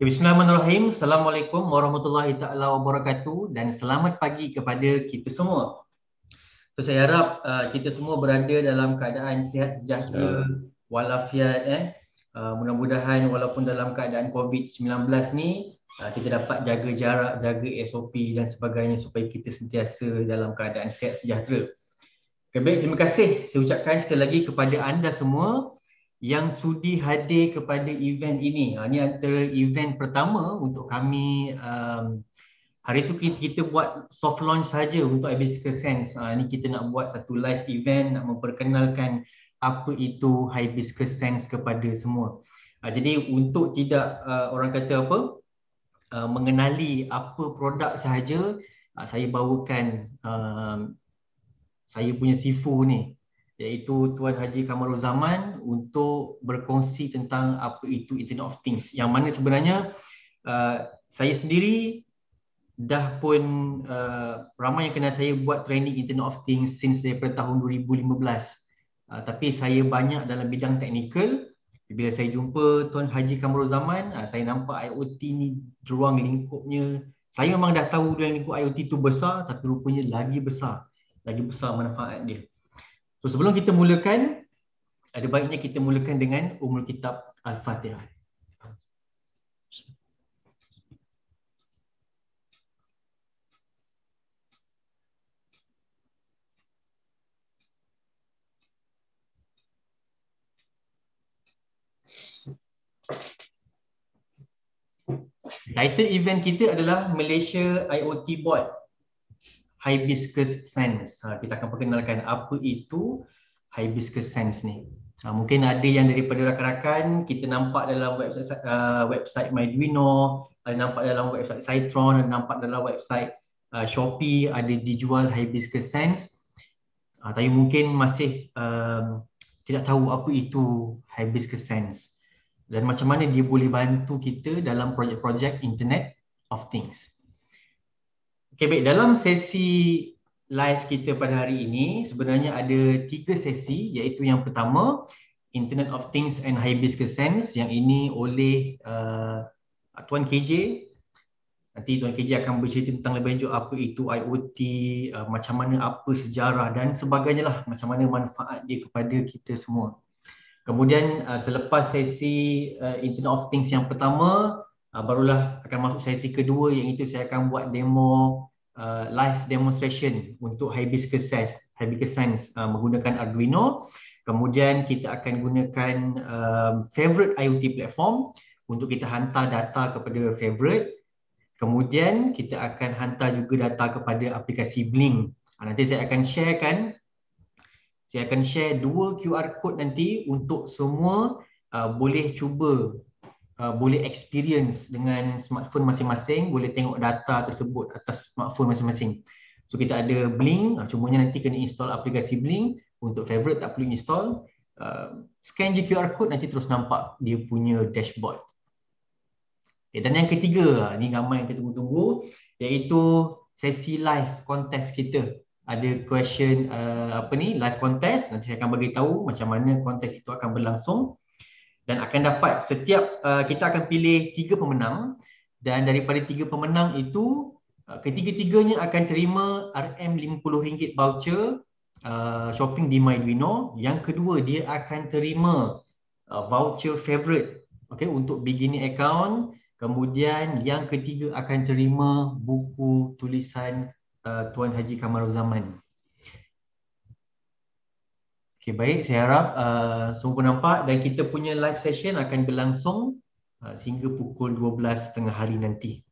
Bismillahirrahmanirrahim. Assalamualaikum warahmatullahi taala wabarakatuh dan selamat pagi kepada kita semua. So, saya harap uh, kita semua berada dalam keadaan sihat sejahtera walafiat eh. Uh, mudah-mudahan walaupun dalam keadaan COVID-19 ni uh, kita dapat jaga jarak, jaga SOP dan sebagainya supaya kita sentiasa dalam keadaan sihat sejahtera. Okay, baik, terima kasih saya ucapkan sekali lagi kepada anda semua yang sudi hadir kepada event ini. Ha, ini antara event pertama untuk kami. Um, hari itu kita buat soft launch saja untuk Hibiscus Sense. Uh, ini kita nak buat satu live event nak memperkenalkan apa itu Hibiscus Sense kepada semua. Uh, jadi untuk tidak uh, orang kata apa, uh, mengenali apa produk sahaja, uh, saya bawakan uh, saya punya sifu ni iaitu Tuan Haji Kamarul Zaman untuk berkongsi tentang apa itu Internet of Things yang mana sebenarnya uh, saya sendiri dah pun uh, ramai yang kena saya buat training Internet of Things since dari tahun 2015 uh, tapi saya banyak dalam bidang teknikal bila saya jumpa Tuan Haji Kamarul Zaman uh, saya nampak IoT ni ruang lingkupnya saya memang dah tahu ruang lingkup IoT tu besar tapi rupanya lagi besar lagi besar manfaat dia So sebelum kita mulakan, ada baiknya kita mulakan dengan Ummul Kitab Al-Fatihah. Title event kita adalah Malaysia IoT Board 2022 hibiscus sense. Ha, kita akan perkenalkan apa itu hibiscus sense ni. Ha, mungkin ada yang daripada rakan-rakan kita nampak dalam website uh, website Myduino, ada nampak dalam website Citron, ada nampak dalam website uh, Shopee ada dijual hibiscus sense. Ha, tapi mungkin masih um, tidak tahu apa itu hibiscus sense dan macam mana dia boleh bantu kita dalam projek-projek internet of things. Okay, baik. Dalam sesi live kita pada hari ini, sebenarnya ada tiga sesi iaitu yang pertama, Internet of Things and Hibiscus Sense yang ini oleh uh, Tuan KJ. Nanti Tuan KJ akan bercerita tentang lebih lanjut apa itu IoT, uh, macam mana apa sejarah dan sebagainya lah, macam mana manfaat dia kepada kita semua. Kemudian uh, selepas sesi uh, Internet of Things yang pertama, Uh, barulah akan masuk sesi kedua yang itu saya akan buat demo uh, live demonstration untuk hibiscus science, hibiscus science uh, menggunakan Arduino. Kemudian kita akan gunakan uh, favorite IoT platform untuk kita hantar data kepada favorite. Kemudian kita akan hantar juga data kepada aplikasi Blink. Uh, nanti saya akan sharekan saya akan share dua QR code nanti untuk semua uh, boleh cuba Uh, boleh experience dengan smartphone masing-masing boleh tengok data tersebut atas smartphone masing-masing so kita ada bling uh, cumanya nanti kena install aplikasi bling untuk favorite tak perlu install uh, scan je QR code nanti terus nampak dia punya dashboard okay, dan yang ketiga uh, ni ramai yang kita tunggu-tunggu iaitu sesi live contest kita ada question uh, apa ni live contest nanti saya akan bagi tahu macam mana contest itu akan berlangsung dan akan dapat setiap uh, kita akan pilih tiga pemenang dan daripada tiga pemenang itu uh, ketiga-tiganya akan terima RM50 voucher uh, shopping di MyDuino yang kedua dia akan terima uh, voucher favorite okay, untuk beginner account kemudian yang ketiga akan terima buku tulisan uh, Tuan Haji Kamarul Okay, baik, saya harap uh, semua pun nampak dan kita punya live session akan berlangsung uh, sehingga pukul 12.30 hari nanti.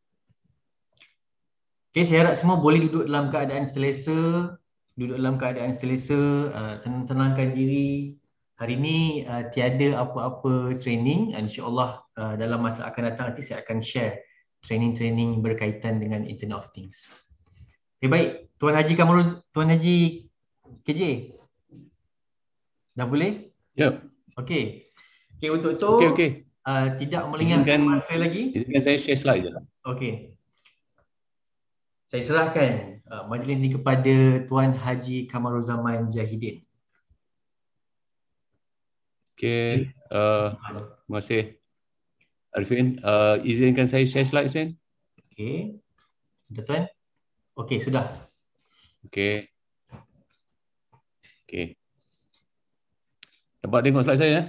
Okay, saya harap semua boleh duduk dalam keadaan selesa, duduk dalam keadaan selesa, uh, tenangkan diri. Hari ini uh, tiada apa-apa training dan insyaAllah uh, dalam masa akan datang nanti saya akan share training-training berkaitan dengan Internet of Things. Okay, baik, Tuan Haji Kamaruz, Tuan Haji KJ. Dah boleh? Ya. Yep. Okey. Okey untuk tu okay, okay. Uh, tidak melengahkan masa lagi. Izinkan saya share slide je lah. Okey. Saya serahkan uh, majlis ini kepada Tuan Haji Kamaruzaman Jahidin. Okey. Uh, terima kasih. Arifin, uh, izinkan saya share slide, Sven. Okey. Sudah, Tuan? Okey, sudah. Okey. Okey. Dapat tengok slide saya? Eh?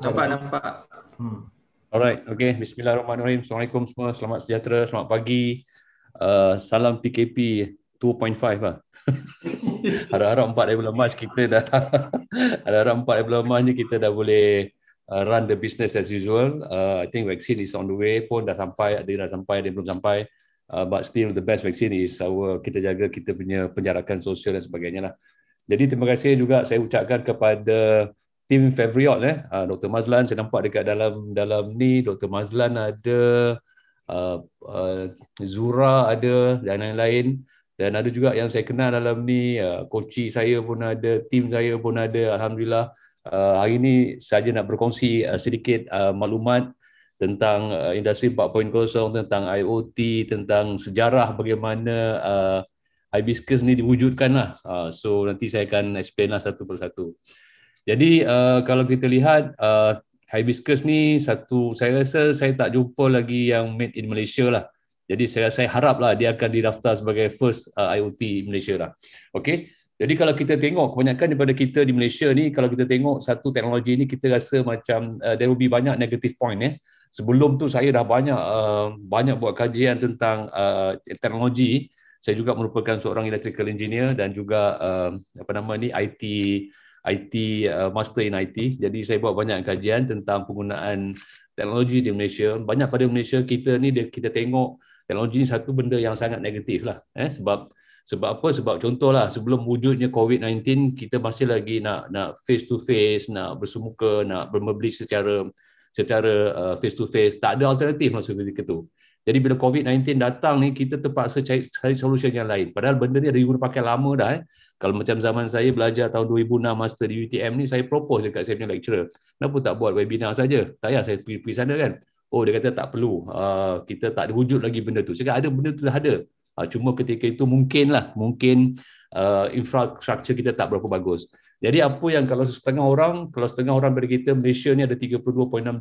Nampak, nampak. Hmm. Alright, okay. Bismillahirrahmanirrahim. Assalamualaikum semua. Selamat sejahtera. Selamat pagi. Uh, salam PKP 2.5 lah. Harap-harap 4 dari bulan Mac kita dah. Harap-harap 4 dari bulan Mac kita dah boleh uh, run the business as usual. Uh, I think vaccine is on the way pun dah sampai. Ada dah sampai, ada belum sampai. Uh, but still the best vaccine is our, kita jaga kita punya penjarakan sosial dan sebagainya lah. Jadi terima kasih juga saya ucapkan kepada tim Favriot eh ah, Dr Mazlan saya nampak dekat dalam dalam ni Dr Mazlan ada ah, ah, Zura ada dan lain-lain dan ada juga yang saya kenal dalam ni uh, coachi saya pun ada tim saya pun ada alhamdulillah hari ini saja nak berkongsi sedikit maklumat tentang uh, industri 4.0 tentang IoT tentang sejarah bagaimana uh, hibiscus ni diwujudkan lah. Uh, so nanti saya akan explain lah satu per satu. Jadi uh, kalau kita lihat uh, hibiscus ni satu saya rasa saya tak jumpa lagi yang made in Malaysia lah. Jadi saya saya harap lah dia akan didaftar sebagai first uh, IoT Malaysia lah. Okay. Jadi kalau kita tengok kebanyakan daripada kita di Malaysia ni kalau kita tengok satu teknologi ni kita rasa macam uh, there will be banyak negative point eh. Sebelum tu saya dah banyak uh, banyak buat kajian tentang uh, teknologi uh, saya juga merupakan seorang electrical engineer dan juga uh, apa nama ni IT IT uh, master in IT jadi saya buat banyak kajian tentang penggunaan teknologi di Malaysia banyak pada Malaysia kita ni dia, kita tengok teknologi ni satu benda yang sangat negatif lah eh sebab sebab apa sebab contohlah sebelum wujudnya COVID-19 kita masih lagi nak nak face to face nak bersemuka nak berbeli secara secara face to face tak ada alternatif maksud lah ketika itu. Jadi bila COVID-19 datang ni kita terpaksa cari, cari solution yang lain. Padahal benda ni ada guna pakai lama dah eh. Kalau macam zaman saya belajar tahun 2006 master di UTM ni saya propose dekat saya punya lecturer. Kenapa tak buat webinar saja? Tak payah saya pergi, pergi sana kan. Oh dia kata tak perlu. Uh, kita tak ada wujud lagi benda tu. Cakap ada benda tu dah ada. Uh, cuma ketika itu mungkin lah. Mungkin uh, infrastruktur kita tak berapa bagus. Jadi apa yang kalau setengah orang, kalau setengah orang dari kita Malaysia ni ada 32.6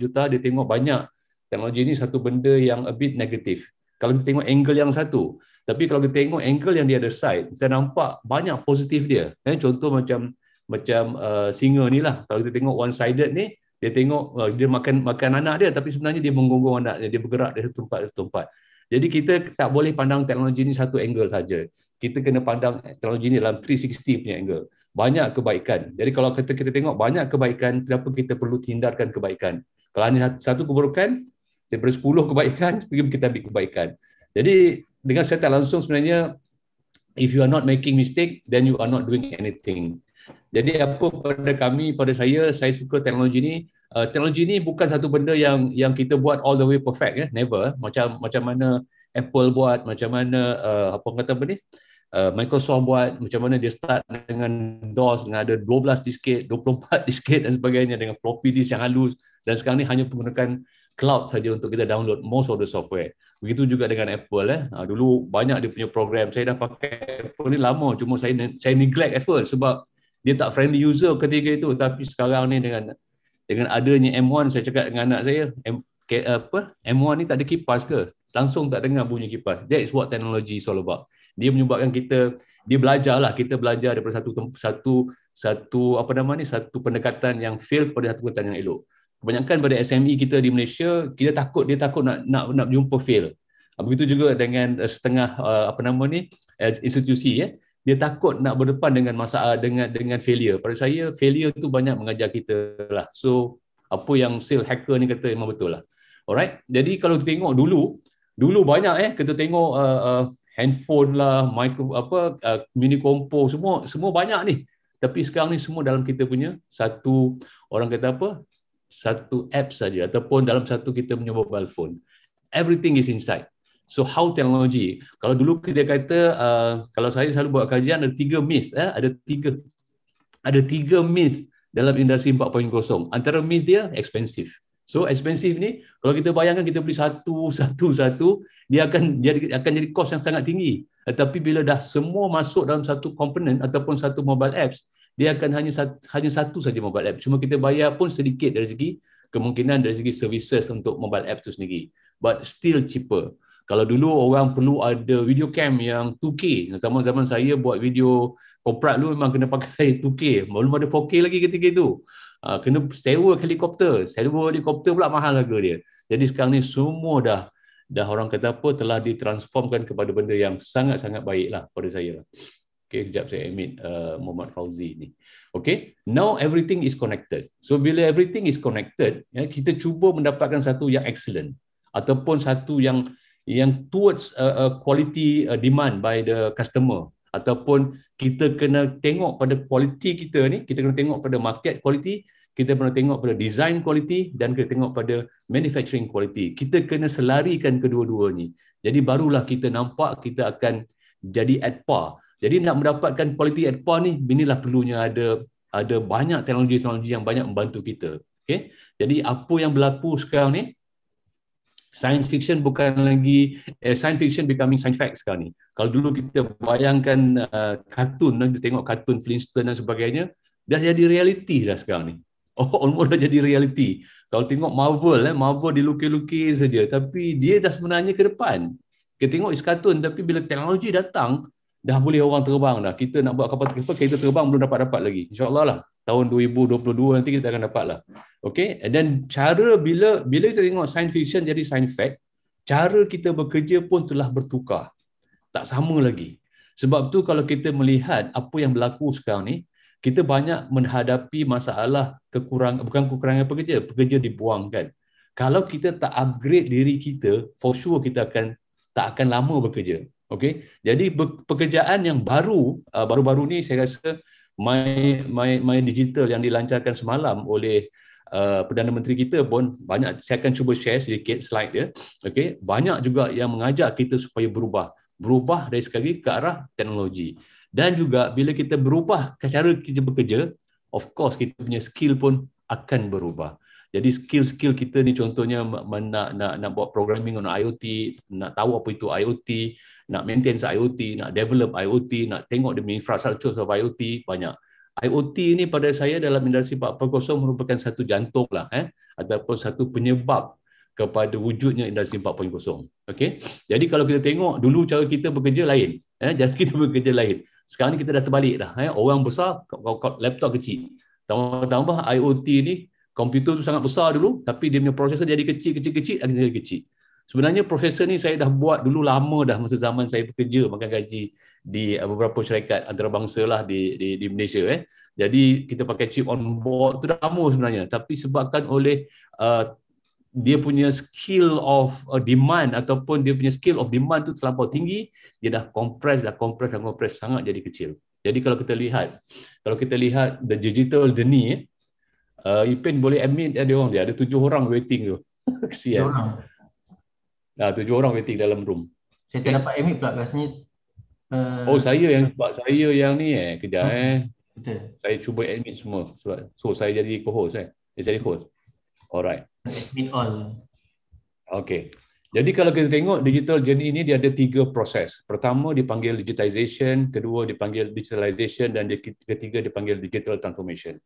juta, dia tengok banyak teknologi ini satu benda yang a bit negatif. Kalau kita tengok angle yang satu, tapi kalau kita tengok angle yang di other side, kita nampak banyak positif dia. Eh, contoh macam macam uh, singa ni lah. Kalau kita tengok one sided ni, dia tengok uh, dia makan makan anak dia tapi sebenarnya dia menggonggong anak dia, dia bergerak dari tempat ke tempat. Jadi kita tak boleh pandang teknologi ini satu angle saja. Kita kena pandang teknologi ini dalam 360 punya angle. Banyak kebaikan. Jadi kalau kita kita tengok banyak kebaikan, kenapa kita perlu hindarkan kebaikan? Kalau hanya satu keburukan, daripada 10 kebaikan pergi kita ambil kebaikan jadi dengan syaitan langsung sebenarnya if you are not making mistake then you are not doing anything jadi apa pada kami pada saya saya suka teknologi ni uh, teknologi ni bukan satu benda yang yang kita buat all the way perfect ya eh? never eh. macam macam mana Apple buat macam mana uh, apa kata apa ni Microsoft buat macam mana dia start dengan DOS dengan ada 12 disket, 24 disket dan sebagainya dengan floppy disk yang halus dan sekarang ni hanya menggunakan cloud saja untuk kita download most of the software. Begitu juga dengan Apple eh. Ha, dulu banyak dia punya program. Saya dah pakai Apple ni lama cuma saya saya neglect Apple sebab dia tak friendly user ketika itu tapi sekarang ni dengan dengan adanya M1 saya cakap dengan anak saya M, ke, apa M1 ni tak ada kipas ke? Langsung tak dengar bunyi kipas. That is what technology is all about. Dia menyebabkan kita dia belajarlah kita belajar daripada satu satu satu apa nama ni satu pendekatan yang fail pada satu pendekatan yang elok kebanyakan pada SME kita di Malaysia kita takut dia takut nak nak nak jumpa fail. Ah, begitu juga dengan eh, setengah eh, apa nama ni eh, institusi ya. Dia takut nak berdepan dengan masalah dengan dengan failure. Pada saya failure tu banyak mengajar kita lah. So apa yang sale hacker ni kata memang betul lah. Alright. Jadi kalau kita tengok dulu dulu banyak eh kita tengok uh, uh, handphone lah, micro apa uh, mini kompo semua semua banyak ni. Tapi sekarang ni semua dalam kita punya satu orang kata apa satu app saja ataupun dalam satu kita punya mobile phone. Everything is inside. So how technology? Kalau dulu dia kata, uh, kalau saya selalu buat kajian, ada tiga myth. Eh? Ada tiga ada tiga myth dalam industri 4.0. Antara myth dia, expensive. So expensive ni, kalau kita bayangkan kita beli satu, satu, satu, dia akan jadi akan jadi kos yang sangat tinggi. Tetapi bila dah semua masuk dalam satu komponen ataupun satu mobile apps, dia akan hanya satu, hanya satu saja mobile app. Cuma kita bayar pun sedikit dari segi kemungkinan dari segi services untuk mobile app itu sendiri. But still cheaper. Kalau dulu orang perlu ada video cam yang 2K. Zaman-zaman saya buat video korporat dulu memang kena pakai 2K. Belum ada 4K lagi ketika itu. Ah, kena sewa helikopter. Sewa helikopter pula mahal harga dia. Jadi sekarang ni semua dah dah orang kata apa telah ditransformkan kepada benda yang sangat-sangat baiklah pada saya. Lah. Okay, sekejap saya admit uh, Muhammad Fauzi ni. Okay, now everything is connected. So, bila everything is connected, ya, kita cuba mendapatkan satu yang excellent ataupun satu yang yang towards uh, uh, quality uh, demand by the customer ataupun kita kena tengok pada quality kita ni, kita kena tengok pada market quality, kita kena tengok pada design quality dan kita tengok pada manufacturing quality. Kita kena selarikan kedua-duanya. Jadi, barulah kita nampak kita akan jadi at par jadi nak mendapatkan quality airport ni inilah perlunya ada ada banyak teknologi-teknologi yang banyak membantu kita. Okay? Jadi apa yang berlaku sekarang ni? Science fiction bukan lagi eh, science fiction becoming science fact sekarang ni. Kalau dulu kita bayangkan uh, kartun kita eh, tengok kartun Flintstone dan sebagainya, dah jadi realiti dah sekarang ni. Oh, almost dah jadi realiti. Kalau tengok Marvel eh, Marvel dilukis-lukis saja tapi dia dah sebenarnya ke depan. Kita tengok is tapi bila teknologi datang, dah boleh orang terbang dah. Kita nak buat kapal terbang, kita terbang belum dapat-dapat lagi. InsyaAllah lah. Tahun 2022 nanti kita akan dapat lah. Okay? And then cara bila bila kita tengok science fiction jadi science fact, cara kita bekerja pun telah bertukar. Tak sama lagi. Sebab tu kalau kita melihat apa yang berlaku sekarang ni, kita banyak menghadapi masalah kekurangan, bukan kekurangan pekerja, pekerja dibuang kan. Kalau kita tak upgrade diri kita, for sure kita akan tak akan lama bekerja. Okey. Jadi pekerjaan yang baru ah, baru-baru ni saya rasa my my my digital yang dilancarkan semalam oleh uh, Perdana Menteri kita pun banyak saya akan cuba share sedikit slide dia. Okey. Banyak juga yang mengajak kita supaya berubah. Berubah dari sekali ke arah teknologi. Dan juga bila kita berubah cara kita bekerja, of course kita punya skill pun akan berubah. Jadi skill-skill kita ni contohnya nak nak nak buat programming on IoT, nak tahu apa itu IoT, nak maintain IoT, nak develop IoT, nak tengok demi infrastruktur of IoT banyak. IoT ini pada saya dalam industri 4.0 merupakan satu jantung lah, eh, ataupun satu penyebab kepada wujudnya industri 4.0. Okay, Jadi kalau kita tengok dulu cara kita bekerja lain, eh, jadi kita bekerja lain. Sekarang ni kita dah terbalik dah, eh. orang besar laptop kecil. Tambah-tambah IoT ni komputer tu sangat besar dulu tapi dia punya prosesor jadi kecil-kecil-kecil lagi kecil, kecil, kecil. Sebenarnya profesor ni saya dah buat dulu lama dah masa zaman saya bekerja makan gaji di eh, beberapa syarikat antarabangsa lah di, di, di Malaysia. Eh. Jadi kita pakai chip on board tu dah lama sebenarnya. Tapi sebabkan oleh uh, dia punya skill of uh, demand ataupun dia punya skill of demand tu terlampau tinggi, dia dah compress, dah compress, dah compress sangat jadi kecil. Jadi kalau kita lihat, kalau kita lihat the digital journey, eh, uh, Ipin boleh admit eh, dia orang dia ada tujuh orang waiting tu. Kesian. Yeah. Nah tujuh orang meeting dalam room. Saya tak dapat admit pula rasanya. Uh, eh, oh, saya yang sebab saya yang ni eh, kerja. huh? Hmm. eh. Betul. Saya cuba admit semua sebab so saya jadi co-host eh. Saya jadi host. Alright. Admit all. Okay. Jadi kalau kita tengok digital journey ini dia ada tiga proses. Pertama dipanggil digitization, kedua dipanggil digitalization dan ketiga dipanggil digital transformation.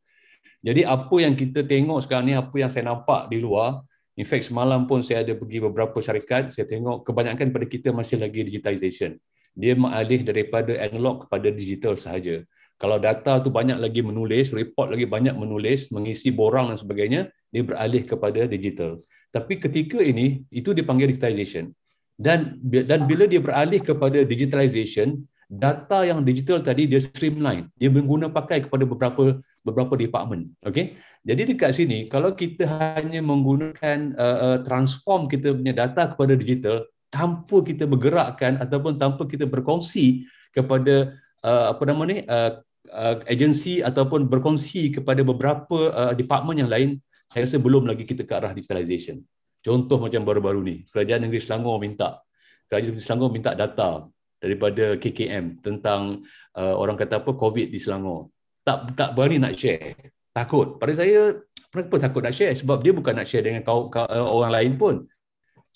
Jadi apa yang kita tengok sekarang ni, apa yang saya nampak di luar, In fact, semalam pun saya ada pergi beberapa syarikat, saya tengok kebanyakan daripada kita masih lagi digitization. Dia mengalih daripada analog kepada digital sahaja. Kalau data tu banyak lagi menulis, report lagi banyak menulis, mengisi borang dan sebagainya, dia beralih kepada digital. Tapi ketika ini, itu dipanggil digitalisation Dan dan bila dia beralih kepada digitalisation, data yang digital tadi dia streamline. Dia menggunakan pakai kepada beberapa beberapa department. Okay? Jadi dekat sini kalau kita hanya menggunakan uh, transform kita punya data kepada digital tanpa kita bergerakkan ataupun tanpa kita berkongsi kepada uh, apa nama ni uh, uh, agensi ataupun berkongsi kepada beberapa uh, departemen yang lain saya rasa belum lagi kita ke arah digitalization. Contoh macam baru-baru ni Kerajaan Negeri Selangor minta Kerajaan Negeri Selangor minta data daripada KKM tentang uh, orang kata apa COVID di Selangor. Tak tak berani nak share takut. Pada saya, kenapa takut nak share? Sebab dia bukan nak share dengan kau, kau, eh, orang lain pun.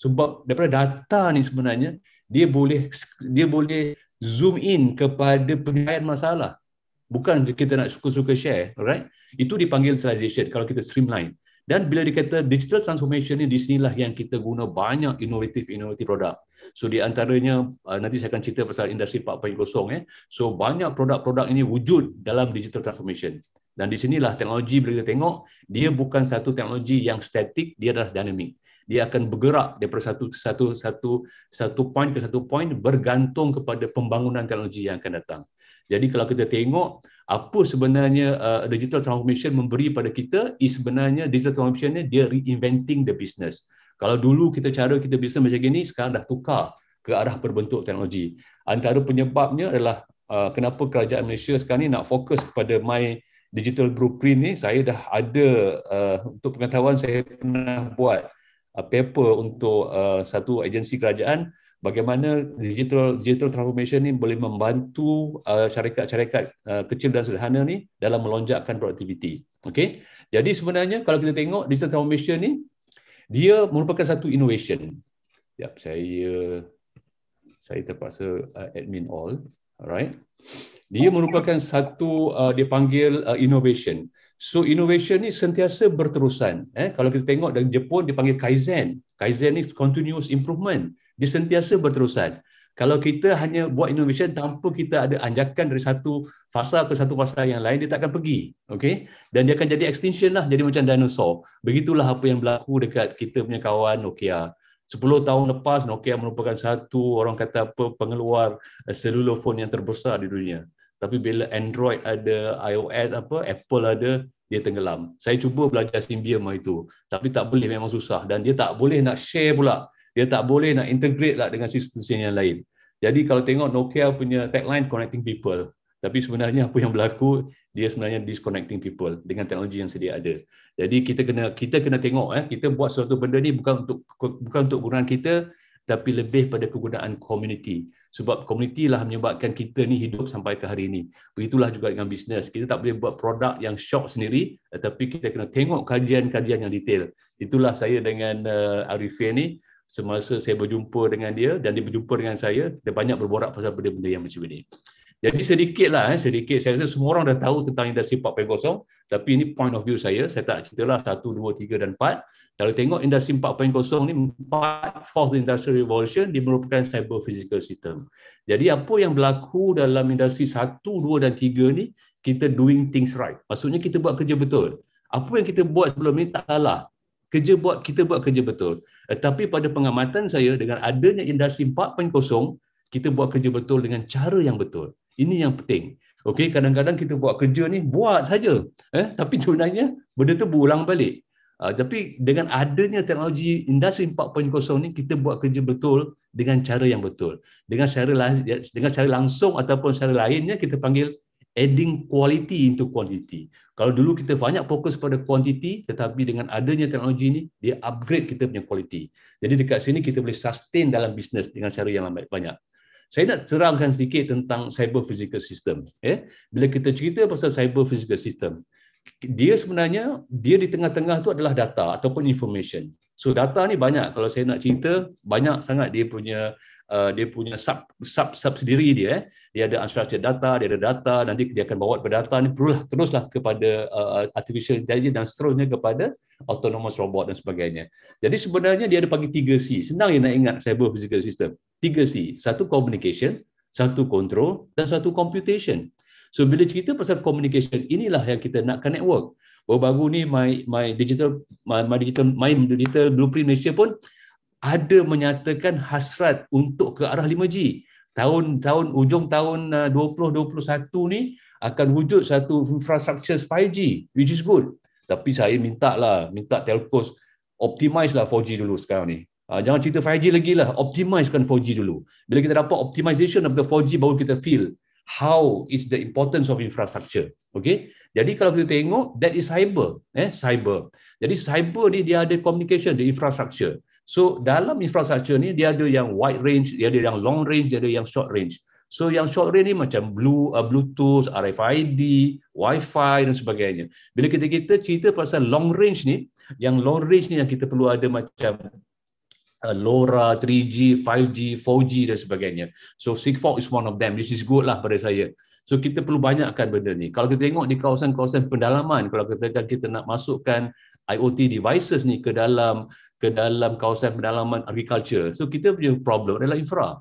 Sebab daripada data ni sebenarnya, dia boleh dia boleh zoom in kepada penyelesaian masalah. Bukan kita nak suka-suka share, alright? Itu dipanggil slideization kalau kita streamline. Dan bila dikata digital transformation ni, di sinilah yang kita guna banyak inovatif-inovatif produk. So di antaranya, uh, nanti saya akan cerita pasal industri 4.0. Eh. So banyak produk-produk ini wujud dalam digital transformation. Dan di sinilah teknologi bila kita tengok, dia hmm. bukan satu teknologi yang statik, dia adalah dinamik. Dia akan bergerak daripada satu satu satu satu point ke satu point bergantung kepada pembangunan teknologi yang akan datang. Jadi kalau kita tengok apa sebenarnya uh, digital transformation memberi pada kita is sebenarnya digital transformation ni dia reinventing the business. Kalau dulu kita cara kita bisnes macam gini sekarang dah tukar ke arah berbentuk teknologi. Antara penyebabnya adalah uh, kenapa kerajaan Malaysia sekarang ini nak fokus kepada my digital blueprint ni saya dah ada uh, untuk pengetahuan saya pernah buat uh, paper untuk uh, satu agensi kerajaan bagaimana digital digital transformation ni boleh membantu uh, syarikat-syarikat uh, kecil dan sederhana ni dalam melonjakkan produktiviti. Okey. Jadi sebenarnya kalau kita tengok digital transformation ni dia merupakan satu innovation. Yap, saya saya terpaksa uh, admin all. Alright. Dia merupakan satu uh, dia panggil uh, innovation. So innovation ni sentiasa berterusan. Eh, kalau kita tengok dari Jepun dia panggil Kaizen. Kaizen ni continuous improvement. Dia sentiasa berterusan. Kalau kita hanya buat innovation tanpa kita ada anjakan dari satu fasa ke satu fasa yang lain, dia takkan pergi. Okay? Dan dia akan jadi extinction lah, jadi macam dinosaur. Begitulah apa yang berlaku dekat kita punya kawan Nokia. Okay, 10 tahun lepas Nokia merupakan satu orang kata apa pengeluar eh, seluler phone yang terbesar di dunia. Tapi bila Android ada, iOS apa, Apple ada, dia tenggelam. Saya cuba belajar Symbium itu. Tapi tak boleh, memang susah. Dan dia tak boleh nak share pula. Dia tak boleh nak integrate lah dengan sistem sistem yang lain. Jadi kalau tengok Nokia punya tagline, connecting people tapi sebenarnya apa yang berlaku dia sebenarnya disconnecting people dengan teknologi yang sedia ada. Jadi kita kena kita kena tengok eh kita buat sesuatu benda ni bukan untuk bukan untuk kegunaan kita tapi lebih pada kegunaan community. Sebab community lah menyebabkan kita ni hidup sampai ke hari ini. Begitulah juga dengan bisnes. Kita tak boleh buat produk yang shock sendiri eh, tapi kita kena tengok kajian-kajian yang detail. Itulah saya dengan uh, Arifin ni semasa saya berjumpa dengan dia dan dia berjumpa dengan saya dia banyak berborak pasal benda-benda yang macam ini. Jadi sedikitlah, eh, sedikit. Saya rasa semua orang dah tahu tentang industri 4.0. Tapi ini point of view saya. Saya tak ceritalah 1, 2, 3 dan 4. Kalau tengok industri 4.0 ni empat fourth industrial revolution, dia merupakan cyber physical system. Jadi apa yang berlaku dalam industri 1, 2 dan 3 ni kita doing things right. Maksudnya kita buat kerja betul. Apa yang kita buat sebelum ini tak salah. Kerja buat, kita buat kerja betul. Eh, tapi pada pengamatan saya, dengan adanya industri 4.0, kita buat kerja betul dengan cara yang betul. Ini yang penting. Okey, kadang-kadang kita buat kerja ni buat saja. Eh, tapi sebenarnya benda tu berulang balik. Uh, tapi dengan adanya teknologi industri 4.0 ni kita buat kerja betul dengan cara yang betul. Dengan secara lah, dengan secara langsung ataupun secara lainnya kita panggil adding quality into quantity. Kalau dulu kita banyak fokus pada quantity tetapi dengan adanya teknologi ini dia upgrade kita punya quality. Jadi dekat sini kita boleh sustain dalam bisnes dengan cara yang lambat banyak. Saya nak terangkan sedikit tentang cyber physical system. Eh, bila kita cerita pasal cyber physical system, dia sebenarnya dia di tengah-tengah tu adalah data ataupun information. So data ni banyak kalau saya nak cerita banyak sangat dia punya uh, dia punya sub sub subsidiary dia eh. dia ada unstructured data dia ada data nanti dia akan bawa data ni perlulah teruslah kepada uh, artificial intelligence dan seterusnya kepada autonomous robot dan sebagainya jadi sebenarnya dia ada bagi 3 C senang ya nak ingat cyber physical system 3 C satu communication satu control dan satu computation so bila cerita pasal communication inilah yang kita nak connect work Baru-baru ni my my digital my, my digital my digital blueprint Malaysia pun ada menyatakan hasrat untuk ke arah 5G. Tahun-tahun ujung tahun 2021 uh, ni akan wujud satu infrastructure 5G which is good. Tapi saya minta lah, minta telcos optimise lah 4G dulu sekarang ni. Ah, jangan cerita 5G lagi lah, optimizekan 4G dulu. Bila kita dapat optimisation of the 4G baru kita feel how is the importance of infrastructure. Okay? Jadi kalau kita tengok, that is cyber. Eh, cyber. Jadi cyber ni dia ada communication, the infrastructure. So dalam infrastruktur ni dia ada yang wide range, dia ada yang long range, dia ada yang short range. So yang short range ni macam blue uh, bluetooth, RFID, wifi dan sebagainya. Bila kita kita cerita pasal long range ni, yang long range ni yang kita perlu ada macam uh, LoRa, 3G, 5G, 4G dan sebagainya. So Sigfox is one of them. This is good lah pada saya. So kita perlu banyakkan benda ni. Kalau kita tengok di kawasan-kawasan pendalaman, kalau kita kita nak masukkan IoT devices ni ke dalam ke dalam kawasan pendalaman agriculture. So kita punya problem adalah infra.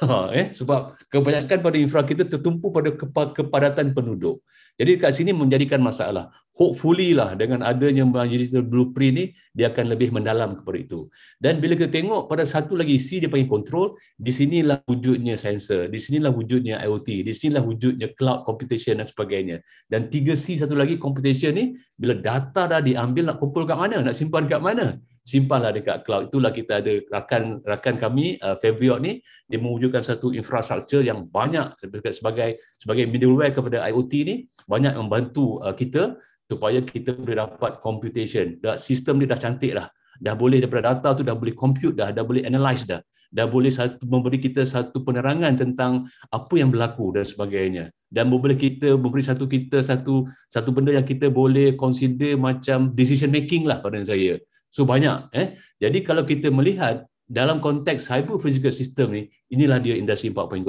Ha, eh, sebab kebanyakan pada infra kita tertumpu pada kepadatan penduduk. Jadi kat sini menjadikan masalah. Hopefully lah dengan adanya majlis blueprint ni, dia akan lebih mendalam kepada itu. Dan bila kita tengok pada satu lagi isi dia panggil control, di sinilah wujudnya sensor, di sinilah wujudnya IoT, di sinilah wujudnya cloud computation dan sebagainya. Dan tiga c satu lagi computation ni, bila data dah diambil nak kumpul kat mana, nak simpan kat mana simpanlah dekat cloud. Itulah kita ada rakan-rakan kami uh, Fabriot ni dia mewujudkan satu infrastruktur yang banyak sebagai sebagai middleware kepada IoT ni banyak membantu uh, kita supaya kita boleh dapat computation. Dah sistem ni dah cantik lah. Dah boleh daripada data tu dah boleh compute dah, dah boleh analyze dah. Dah boleh satu, memberi kita satu penerangan tentang apa yang berlaku dan sebagainya. Dan boleh kita memberi satu kita satu satu benda yang kita boleh consider macam decision making lah pada saya. So banyak eh. Jadi kalau kita melihat dalam konteks cyber physical system ni inilah dia industri 4.0.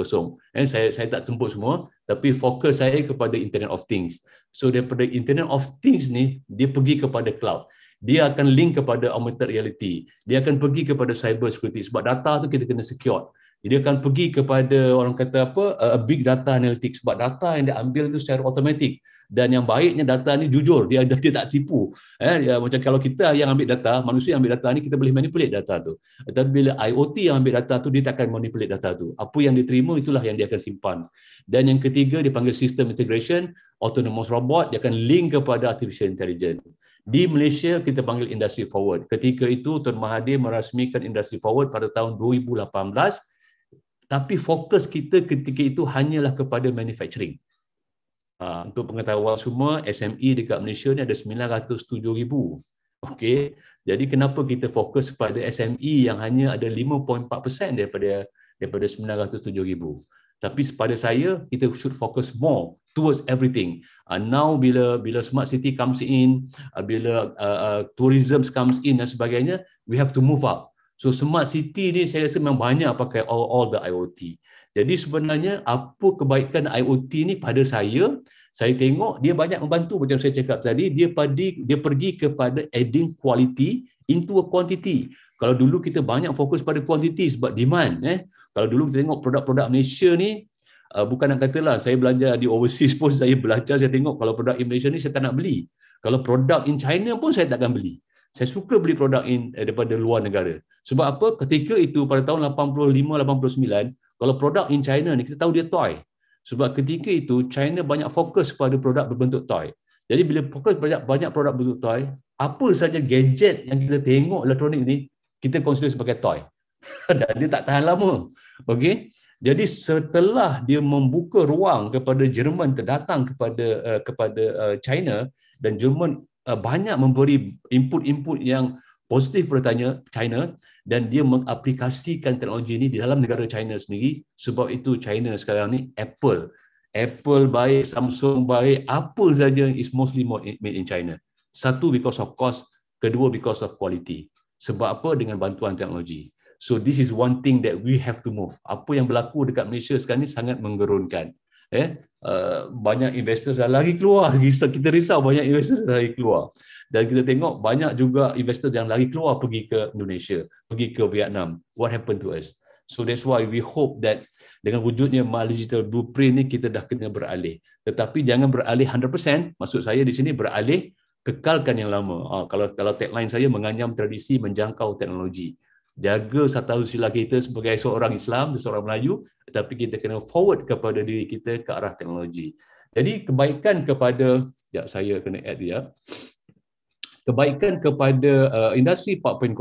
Eh saya saya tak tempuh semua tapi fokus saya kepada internet of things. So daripada internet of things ni dia pergi kepada cloud. Dia akan link kepada augmented reality. Dia akan pergi kepada cyber security sebab data tu kita kena secure dia akan pergi kepada orang kata apa uh, a big data analytics sebab data yang dia ambil itu secara automatik dan yang baiknya data ni jujur dia ada dia tak tipu eh ya, macam kalau kita yang ambil data manusia yang ambil data ni kita boleh manipulate data tu tapi bila IoT yang ambil data tu dia takkan manipulate data tu apa yang diterima itulah yang dia akan simpan dan yang ketiga dipanggil system integration autonomous robot dia akan link kepada artificial intelligence di Malaysia kita panggil industry forward ketika itu Tun Mahathir merasmikan industry forward pada tahun 2018 tapi fokus kita ketika itu hanyalah kepada manufacturing. Uh, untuk pengetahuan semua, SME dekat Malaysia ni ada 907 ribu. Okay. Jadi kenapa kita fokus pada SME yang hanya ada 5.4% daripada daripada 907 ribu. Tapi pada saya, kita should focus more towards everything. Uh, now bila bila smart city comes in, uh, bila uh, uh, tourism comes in dan sebagainya, we have to move up. So smart city ni saya rasa memang banyak pakai all, all the IoT. Jadi sebenarnya apa kebaikan IoT ni pada saya, saya tengok dia banyak membantu macam saya cakap tadi, dia pergi dia pergi kepada adding quality into a quantity. Kalau dulu kita banyak fokus pada quantity sebab demand eh. Kalau dulu kita tengok produk-produk Malaysia ni uh, bukan nak katalah saya belanja di overseas pun saya belajar saya tengok kalau produk in Malaysia ni saya tak nak beli. Kalau produk in China pun saya takkan beli saya suka beli produk in eh, daripada luar negara. Sebab apa? Ketika itu pada tahun 85-89, kalau produk in China ni kita tahu dia toy. Sebab ketika itu China banyak fokus pada produk berbentuk toy. Jadi bila fokus banyak banyak produk berbentuk toy, apa saja gadget yang kita tengok elektronik ni kita consider sebagai toy. Dan dia tak tahan lama. Okey. Jadi setelah dia membuka ruang kepada Jerman terdatang kepada uh, kepada uh, China dan Jerman Uh, banyak memberi input-input yang positif bertanya China dan dia mengaplikasikan teknologi ini di dalam negara China sendiri sebab itu China sekarang ni Apple Apple baik Samsung baik apa saja is mostly made in China satu because of cost kedua because of quality sebab apa dengan bantuan teknologi so this is one thing that we have to move apa yang berlaku dekat Malaysia sekarang ni sangat menggerunkan eh Uh, banyak investor dah lagi keluar. Kita risau banyak investor dah lagi keluar. Dan kita tengok banyak juga investor yang lagi keluar pergi ke Indonesia, pergi ke Vietnam. What happened to us? So that's why we hope that dengan wujudnya My Digital Blueprint ni kita dah kena beralih. Tetapi jangan beralih 100%. Maksud saya di sini beralih kekalkan yang lama. Ah, kalau kalau tagline saya menganyam tradisi menjangkau teknologi jaga satu usila kita sebagai seorang Islam, seorang Melayu, tapi kita kena forward kepada diri kita ke arah teknologi. Jadi kebaikan kepada, sekejap saya kena add dia, kebaikan kepada uh, industri 4.0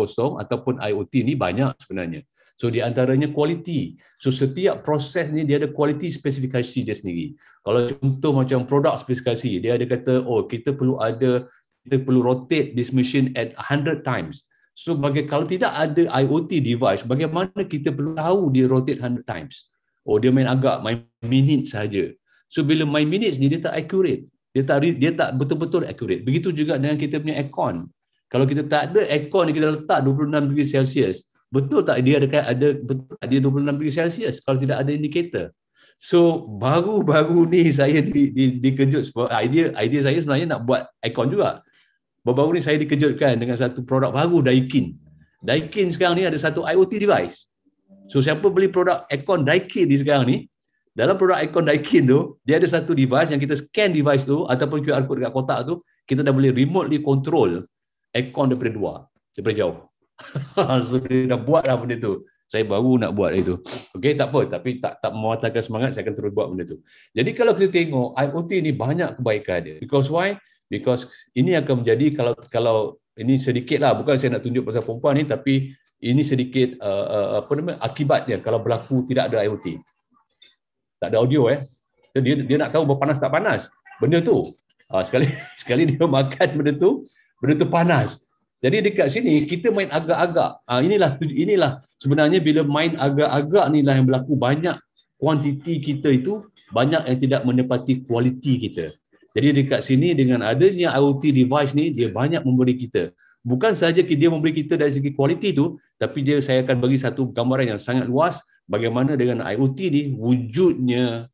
ataupun IoT ini banyak sebenarnya. So di antaranya quality. So setiap proses ni dia ada quality spesifikasi dia sendiri. Kalau contoh macam produk spesifikasi, dia ada kata, oh kita perlu ada, kita perlu rotate this machine at 100 times. So bagi kalau tidak ada IoT device, bagaimana kita perlu tahu dia rotate hundred times? Oh dia main agak main minit saja. So bila main minit dia, dia tak accurate. Dia tak dia tak betul-betul accurate. Begitu juga dengan kita punya aircon. Kalau kita tak ada aircon kita letak 26 derajat Celsius, betul tak dia ada ada betul tak dia 26 derajat Celsius kalau tidak ada indikator. So baru-baru ni saya di, di, dikejut sebab idea idea saya sebenarnya nak buat aircon juga. Baru-baru ini saya dikejutkan dengan satu produk baru Daikin. Daikin sekarang ni ada satu IoT device. So siapa beli produk aircon Daikin di sekarang ni, dalam produk aircon Daikin tu, dia ada satu device yang kita scan device tu ataupun QR code dekat kotak tu, kita dah boleh remotely control aircon daripada dua, daripada jauh. so dia dah buat lah benda tu. Saya baru nak buat itu. Okey, tak apa. Tapi tak tak mematahkan semangat, saya akan terus buat benda tu. Jadi kalau kita tengok, IoT ni banyak kebaikan dia. Because why? because ini akan menjadi kalau kalau ini sedikit lah bukan saya nak tunjuk pasal perempuan ni tapi ini sedikit uh, uh, apa nama akibatnya kalau berlaku tidak ada IoT tak ada audio eh Jadi dia dia nak tahu berpanas tak panas benda tu uh, sekali sekali dia makan benda tu benda tu panas jadi dekat sini kita main agak-agak uh, inilah inilah sebenarnya bila main agak-agak ni lah yang berlaku banyak kuantiti kita itu banyak yang tidak menepati kualiti kita jadi dekat sini dengan adanya IoT device ni dia banyak memberi kita. Bukan saja dia memberi kita dari segi kualiti tu, tapi dia saya akan bagi satu gambaran yang sangat luas bagaimana dengan IoT ni wujudnya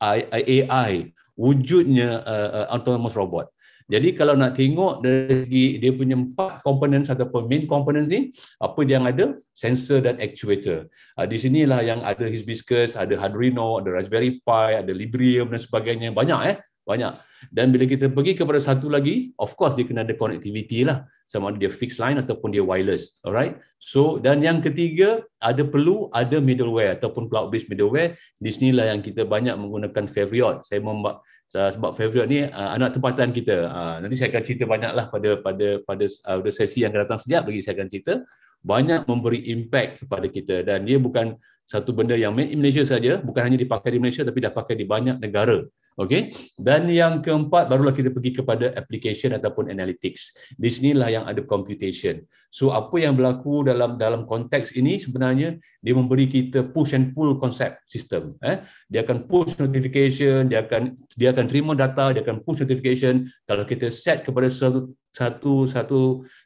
AI, wujudnya uh, uh, autonomous robot. Jadi kalau nak tengok dari segi dia punya empat komponen ataupun main components ni, apa yang ada? Sensor dan actuator. Uh, di sinilah yang ada Hibiscus, ada Arduino, ada Raspberry Pi, ada Librium dan sebagainya. Banyak eh banyak dan bila kita pergi kepada satu lagi of course dia kena ada connectivity lah sama ada dia fixed line ataupun dia wireless alright so dan yang ketiga ada perlu ada middleware ataupun cloud based middleware di lah yang kita banyak menggunakan Favriot saya memba- sebab Favriot ni ah, anak tempatan kita ah, nanti saya akan cerita banyaklah pada pada pada, ah, pada sesi yang akan datang sejak bagi saya akan cerita banyak memberi impact kepada kita dan dia bukan satu benda yang made in Malaysia saja bukan hanya dipakai di Malaysia tapi dah pakai di banyak negara Okey. Dan yang keempat barulah kita pergi kepada application ataupun analytics. Di sinilah yang ada computation. So apa yang berlaku dalam dalam konteks ini sebenarnya dia memberi kita push and pull concept system, eh. Dia akan push notification, dia akan dia akan terima data, dia akan push notification kalau kita set kepada satu satu, satu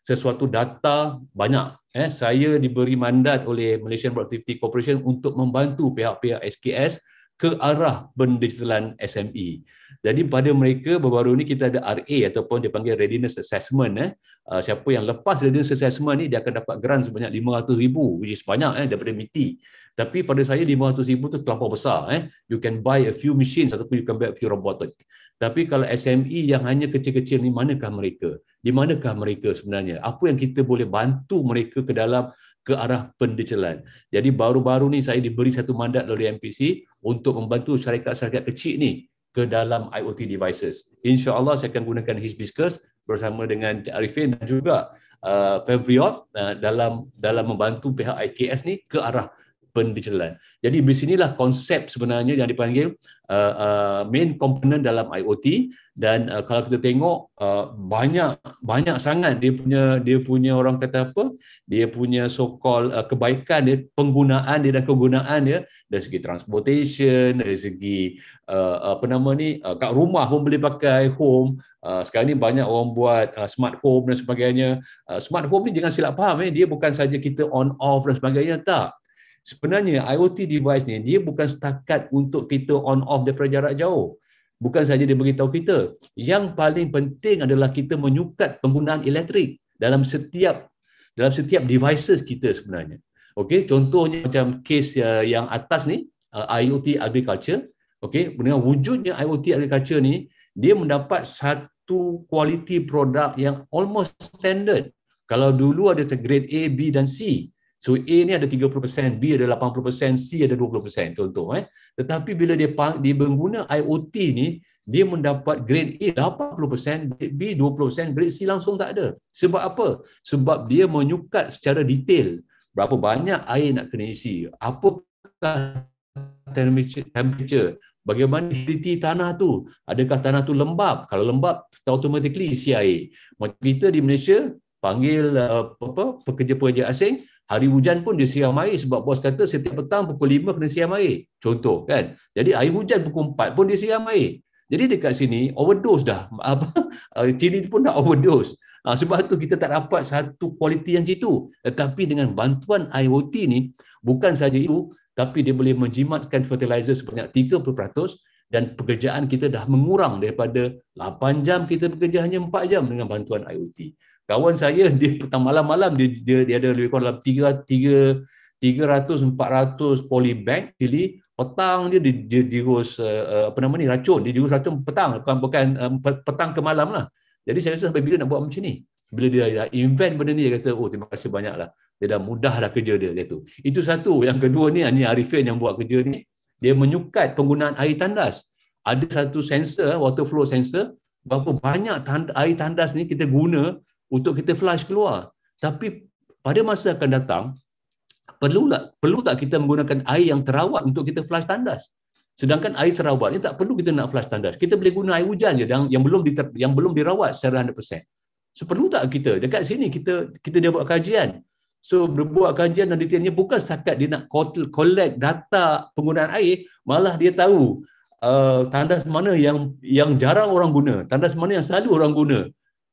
sesuatu data banyak, eh. Saya diberi mandat oleh Malaysian Productivity Corporation untuk membantu pihak-pihak SKS ke arah pendigitalan SME. Jadi pada mereka baru-baru ini kita ada RA ataupun dipanggil readiness assessment eh. Ah, siapa yang lepas readiness assessment ni dia akan dapat grant sebanyak 500,000 which is banyak eh daripada MITI. Tapi pada saya 500,000 tu terlalu besar eh. You can buy a few machines ataupun you can buy a few robotic. Tapi kalau SME yang hanya kecil-kecil ni manakah mereka? Di manakah mereka sebenarnya? Apa yang kita boleh bantu mereka ke dalam ke arah pendicelan. Jadi baru-baru ni saya diberi satu mandat oleh MPC untuk membantu syarikat-syarikat kecil ni ke dalam IoT devices. Insya Allah saya akan gunakan Hibiscus bersama dengan Cik Arifin dan juga uh, Fabriot uh, dalam dalam membantu pihak IKS ni ke arah pendigitalan. Jadi di sinilah konsep sebenarnya yang dipanggil uh, uh, main component dalam IoT dan uh, kalau kita tengok uh, banyak banyak sangat dia punya dia punya orang kata apa dia punya sokol uh, kebaikan dia penggunaan dia dan kegunaan dia dari segi transportation dari segi uh, apa nama ni uh, kat rumah pun boleh pakai home uh, sekarang ni banyak orang buat uh, smart home dan sebagainya uh, smart home ni jangan silap faham eh dia bukan saja kita on off dan sebagainya tak sebenarnya IoT device ni dia bukan setakat untuk kita on off daripada jarak jauh bukan saja dia beritahu kita yang paling penting adalah kita menyukat penggunaan elektrik dalam setiap dalam setiap devices kita sebenarnya okey contohnya macam case uh, yang atas ni uh, eh, IoT agriculture okey dengan wujudnya IoT agriculture ni dia mendapat satu quality produk yang almost standard kalau dulu ada grade A B dan C So A ni ada 30%, B ada 80%, C ada 20% contoh eh. Tetapi bila dia dia mengguna IoT ni, dia mendapat grade A 80%, grade B 20%, grade C langsung tak ada. Sebab apa? Sebab dia menyukat secara detail berapa banyak air nak kena isi, apa temperature, bagaimana humidity tanah tu, adakah tanah tu lembap? Kalau lembap, automatically isi air. Macam kita di Malaysia, panggil uh, apa, pekerja-pekerja asing, Hari hujan pun dia siram air sebab bos kata setiap petang pukul 5 kena siram air. Contoh kan. Jadi air hujan pukul 4 pun dia siram air. Jadi dekat sini overdose dah. Apa ah, cili pun dah overdose. Ah, sebab tu kita tak dapat satu kualiti yang gitu. Tetapi dengan bantuan IoT ni bukan saja itu tapi dia boleh menjimatkan fertilizer sebanyak 30% dan pekerjaan kita dah mengurang daripada 8 jam kita bekerja hanya 4 jam dengan bantuan IoT kawan saya dia petang malam-malam dia, dia dia ada lebih kurang dalam 3 300 400 poly bank jadi petang dia dia, dia jurus, uh, apa nama ni racun dia jurus racun petang bukan uh, petang ke malam lah jadi saya rasa sampai bila nak buat macam ni bila dia dah invent benda ni dia kata oh terima kasih banyak lah dia dah mudah dah kerja dia gitu. itu satu yang kedua ni ni Arifin yang buat kerja ni dia menyukat penggunaan air tandas ada satu sensor water flow sensor berapa banyak tanda, air tandas ni kita guna untuk kita flush keluar. Tapi pada masa akan datang, perlu tak, perlu tak kita menggunakan air yang terawat untuk kita flush tandas? Sedangkan air terawat ini tak perlu kita nak flush tandas. Kita boleh guna air hujan je yang, yang belum diter, yang belum dirawat secara 100%. So perlu tak kita dekat sini kita kita dia buat kajian. So berbuat kajian dan detailnya bukan sekat dia nak collect data penggunaan air, malah dia tahu uh, tandas mana yang yang jarang orang guna, tandas mana yang selalu orang guna.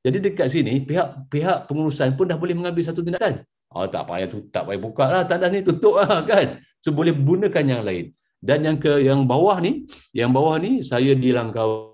Jadi dekat sini pihak pihak pengurusan pun dah boleh mengambil satu tindakan. Oh, tak payah tu tak payah buka lah tandas ni tutup lah kan. So boleh gunakan yang lain. Dan yang ke yang bawah ni, yang bawah ni saya di Langkawi.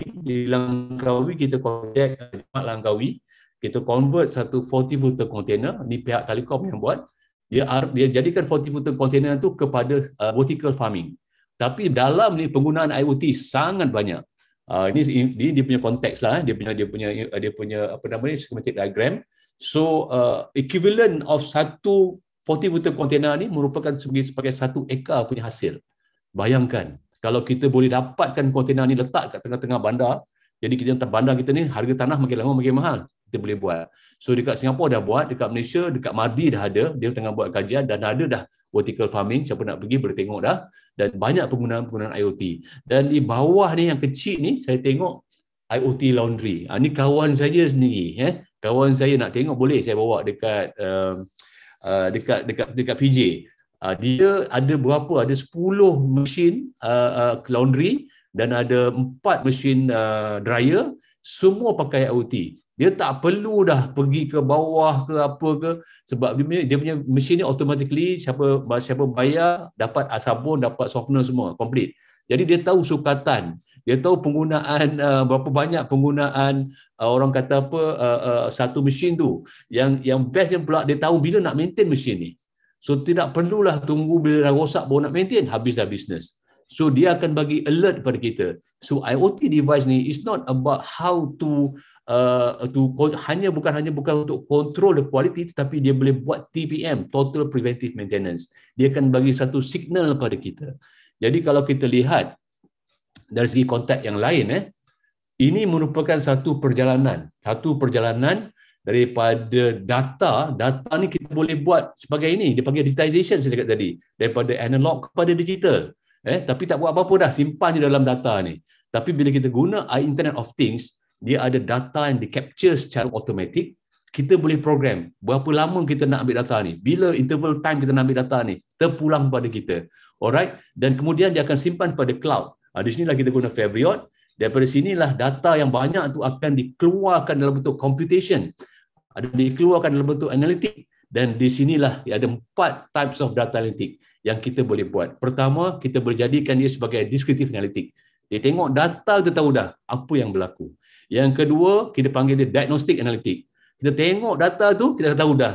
Di Langkawi kita contact Jemaat Langkawi. Kita convert satu 40 footer container ni pihak Telekom yang buat. Dia dia jadikan 40 footer container tu kepada uh, vertical farming. Tapi dalam ni penggunaan IoT sangat banyak. Uh, ini, ini dia punya konteks lah. Eh. Dia punya dia punya dia punya apa nama ni schematic diagram. So uh, equivalent of satu 40 meter kontena ni merupakan sebagai sebagai satu ekar punya hasil. Bayangkan kalau kita boleh dapatkan kontena ni letak kat tengah-tengah bandar, jadi kita tengah bandar kita ni harga tanah makin lama makin mahal. Kita boleh buat. So dekat Singapura dah buat, dekat Malaysia, dekat Mardi dah ada, dia tengah buat kajian dan ada dah vertical farming. Siapa nak pergi boleh tengok dah dan banyak penggunaan-penggunaan IoT. Dan di bawah ni yang kecil ni saya tengok IoT laundry. Ha, ni kawan saya sendiri eh. Kawan saya nak tengok boleh saya bawa dekat uh, uh, dekat dekat dekat PJ. Uh, ah, dia ada berapa? Ada 10 mesin uh, uh, laundry dan ada 4 mesin uh, dryer semua pakai IoT. Dia tak perlu dah pergi ke bawah ke apa ke sebab dia punya, dia punya mesin ni automatically siapa siapa bayar dapat sabun dapat softener semua complete. Jadi dia tahu sukatan, dia tahu penggunaan uh, berapa banyak penggunaan uh, orang kata apa uh, uh, satu mesin tu. Yang yang best yang pula dia tahu bila nak maintain mesin ni. So tidak perlulah tunggu bila dah rosak baru nak maintain habis dah business. So dia akan bagi alert pada kita. So IoT device ni is not about how to uh, to con- hanya bukan hanya bukan untuk control the quality tetapi dia boleh buat TPM total preventive maintenance dia akan bagi satu signal kepada kita jadi kalau kita lihat dari segi kontak yang lain eh ini merupakan satu perjalanan satu perjalanan daripada data data ni kita boleh buat sebagai ini dia panggil digitization saya cakap tadi daripada analog kepada digital eh tapi tak buat apa-apa dah simpan di dalam data ni tapi bila kita guna internet of things dia ada data yang di-capture secara automatik, kita boleh program berapa lama kita nak ambil data ni, bila interval time kita nak ambil data ni, terpulang pada kita. Alright, dan kemudian dia akan simpan pada cloud. Ha, di sinilah kita guna Fabriot, daripada sinilah data yang banyak tu akan dikeluarkan dalam bentuk computation, ada dikeluarkan dalam bentuk analitik, dan di sinilah ada empat types of data analitik yang kita boleh buat. Pertama, kita boleh jadikan dia sebagai descriptive analitik. Dia tengok data, kita tahu dah apa yang berlaku. Yang kedua, kita panggil dia diagnostic analytic. Kita tengok data tu, kita dah tahu dah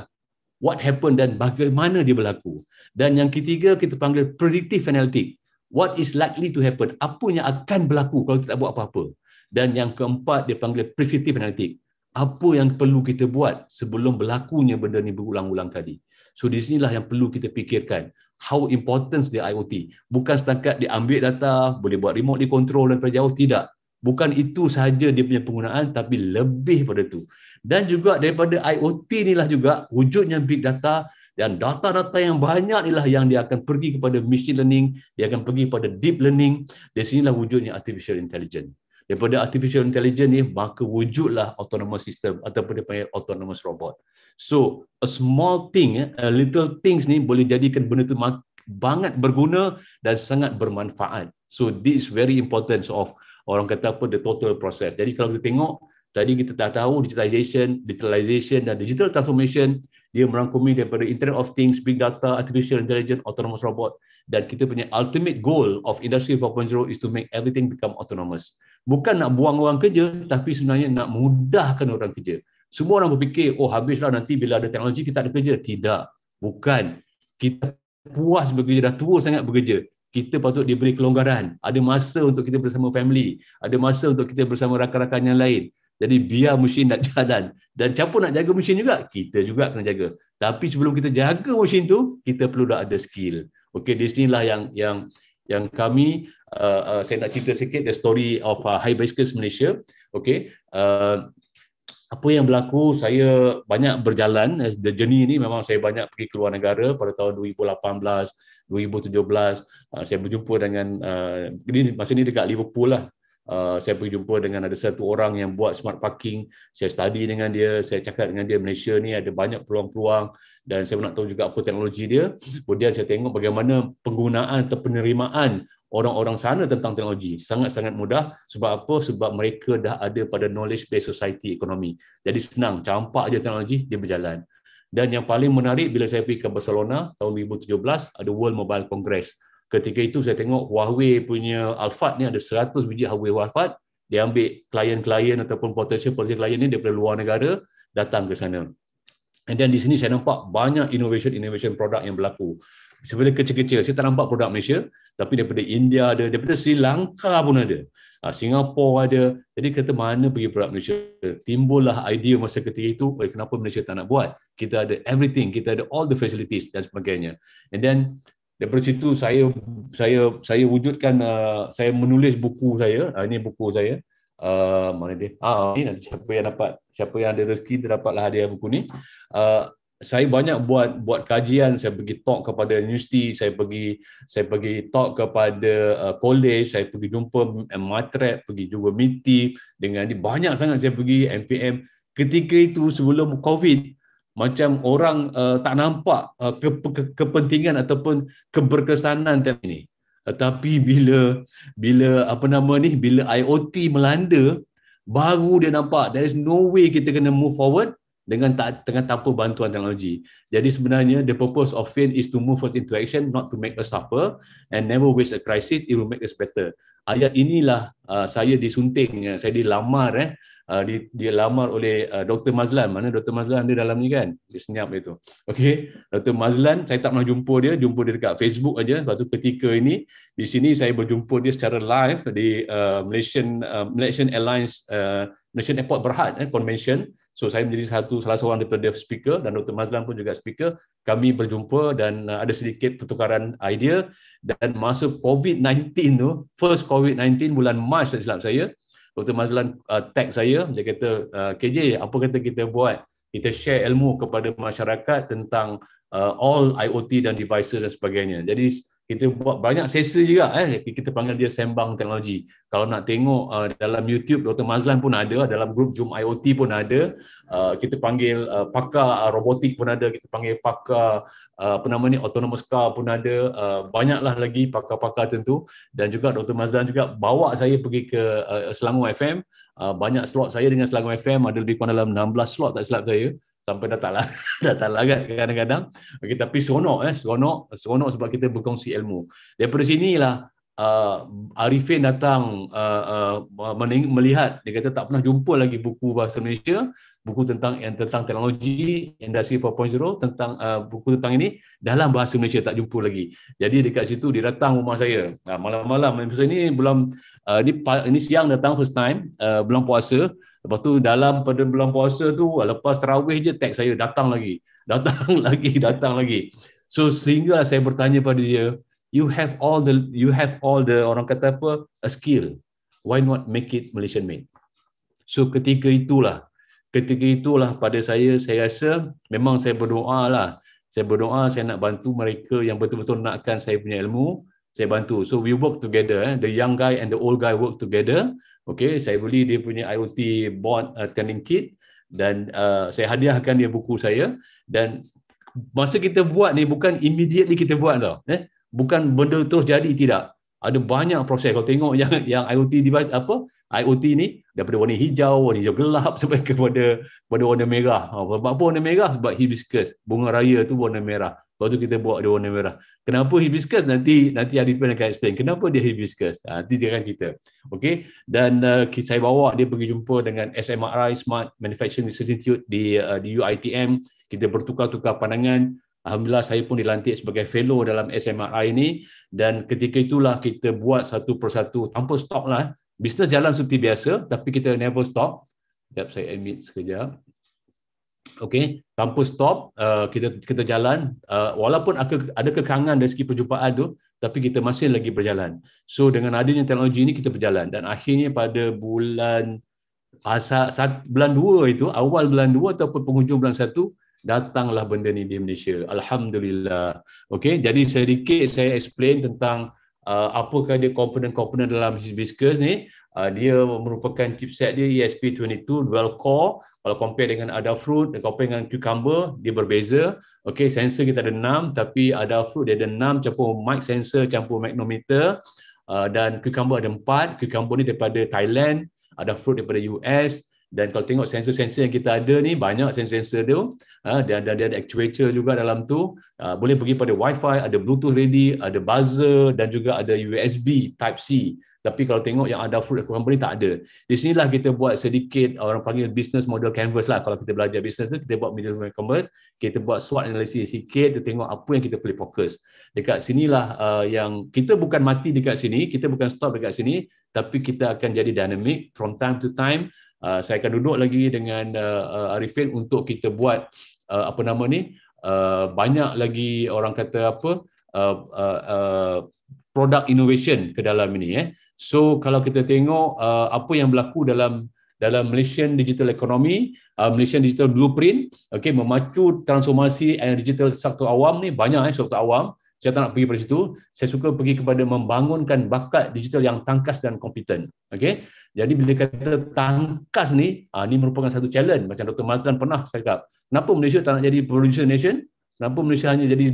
what happened dan bagaimana dia berlaku. Dan yang ketiga, kita panggil predictive analytic. What is likely to happen? Apa yang akan berlaku kalau kita tak buat apa-apa? Dan yang keempat, dia panggil predictive analytic. Apa yang perlu kita buat sebelum berlakunya benda ni berulang-ulang kali? So, di sinilah yang perlu kita fikirkan. How important the IoT? Bukan setakat diambil data, boleh buat remote control dan jauh, tidak. Bukan itu sahaja dia punya penggunaan tapi lebih pada itu. Dan juga daripada IoT inilah juga wujudnya big data dan data-data yang banyak inilah yang dia akan pergi kepada machine learning, dia akan pergi kepada deep learning, di sinilah wujudnya artificial intelligence. Daripada artificial intelligence ni, maka wujudlah autonomous system ataupun dia panggil autonomous robot. So, a small thing, eh, a little things ni boleh jadikan benda tu banget berguna dan sangat bermanfaat. So, this very important of orang kata apa the total process. Jadi kalau kita tengok tadi kita dah tahu digitalization, digitalization dan digital transformation dia merangkumi daripada internet of things, big data, artificial intelligence, autonomous robot dan kita punya ultimate goal of industry 4.0 is to make everything become autonomous. Bukan nak buang orang kerja tapi sebenarnya nak mudahkan orang kerja. Semua orang berfikir, oh habislah nanti bila ada teknologi kita ada kerja. Tidak. Bukan. Kita puas bekerja, dah tua sangat bekerja kita patut diberi kelonggaran. Ada masa untuk kita bersama family. Ada masa untuk kita bersama rakan-rakan yang lain. Jadi biar mesin nak jalan. Dan siapa nak jaga mesin juga? Kita juga kena jaga. Tapi sebelum kita jaga mesin tu, kita perlu dah ada skill. Okey, di sinilah yang yang yang kami, uh, uh, saya nak cerita sikit the story of uh, High Bicycles Malaysia. Okey, uh, apa yang berlaku, saya banyak berjalan. The journey ini memang saya banyak pergi keluar negara pada tahun 2018, 2017 uh, saya berjumpa dengan uh, ini masa ni dekat Liverpool lah Uh, saya pergi jumpa dengan ada satu orang yang buat smart parking saya study dengan dia saya cakap dengan dia Malaysia ni ada banyak peluang-peluang dan saya nak tahu juga apa teknologi dia kemudian saya tengok bagaimana penggunaan atau penerimaan orang-orang sana tentang teknologi sangat-sangat mudah sebab apa sebab mereka dah ada pada knowledge based society ekonomi jadi senang campak je teknologi dia berjalan dan yang paling menarik bila saya pergi ke Barcelona tahun 2017 ada World Mobile Congress. Ketika itu saya tengok Huawei punya Alphard ni ada 100 biji Huawei Alphard dia ambil klien-klien ataupun potential potential klien ni daripada luar negara datang ke sana. And then di sini saya nampak banyak innovation innovation produk yang berlaku. Sebenarnya kecil-kecil saya tak nampak produk Malaysia tapi daripada India ada, daripada Sri Lanka pun ada. Ah, Singapura ada. Jadi kata mana pergi produk Malaysia? Timbullah idea masa ketika itu, kenapa Malaysia tak nak buat? kita ada everything, kita ada all the facilities dan sebagainya. And then dari situ saya saya saya wujudkan uh, saya menulis buku saya. Uh, ini buku saya. Uh, mana dia? Ah, ini nanti siapa yang dapat siapa yang ada rezeki dia dapatlah hadiah buku ni. Uh, saya banyak buat buat kajian, saya pergi talk kepada universiti, saya pergi saya pergi talk kepada uh, college, saya pergi jumpa matrep, pergi jumpa miti dengan dia banyak sangat saya pergi MPM ketika itu sebelum covid macam orang uh, tak nampak uh, ke, ke, kepentingan ataupun keberkesanan tema ini tetapi uh, bila bila apa nama ni bila IoT melanda baru dia nampak there is no way kita kena move forward dengan tak, dengan tanpa bantuan teknologi. Jadi sebenarnya the purpose of FIN is to move us into action, not to make us suffer and never waste a crisis, it will make us better. Ayat inilah uh, saya disunting, uh, saya dilamar eh, uh, dilamar oleh uh, Dr. Mazlan. Mana Dr. Mazlan ada dalam ni kan? Dia senyap itu. Okay, Dr. Mazlan, saya tak pernah jumpa dia, jumpa dia dekat Facebook aja. Suatu ketika ini, di sini saya berjumpa dia secara live di uh, Malaysian, uh, Malaysian Airlines, uh, Malaysian Airport Berhad eh, Convention. So saya menjadi satu salah seorang di daripada speaker dan Dr. Mazlan pun juga speaker. Kami berjumpa dan uh, ada sedikit pertukaran idea dan masuk COVID-19 tu, first COVID-19 bulan Mac tak silap saya, Dr. Mazlan uh, tag saya, dia kata, uh, KJ, apa kata kita buat? Kita share ilmu kepada masyarakat tentang uh, all IoT dan devices dan sebagainya. Jadi kita buat banyak sesi juga eh kita panggil dia sembang teknologi kalau nak tengok uh, dalam YouTube Dr Mazlan pun ada dalam grup Zoom IoT pun ada uh, kita panggil uh, pakar uh, robotik pun ada kita panggil pakar uh, apa nama ni autonomous car pun ada uh, banyaklah lagi pakar-pakar tentu dan juga Dr Mazlan juga bawa saya pergi ke uh, Selangor FM uh, banyak slot saya dengan Selangor FM ada lebih kurang dalam 16 slot tak silap saya sampai datanglah datanglah kan kadang-kadang okay, tapi sono, eh sono, sono sebab kita berkongsi ilmu daripada sinilah uh, Arifin datang uh, uh, melihat dia kata tak pernah jumpa lagi buku bahasa Malaysia buku tentang yang tentang teknologi industri 4.0 tentang uh, buku tentang ini dalam bahasa Malaysia tak jumpa lagi. Jadi dekat situ dia datang rumah saya. malam malam-malam ini belum uh, ini, ini siang datang first time uh, belum puasa Lepas tu dalam pada bulan puasa tu lepas terawih je teks saya datang lagi. Datang lagi, datang lagi. So sehingga saya bertanya pada dia, you have all the you have all the orang kata apa? a skill. Why not make it Malaysian made? So ketika itulah ketika itulah pada saya saya rasa memang saya berdoa lah. Saya berdoa saya nak bantu mereka yang betul-betul nakkan saya punya ilmu saya bantu. So we work together. Eh? The young guy and the old guy work together. Okay, saya beli dia punya IoT board uh, tending kit dan uh, saya hadiahkan dia buku saya. Dan masa kita buat ni bukan immediately kita buat tau. Eh? Bukan benda terus jadi tidak. Ada banyak proses. Kalau tengok yang yang IoT di apa IoT ni daripada warna hijau, warna hijau gelap sampai kepada kepada warna merah. Ha, apa apa warna merah? Sebab hibiscus, bunga raya tu warna merah. Lepas tu kita buat dia warna merah. Kenapa hibiscus? Nanti nanti Arifin akan explain. Kenapa dia hibiscus? Ha, nanti dia akan cerita. Okay? Dan uh, saya bawa dia pergi jumpa dengan SMRI, Smart Manufacturing Institute di, uh, di UITM. Kita bertukar-tukar pandangan. Alhamdulillah saya pun dilantik sebagai fellow dalam SMRI ini. Dan ketika itulah kita buat satu persatu tanpa stop lah. Bisnes jalan seperti biasa tapi kita never stop. Sekejap saya admit sekejap. Okey, tanpa stop uh, kita kita jalan uh, walaupun ada ada kekangan dari segi perjumpaan tu tapi kita masih lagi berjalan. So dengan adanya teknologi ini kita berjalan dan akhirnya pada bulan pasal ah, saat bulan 2 itu awal bulan 2 ataupun penghujung bulan 1 datanglah benda ni di Malaysia. Alhamdulillah. Okey, jadi sedikit saya explain tentang uh, apakah dia komponen-komponen dalam Hibiscus ni? Uh, dia merupakan chipset dia ESP22 dual core. Kalau compare dengan Adafruit, compare dengan cucumber, dia berbeza. Okey, sensor kita ada enam, tapi Adafruit dia ada enam campur mic sensor, campur magnometer. Uh, dan cucumber ada empat. Cucumber ni daripada Thailand, Adafruit daripada US dan kalau tengok sensor-sensor yang kita ada ni banyak sensor-sensor tu ha, dia ada dia ada actuator juga dalam tu ha, boleh pergi pada wifi ada bluetooth ready ada buzzer dan juga ada USB type C tapi kalau tengok yang ada fruit company tak ada. Di sinilah kita buat sedikit orang panggil business model canvas lah. Kalau kita belajar business tu, kita buat business model canvas. Kita buat SWOT analisis sikit, kita tengok apa yang kita boleh fokus. Dekat sinilah uh, yang kita bukan mati dekat sini, kita bukan stop dekat sini, tapi kita akan jadi dynamic from time to time. Ah, saya akan duduk lagi dengan uh, Arifin untuk kita buat uh, apa nama ni uh, banyak lagi orang kata apa uh, uh, uh, product innovation ke dalam ini eh. So kalau kita tengok uh, apa yang berlaku dalam dalam Malaysian Digital Economy, uh, Malaysian Digital Blueprint, okay, memacu transformasi digital sektor awam ni banyak eh, sektor awam. Saya tak nak pergi pada situ. Saya suka pergi kepada membangunkan bakat digital yang tangkas dan kompeten. Okay. Jadi bila kata tangkas ni, ini ah, merupakan satu challenge. Macam Dr. Mazlan pernah cakap, kenapa Malaysia tak nak jadi producer nation? Kenapa Malaysia hanya jadi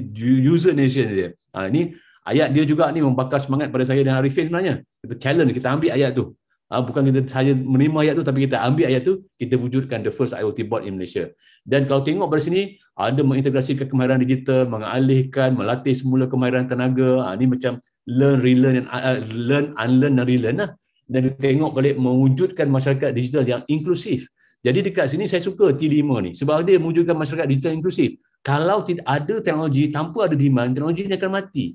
user nation saja? Ha, ini ayat dia juga ni membakar semangat pada saya dan Arifin sebenarnya. Kita challenge, kita ambil ayat tu. Ha, bukan kita saja menerima ayat tu, tapi kita ambil ayat tu, kita wujudkan the first IoT board in Malaysia. Dan kalau tengok pada sini, ada mengintegrasikan kemahiran digital, mengalihkan, melatih semula kemahiran tenaga. Ha, ini macam learn, relearn, and, uh, learn, unlearn, dan relearn lah dan kita tengok balik mewujudkan masyarakat digital yang inklusif. Jadi dekat sini saya suka T5 ni sebab dia mewujudkan masyarakat digital inklusif. Kalau tidak ada teknologi tanpa ada demand, teknologi ini akan mati.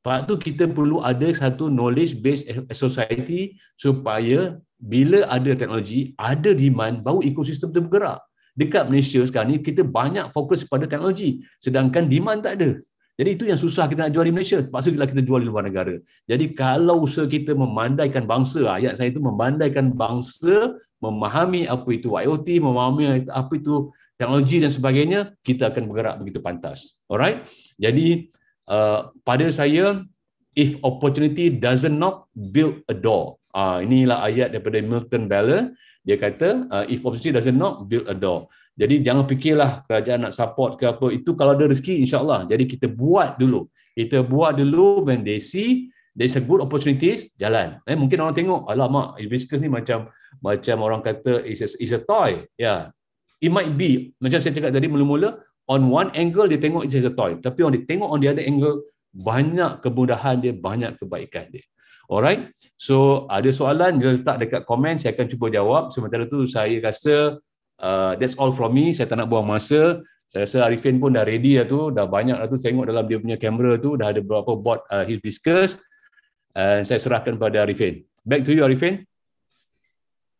Sebab tu kita perlu ada satu knowledge based society supaya bila ada teknologi, ada demand, baru ekosistem tu bergerak. Dekat Malaysia sekarang ni kita banyak fokus pada teknologi sedangkan demand tak ada. Jadi itu yang susah kita nak jual di Malaysia. Maksudnya lah kita jual di luar negara. Jadi kalau usaha kita memandaikan bangsa, ayat saya itu memandaikan bangsa, memahami apa itu IoT, memahami apa itu teknologi dan sebagainya, kita akan bergerak begitu pantas. Alright? Jadi uh, pada saya, if opportunity doesn't knock, build a door. Uh, inilah ayat daripada Milton Beller. Dia kata, uh, if opportunity doesn't knock, build a door. Jadi jangan fikirlah kerajaan nak support ke apa. Itu kalau ada rezeki insyaAllah. Jadi kita buat dulu. Kita buat dulu when they see there's a good opportunities, jalan. Eh, mungkin orang tengok, alamak, hibiscus ni macam macam orang kata is a, is a toy. Yeah. It might be, macam saya cakap tadi mula-mula, on one angle dia tengok it's a toy. Tapi orang dia tengok on the other angle, banyak kemudahan dia, banyak kebaikan dia. Alright? So, ada soalan, jangan letak dekat komen, saya akan cuba jawab. Sementara tu, saya rasa uh, that's all from me saya tak nak buang masa saya rasa Arifin pun dah ready dah tu dah banyak dah tu saya tengok dalam dia punya kamera tu dah ada beberapa bot uh, his discuss and saya serahkan pada Arifin back to you Arifin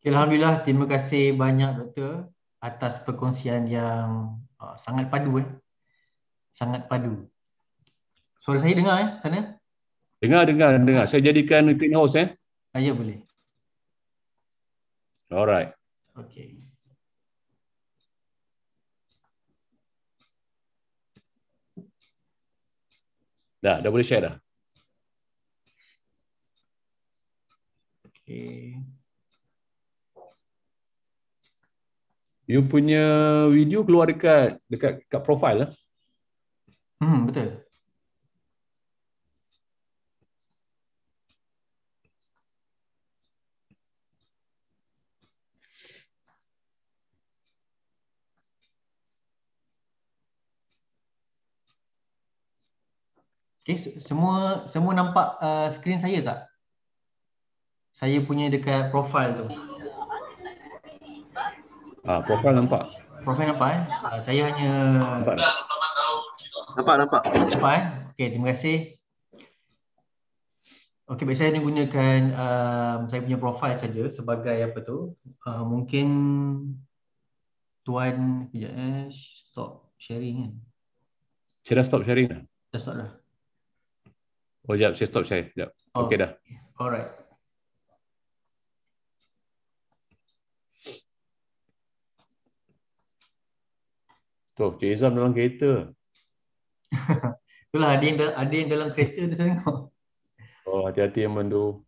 Alhamdulillah terima kasih banyak doktor atas perkongsian yang uh, sangat padu eh. sangat padu suara saya dengar eh sana dengar dengar dengar saya jadikan clean house eh ah, ya boleh Alright. Okay. Dah, dah boleh share dah. Okay. You punya video keluar dekat dekat, dekat profile lah. Hmm, betul. Okay, eh, semua semua nampak uh, skrin saya tak? Saya punya dekat profil tu. Ah, uh, profile nampak. Profil nampak eh? Uh, saya hanya nampak. Nampak, nampak. Nampak eh? Okay, terima kasih. Okay, baik saya ni gunakan uh, saya punya profil saja sebagai apa tu. Uh, mungkin tuan kejap eh, stop sharing kan. Saya dah stop sharing dah. Dah stop dah. Oh, jap. Saya stop saya. Jap. Oh. Okey dah. Alright. Tu, oh, Cik Izam dalam kereta. Itulah, ada yang, dalam, ada yang dalam kereta tu sana. Oh, hati-hati yang mandu.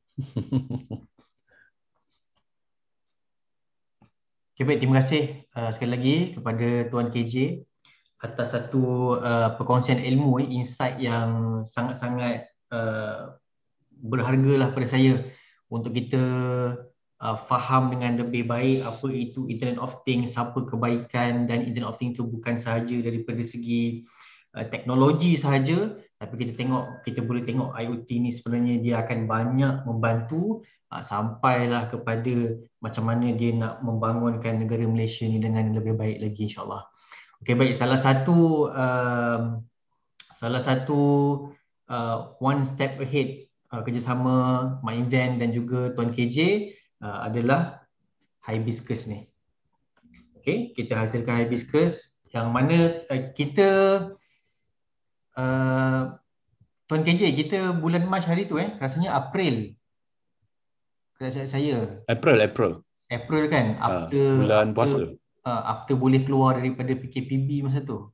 okay, baik, terima kasih uh, sekali lagi kepada Tuan KJ atas satu uh, perkongsian ilmu, eh, insight yang sangat-sangat Uh, berharga lah pada saya untuk kita uh, faham dengan lebih baik apa itu Internet of Things, apa kebaikan dan Internet of Things itu bukan sahaja daripada segi uh, teknologi sahaja tapi kita tengok kita boleh tengok IoT ni sebenarnya dia akan banyak membantu uh, sampailah kepada macam mana dia nak membangunkan negara Malaysia ni dengan lebih baik lagi insyaallah. Okay baik salah satu uh, salah satu uh, one step ahead uh, kerjasama MyInvent dan juga Tuan KJ uh, adalah hibiscus ni. Okay, kita hasilkan hibiscus yang mana uh, kita uh, Tuan KJ, kita bulan Mac hari tu eh, rasanya April. Kerajaan saya. April, April. April kan, ah, after, uh, bulan puasa. After, uh, after boleh keluar daripada PKPB masa tu.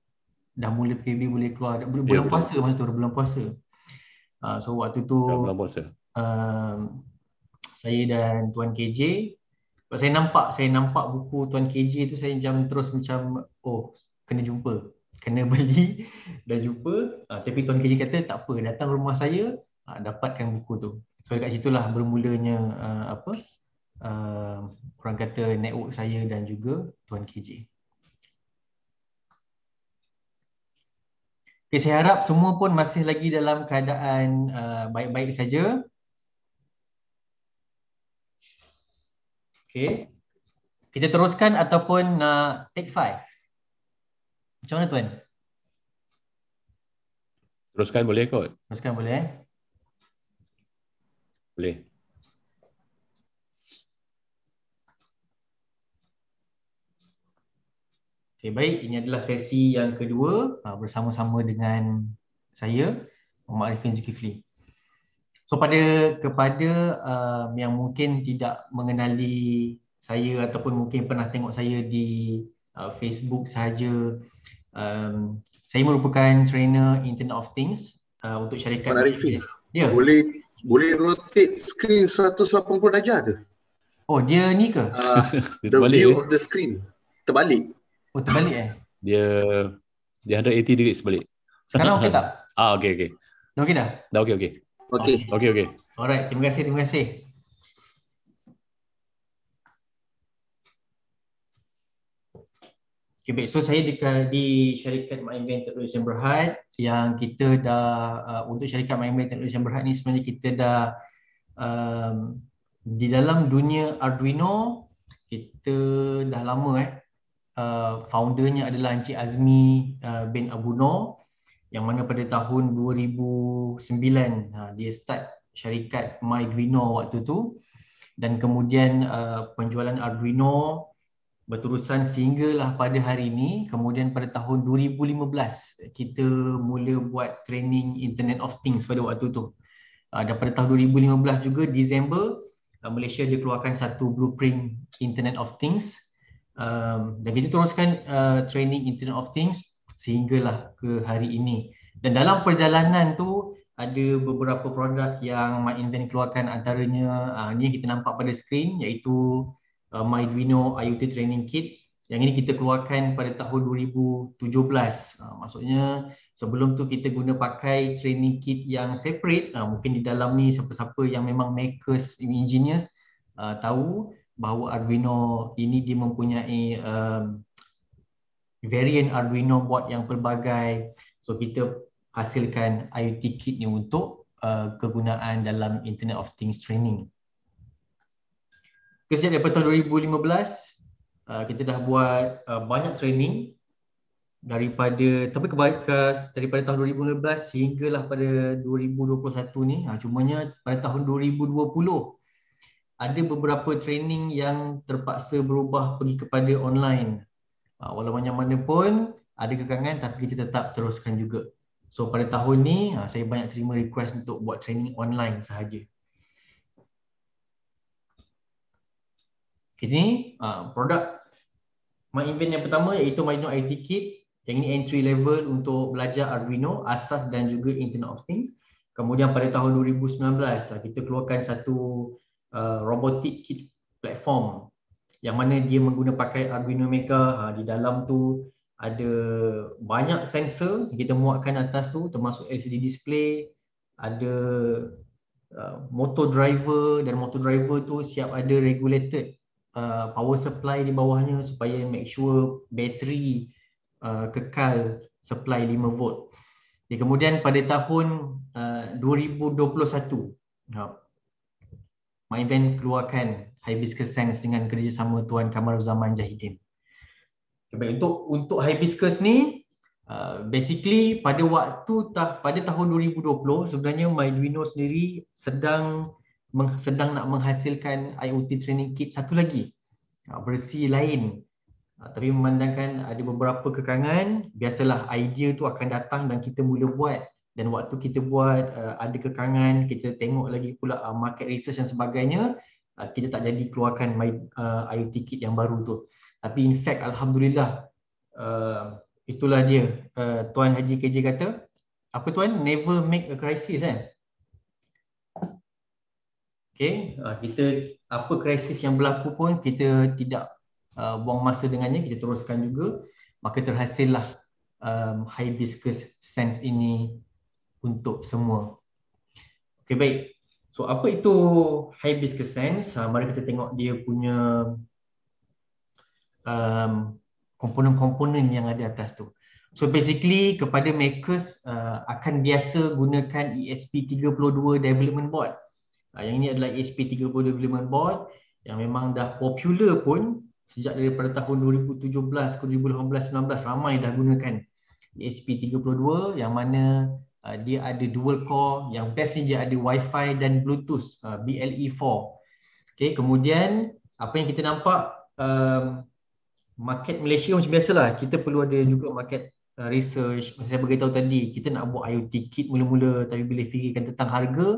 Dah mula PKPB boleh keluar, bulan yeah, puasa masa tu, bulan puasa. Uh, so waktu tu puasa. Um, saya dan Tuan KJ sebab saya nampak saya nampak buku Tuan KJ tu saya jam terus macam oh kena jumpa kena beli dan jumpa uh, tapi Tuan KJ kata tak apa datang rumah saya uh, dapatkan buku tu so dekat situlah bermulanya uh, apa uh, orang kata network saya dan juga Tuan KJ Okay, saya harap semua pun masih lagi dalam keadaan uh, baik-baik saja. Okay. Kita teruskan ataupun uh, take five. Macam mana tuan? Teruskan boleh kot. Teruskan boleh. Eh? Boleh. Okay, baik, ini adalah sesi yang kedua ah, bersama-sama dengan saya, Muhammad Arifin Zulkifli. So pada kepada um, yang mungkin tidak mengenali saya ataupun mungkin pernah tengok saya di uh, Facebook sahaja, um, saya merupakan trainer Internet of Things uh, untuk syarikat. Muhammad Arifin, ya. boleh, boleh rotate screen 180 darjah ke? Oh, dia ni ke? Uh, the view eh. of the screen, terbalik. Oh, terbalik eh? Dia dia 180 degree sebalik. Sekarang okey tak? ah, okey okey. Dah okey dah? Dah okey okey. Okey. Okey okey. Alright, terima kasih, terima kasih. Okay, baik. So saya dekat di syarikat MyInvent Teknologi Sdn Bhd yang kita dah uh, untuk syarikat MyInvent Teknologi Sdn Bhd ni sebenarnya kita dah um, di dalam dunia Arduino kita dah lama eh uh, foundernya adalah Encik Azmi uh, bin Abu Nur yang mana pada tahun 2009 uh, dia start syarikat MyGrino waktu tu dan kemudian uh, penjualan Arduino berterusan sehinggalah pada hari ini kemudian pada tahun 2015 kita mula buat training Internet of Things pada waktu tu uh, dan pada tahun 2015 juga Disember uh, Malaysia dia keluarkan satu blueprint Internet of Things um, dan kita teruskan uh, training Internet of Things sehinggalah ke hari ini dan dalam perjalanan tu ada beberapa produk yang MyInvent keluarkan antaranya uh, ni kita nampak pada skrin iaitu uh, MyDuino IoT Training Kit yang ini kita keluarkan pada tahun 2017 uh, maksudnya sebelum tu kita guna pakai training kit yang separate uh, mungkin di dalam ni siapa-siapa yang memang makers, engineers uh, tahu bahawa Arduino ini dia mempunyai uh, um, varian Arduino board yang pelbagai. So kita hasilkan IoT kit ni untuk uh, kegunaan dalam Internet of Things training. Sejak daripada tahun 2015, uh, kita dah buat uh, banyak training daripada tapi kebaikan daripada tahun 2015 sehinggalah pada 2021 ni. Ha, cumanya pada tahun 2020 ada beberapa training yang terpaksa berubah pergi kepada online. Uh, walau macam mana pun ada kekangan tapi kita tetap teruskan juga. So pada tahun ni uh, saya banyak terima request untuk buat training online sahaja. Kini okay, uh, produk my event yang pertama iaitu my new IT kit yang ini entry level untuk belajar Arduino, asas dan juga Internet of Things. Kemudian pada tahun 2019 kita keluarkan satu Uh, robotik kit platform yang mana dia menggunakan pakai Arduino Mega ha, di dalam tu ada banyak sensor yang kita muatkan atas tu termasuk LCD display ada uh, motor driver dan motor driver tu siap ada regulated uh, power supply di bawahnya supaya make sure bateri uh, kekal supply 5 volt. Jadi kemudian pada tahun uh, 2021 MyBand keluarkan Hibiscus Sense dengan kerjasama Tuan Kamaru Zaman Jahidin. Baik, untuk untuk Hibiscus ni uh, basically pada waktu tah, pada tahun 2020 sebenarnya MyDuino sendiri sedang meng, sedang nak menghasilkan IoT training kit satu lagi uh, versi lain uh, tapi memandangkan ada beberapa kekangan biasalah idea tu akan datang dan kita mula buat dan waktu kita buat uh, ada kekangan kita tengok lagi pula uh, market research dan sebagainya uh, kita tak jadi keluarkan my uh, IoT kit yang baru tu tapi in fact alhamdulillah uh, itulah dia uh, tuan Haji KJ kata apa tuan never make a crisis kan okey uh, kita apa krisis yang berlaku pun kita tidak uh, buang masa dengannya kita teruskan juga maka terhasillah um, hibiscus sense ini untuk semua. Okay baik. So apa itu hibiscus sense? Uh, mari kita tengok dia punya um, komponen-komponen yang ada atas tu. So basically kepada makers uh, akan biasa gunakan ESP32 development board. Uh, yang ini adalah ESP32 development board yang memang dah popular pun sejak daripada tahun 2017, 2018, 2019 ramai dah gunakan ESP32 yang mana Ah, dia ada dual core yang bestnya dia ada wifi dan bluetooth uh, ah, BLE4 okay, kemudian apa yang kita nampak um, market Malaysia macam biasalah kita perlu ada juga market uh, research macam saya beritahu tadi kita nak buat IoT kit mula-mula tapi bila fikirkan tentang harga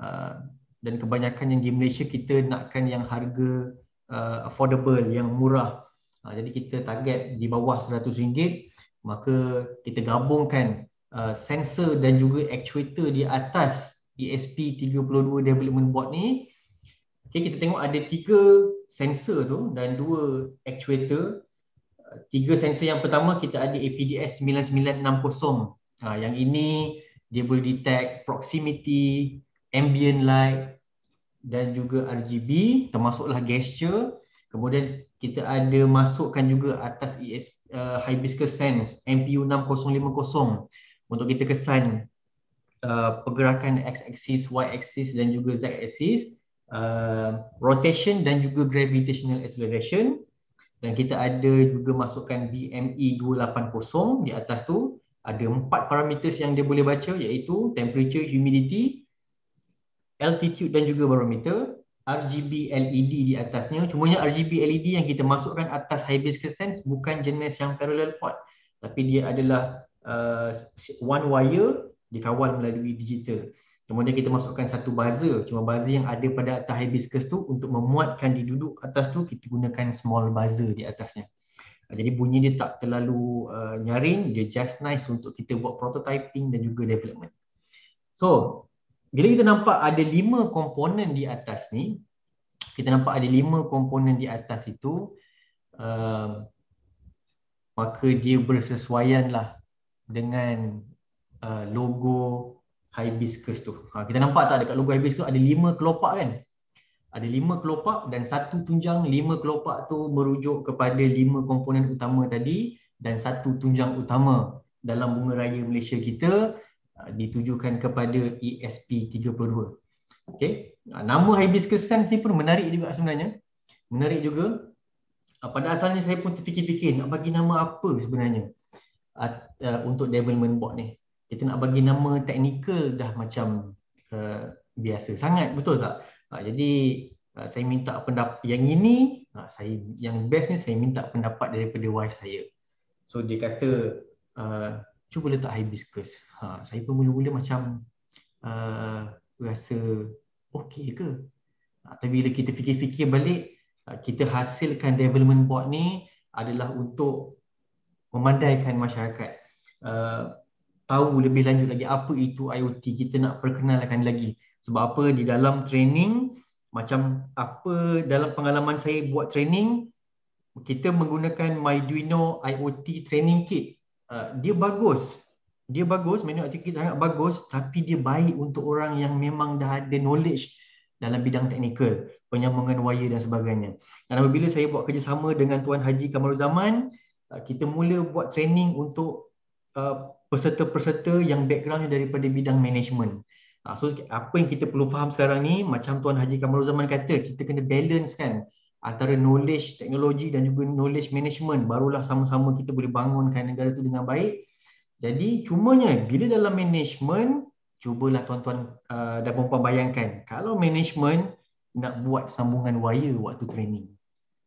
uh, dan kebanyakan yang di Malaysia kita nakkan yang harga uh, affordable yang murah uh, jadi kita target di bawah RM100 maka kita gabungkan Uh, sensor dan juga actuator di atas ESP32 development board ni okay, kita tengok ada tiga sensor tu dan dua actuator uh, tiga sensor yang pertama kita ada APDS 9960 uh, yang ini dia boleh detect proximity, ambient light dan juga RGB termasuklah gesture kemudian kita ada masukkan juga atas ESP, uh, hibiscus sense MPU 6050 untuk kita kesan uh, pergerakan x-axis, y-axis dan juga z-axis, uh, rotation dan juga gravitational acceleration dan kita ada juga masukkan BME 280 di atas tu ada empat parameters yang dia boleh baca iaitu temperature, humidity, altitude dan juga barometer RGB LED di atasnya cumanya RGB LED yang kita masukkan atas high hibiscus sense bukan jenis yang parallel port, tapi dia adalah uh, one wire dikawal melalui digital. Kemudian kita masukkan satu buzzer, cuma buzzer yang ada pada atas hibiscus tu untuk memuatkan di duduk atas tu kita gunakan small buzzer di atasnya. Uh, jadi bunyi dia tak terlalu uh, nyaring, dia just nice untuk kita buat prototyping dan juga development. So, bila kita nampak ada lima komponen di atas ni, kita nampak ada lima komponen di atas itu, uh, maka dia lah dengan uh, logo hibiscus tu. Ha, kita nampak tak dekat logo hibiscus tu ada lima kelopak kan? Ada lima kelopak dan satu tunjang lima kelopak tu merujuk kepada lima komponen utama tadi dan satu tunjang utama dalam bunga raya Malaysia kita uh, ditujukan kepada ESP32. Okay. Ha, nama hibiscus kan sense pun menarik juga sebenarnya. Menarik juga. Ha, pada asalnya saya pun terfikir-fikir nak bagi nama apa sebenarnya uh, uh, untuk development board ni. Kita nak bagi nama teknikal dah macam uh, biasa sangat, betul tak? Uh, jadi uh, saya minta pendapat yang ini, uh, saya yang best ni saya minta pendapat daripada wife saya. So dia kata uh, cuba letak hibiscus. Ha, saya pun mula-mula macam uh, rasa okey ke? Ha, tapi bila kita fikir-fikir balik, uh, kita hasilkan development board ni adalah untuk memandaikan masyarakat uh, tahu lebih lanjut lagi apa itu IoT kita nak perkenalkan lagi sebab apa di dalam training macam apa dalam pengalaman saya buat training kita menggunakan Myduino IoT training kit uh, dia bagus dia bagus menu IoT kit sangat bagus tapi dia baik untuk orang yang memang dah ada knowledge dalam bidang teknikal penyambungan wayar dan sebagainya dan apabila saya buat kerjasama dengan tuan Haji Kamaruzaman Uh, kita mula buat training untuk uh, peserta-peserta yang backgroundnya daripada bidang management. Uh, so apa yang kita perlu faham sekarang ni macam Tuan Haji Kamarul Zaman kata kita kena balance kan antara knowledge teknologi dan juga knowledge management barulah sama-sama kita boleh bangunkan negara tu dengan baik. Jadi cumanya bila dalam management cubalah tuan-tuan uh, dan puan-puan bayangkan kalau management nak buat sambungan wire waktu training.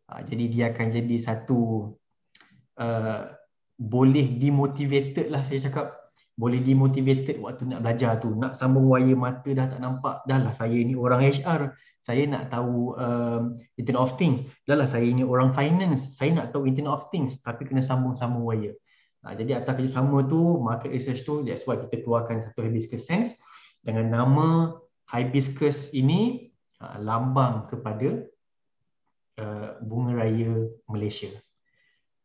Uh, jadi dia akan jadi satu Uh, boleh demotivated lah saya cakap boleh demotivated waktu nak belajar tu nak sambung wayar mata dah tak nampak dah lah saya ni orang HR saya nak tahu um, internet of things dah lah saya ni orang finance saya nak tahu internet of things tapi kena sambung-sambung wayar ha, Nah, jadi atas kerjasama tu, market research tu, that's why kita keluarkan satu hibiscus sense dengan nama hibiscus ini ha, lambang kepada uh, bunga raya Malaysia.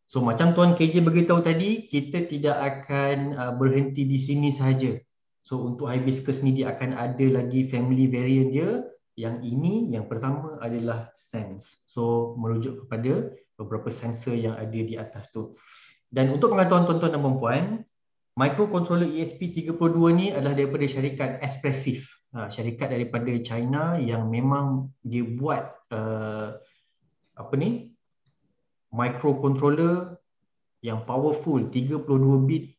So macam Tuan KJ beritahu tadi, kita tidak akan uh, berhenti di sini sahaja. So untuk hibiscus ni dia akan ada lagi family variant dia. Yang ini, yang pertama adalah sense. So merujuk kepada beberapa sensor yang ada di atas tu. Dan untuk pengetahuan tuan-tuan dan perempuan, microcontroller ESP32 ni adalah daripada syarikat Espressif. Ha, syarikat daripada China yang memang dia buat uh, apa ni microcontroller yang powerful 32 bit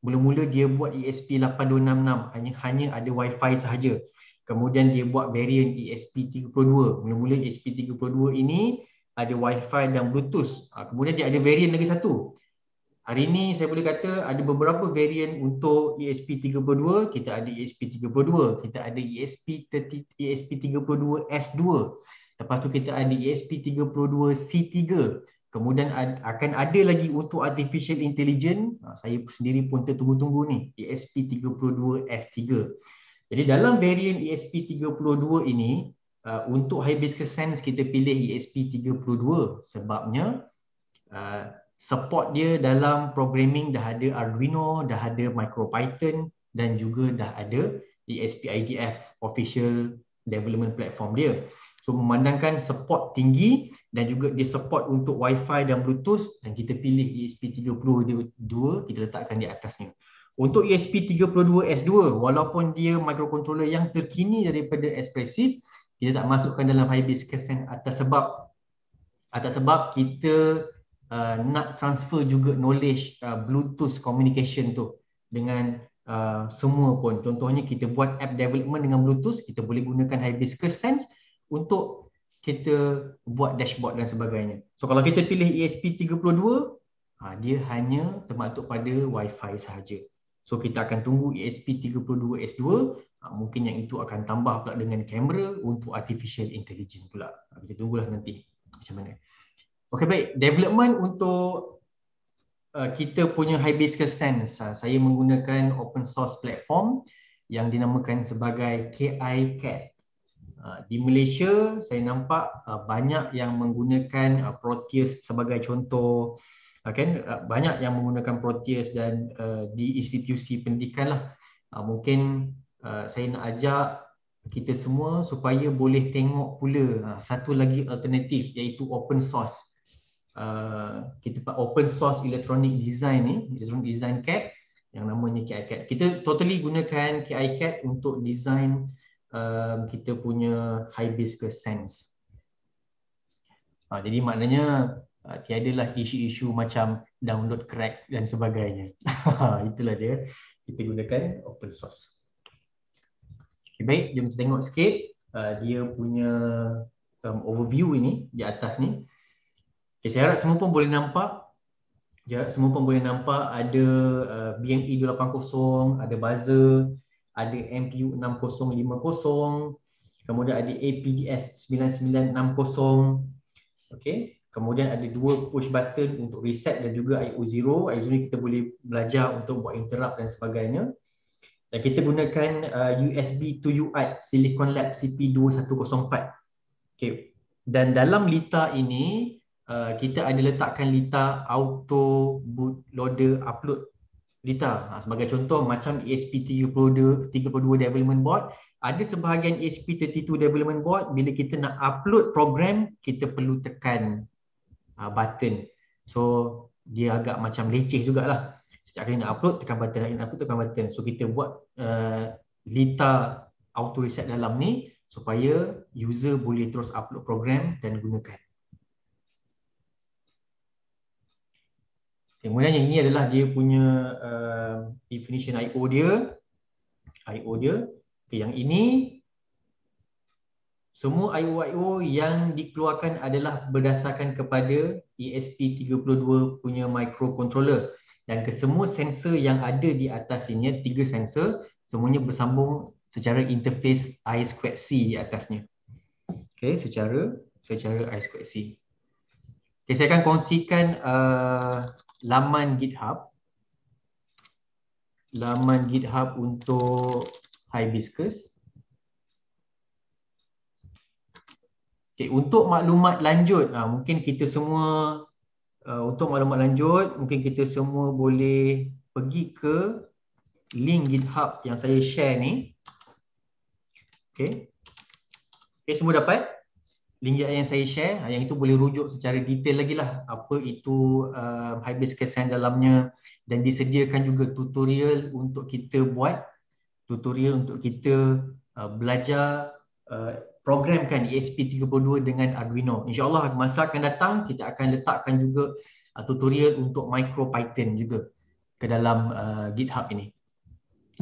mula-mula dia buat ESP8266 hanya hanya ada wifi sahaja kemudian dia buat variant ESP32 mula-mula ESP32 ini ada wifi dan bluetooth ha, kemudian dia ada variant lagi satu hari ini saya boleh kata ada beberapa variant untuk ESP32 kita ada ESP32 kita ada ESP ESP32S2 Lepas tu kita ada ESP32C3. Kemudian akan ada lagi untuk artificial intelligence. Ha, saya sendiri pun tertunggu-tunggu ni. ESP32S3. Jadi dalam varian ESP32 ini, uh, untuk high hibiscus sense kita pilih ESP32 sebabnya uh, support dia dalam programming dah ada Arduino, dah ada MicroPython dan juga dah ada ESP IDF official development platform dia. So memandangkan support tinggi dan juga dia support untuk WiFi dan Bluetooth dan kita pilih ESP32 kita letakkan di atasnya. Untuk ESP32S2 walaupun dia microcontroller yang terkini daripada Expressive kita tak masukkan dalam Hibiscus yang atas sebab atas sebab kita uh, nak transfer juga knowledge uh, Bluetooth communication tu dengan Uh, semua pun. Contohnya kita buat app development dengan Bluetooth, kita boleh gunakan Hibiscus Sense untuk kita buat dashboard dan sebagainya. So kalau kita pilih ESP32, ha, dia hanya termaktuk pada WiFi fi sahaja. So kita akan tunggu ESP32S2, ha, mungkin yang itu akan tambah pula dengan kamera untuk artificial intelligence pula. Ha, kita tunggulah nanti macam mana. Okay baik, development untuk uh, kita punya high Hibiscus Sense. Ha, saya menggunakan open source platform yang dinamakan sebagai KICAT. Ah, di Malaysia saya nampak ah, banyak yang menggunakan uh, Proteus sebagai contoh kan banyak yang menggunakan Proteus dan di institusi pendidikan lah mungkin saya nak ajak kita semua supaya boleh tengok pula satu lagi alternatif iaitu open source uh, kita open source electronic design ni electronic design CAD yang namanya KiCad kita totally gunakan KiCad untuk design uh, um, kita punya hibiscus sense. Ha, jadi maknanya uh, lah isu-isu macam download crack dan sebagainya. Ha, itulah dia kita gunakan open source. Okay, baik, jom kita tengok sikit uh, dia punya um, overview ini di atas ni. Okay, saya harap semua pun boleh nampak. Ya, semua pun boleh nampak ada uh, BMP 280, ada buzzer, ada MPU 6050, kemudian ada APS 9960. Okey, kemudian ada dua push button untuk reset dan juga io zero. IO0 ni kita boleh belajar untuk buat interrupt dan sebagainya. Dan kita gunakan uh, USB to UART Silicon Lab CP2104. Okey, dan dalam lita ini uh, kita ada letakkan lita auto boot loader upload Rita, ha, sebagai contoh macam ESP32 Development Board, ada sebahagian ESP32 Development Board bila kita nak upload program, kita perlu tekan uh, button. So dia agak macam leceh jugalah. Setiap kali nak upload, tekan button, nak upload, tekan button. So kita buat uh, Lita auto reset dalam ni supaya user boleh terus upload program dan gunakan. Kemudian yang ini adalah dia punya uh, definition IO dia. IO dia. Okay, yang ini semua IO-IO yang dikeluarkan adalah berdasarkan kepada ESP32 punya microcontroller dan kesemua sensor yang ada di atas ini tiga sensor semuanya bersambung secara interface I2C di atasnya. Okey, secara secara I2C. Okey, saya akan kongsikan uh, laman GitHub laman GitHub untuk Hibiscus. Okay, untuk maklumat lanjut, ha, mungkin kita semua uh, untuk maklumat lanjut, mungkin kita semua boleh pergi ke link GitHub yang saya share ni. Okay, okay semua dapat? link ayat yang saya share yang itu boleh rujuk secara detail lagi lah apa itu uh, case yang dalamnya dan disediakan juga tutorial untuk kita buat tutorial untuk kita uh, belajar uh, programkan ESP32 dengan Arduino. InsyaAllah masa akan datang kita akan letakkan juga uh, tutorial untuk micro python juga ke dalam uh, GitHub ini.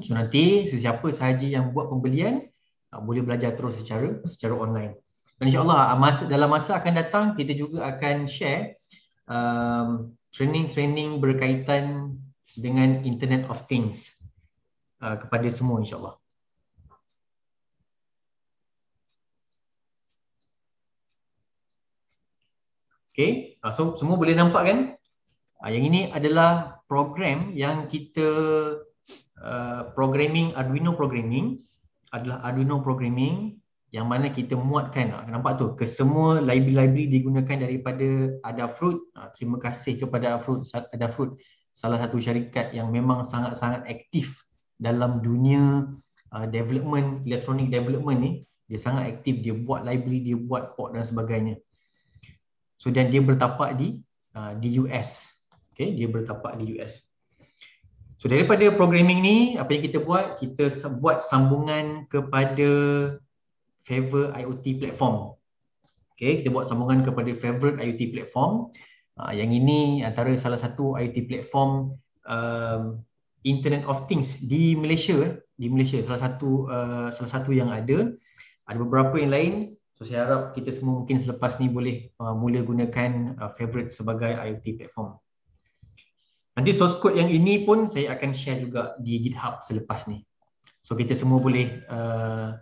So nanti sesiapa sahaja yang buat pembelian uh, boleh belajar terus secara secara online. InsyaAllah ah, dalam masa akan datang kita juga akan share um, training-training berkaitan dengan Internet of Things uh, kepada semua insyaAllah. Okay, ah, so semua boleh nampak kan? Yang ini adalah program yang kita uh, programming, Arduino programming adalah Arduino programming yang mana kita muatkan ah, nampak tu ke semua library-library digunakan daripada Adafruit ah, terima kasih kepada Adafruit Adafruit salah satu syarikat yang memang sangat-sangat aktif dalam dunia ah, development electronic development ni dia sangat aktif dia buat library dia buat port dan sebagainya so dan dia bertapak di di US okey dia bertapak di US so daripada programming ni apa yang kita buat kita buat sambungan kepada favorite IoT platform. Okay, kita buat sambungan kepada favorite IoT platform. Uh, yang ini antara salah satu IoT platform um, Internet of Things di Malaysia. Di Malaysia salah satu uh, salah satu yang ada. Ada beberapa yang lain. So, saya harap kita semua mungkin selepas ni boleh uh, mula gunakan uh, favorite sebagai IoT platform. Nanti source code yang ini pun saya akan share juga di GitHub selepas ni. So kita semua boleh uh,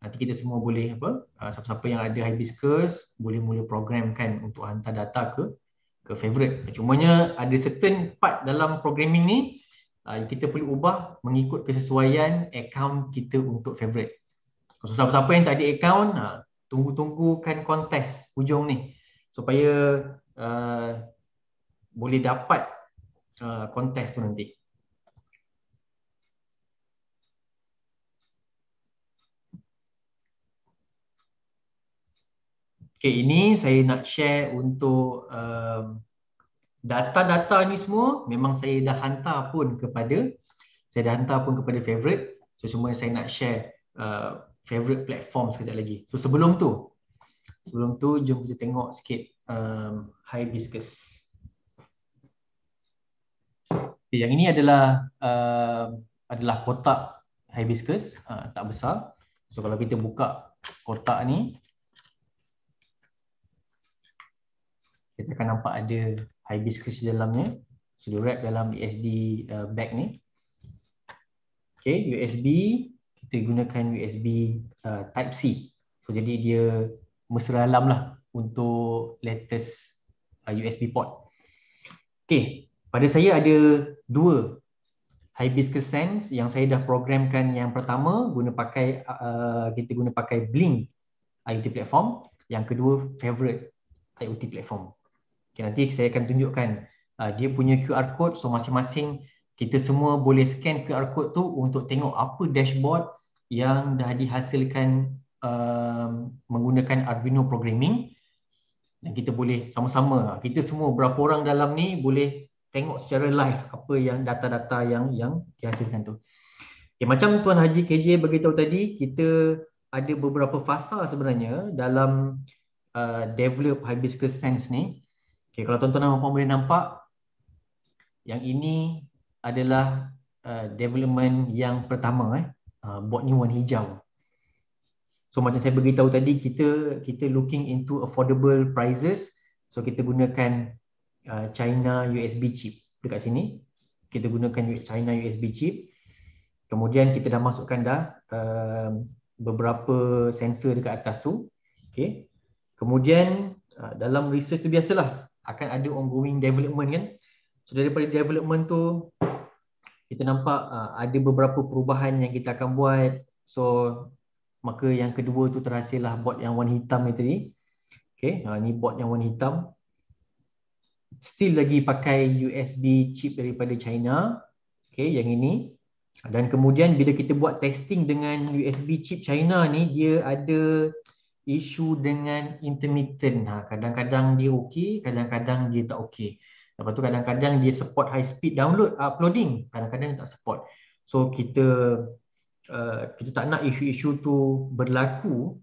nanti kita semua boleh apa ah, siapa-siapa yang ada hibiscus boleh mula programkan untuk hantar data ke ke favorite. Cumanya ada certain part dalam programming ni uh, kita perlu ubah mengikut kesesuaian account kita untuk favorite. Kalau so, siapa-siapa yang tak ada account, uh, tunggu-tunggukan kontes hujung ni supaya uh, boleh dapat kontes tu nanti. Okay, ini saya nak share untuk um, data-data ni semua memang saya dah hantar pun kepada saya dah hantar pun kepada favorite. So cuma saya nak share uh, favorite platform sekejap lagi. So sebelum tu sebelum tu jom kita tengok sikit um, hibiscus. Okay, yang ini adalah uh, adalah kotak hibiscus, uh, tak besar. So kalau kita buka kotak ni, kita akan nampak ada hibiscus dalamnya sudah so, wrap dalam USB e uh, bag ni okay USB kita gunakan USB uh, type C so jadi dia mesra alam lah untuk latest uh, USB port okay pada saya ada dua hibiscus sense yang saya dah programkan yang pertama guna pakai uh, kita guna pakai bling IoT platform yang kedua favorite IoT platform Okay, nanti saya akan tunjukkan uh, dia punya QR code so masing-masing kita semua boleh scan QR code tu untuk tengok apa dashboard yang dah dihasilkan uh, menggunakan Arduino programming dan kita boleh sama-sama uh, kita semua berapa orang dalam ni boleh tengok secara live apa yang data-data yang yang dihasilkan tu. Okay, macam tuan Haji KJ beritahu tadi kita ada beberapa fasa sebenarnya dalam uh, develop Hibiscus Sense ni. Okay, kalau tuan-tuan dan puan boleh nampak yang ini adalah uh, development yang pertama eh. Uh, bot ni warna hijau. So macam saya beritahu tadi kita kita looking into affordable prices. So kita gunakan uh, China USB chip dekat sini. Kita gunakan China USB chip. Kemudian kita dah masukkan dah uh, beberapa sensor dekat atas tu. Okay. Kemudian uh, dalam research tu biasalah akan ada ongoing development kan so daripada development tu kita nampak uh, ada beberapa perubahan yang kita akan buat so maka yang kedua tu terhasillah bot yang warna hitam ni tadi okey uh, ah, ni bot yang warna hitam still lagi pakai USB chip daripada China okey yang ini dan kemudian bila kita buat testing dengan USB chip China ni dia ada isu dengan intermittent. Ha, kadang-kadang dia okey, kadang-kadang dia tak okey. Lepas tu kadang-kadang dia support high speed download uploading, kadang-kadang dia tak support. So kita uh, kita tak nak isu-isu tu berlaku.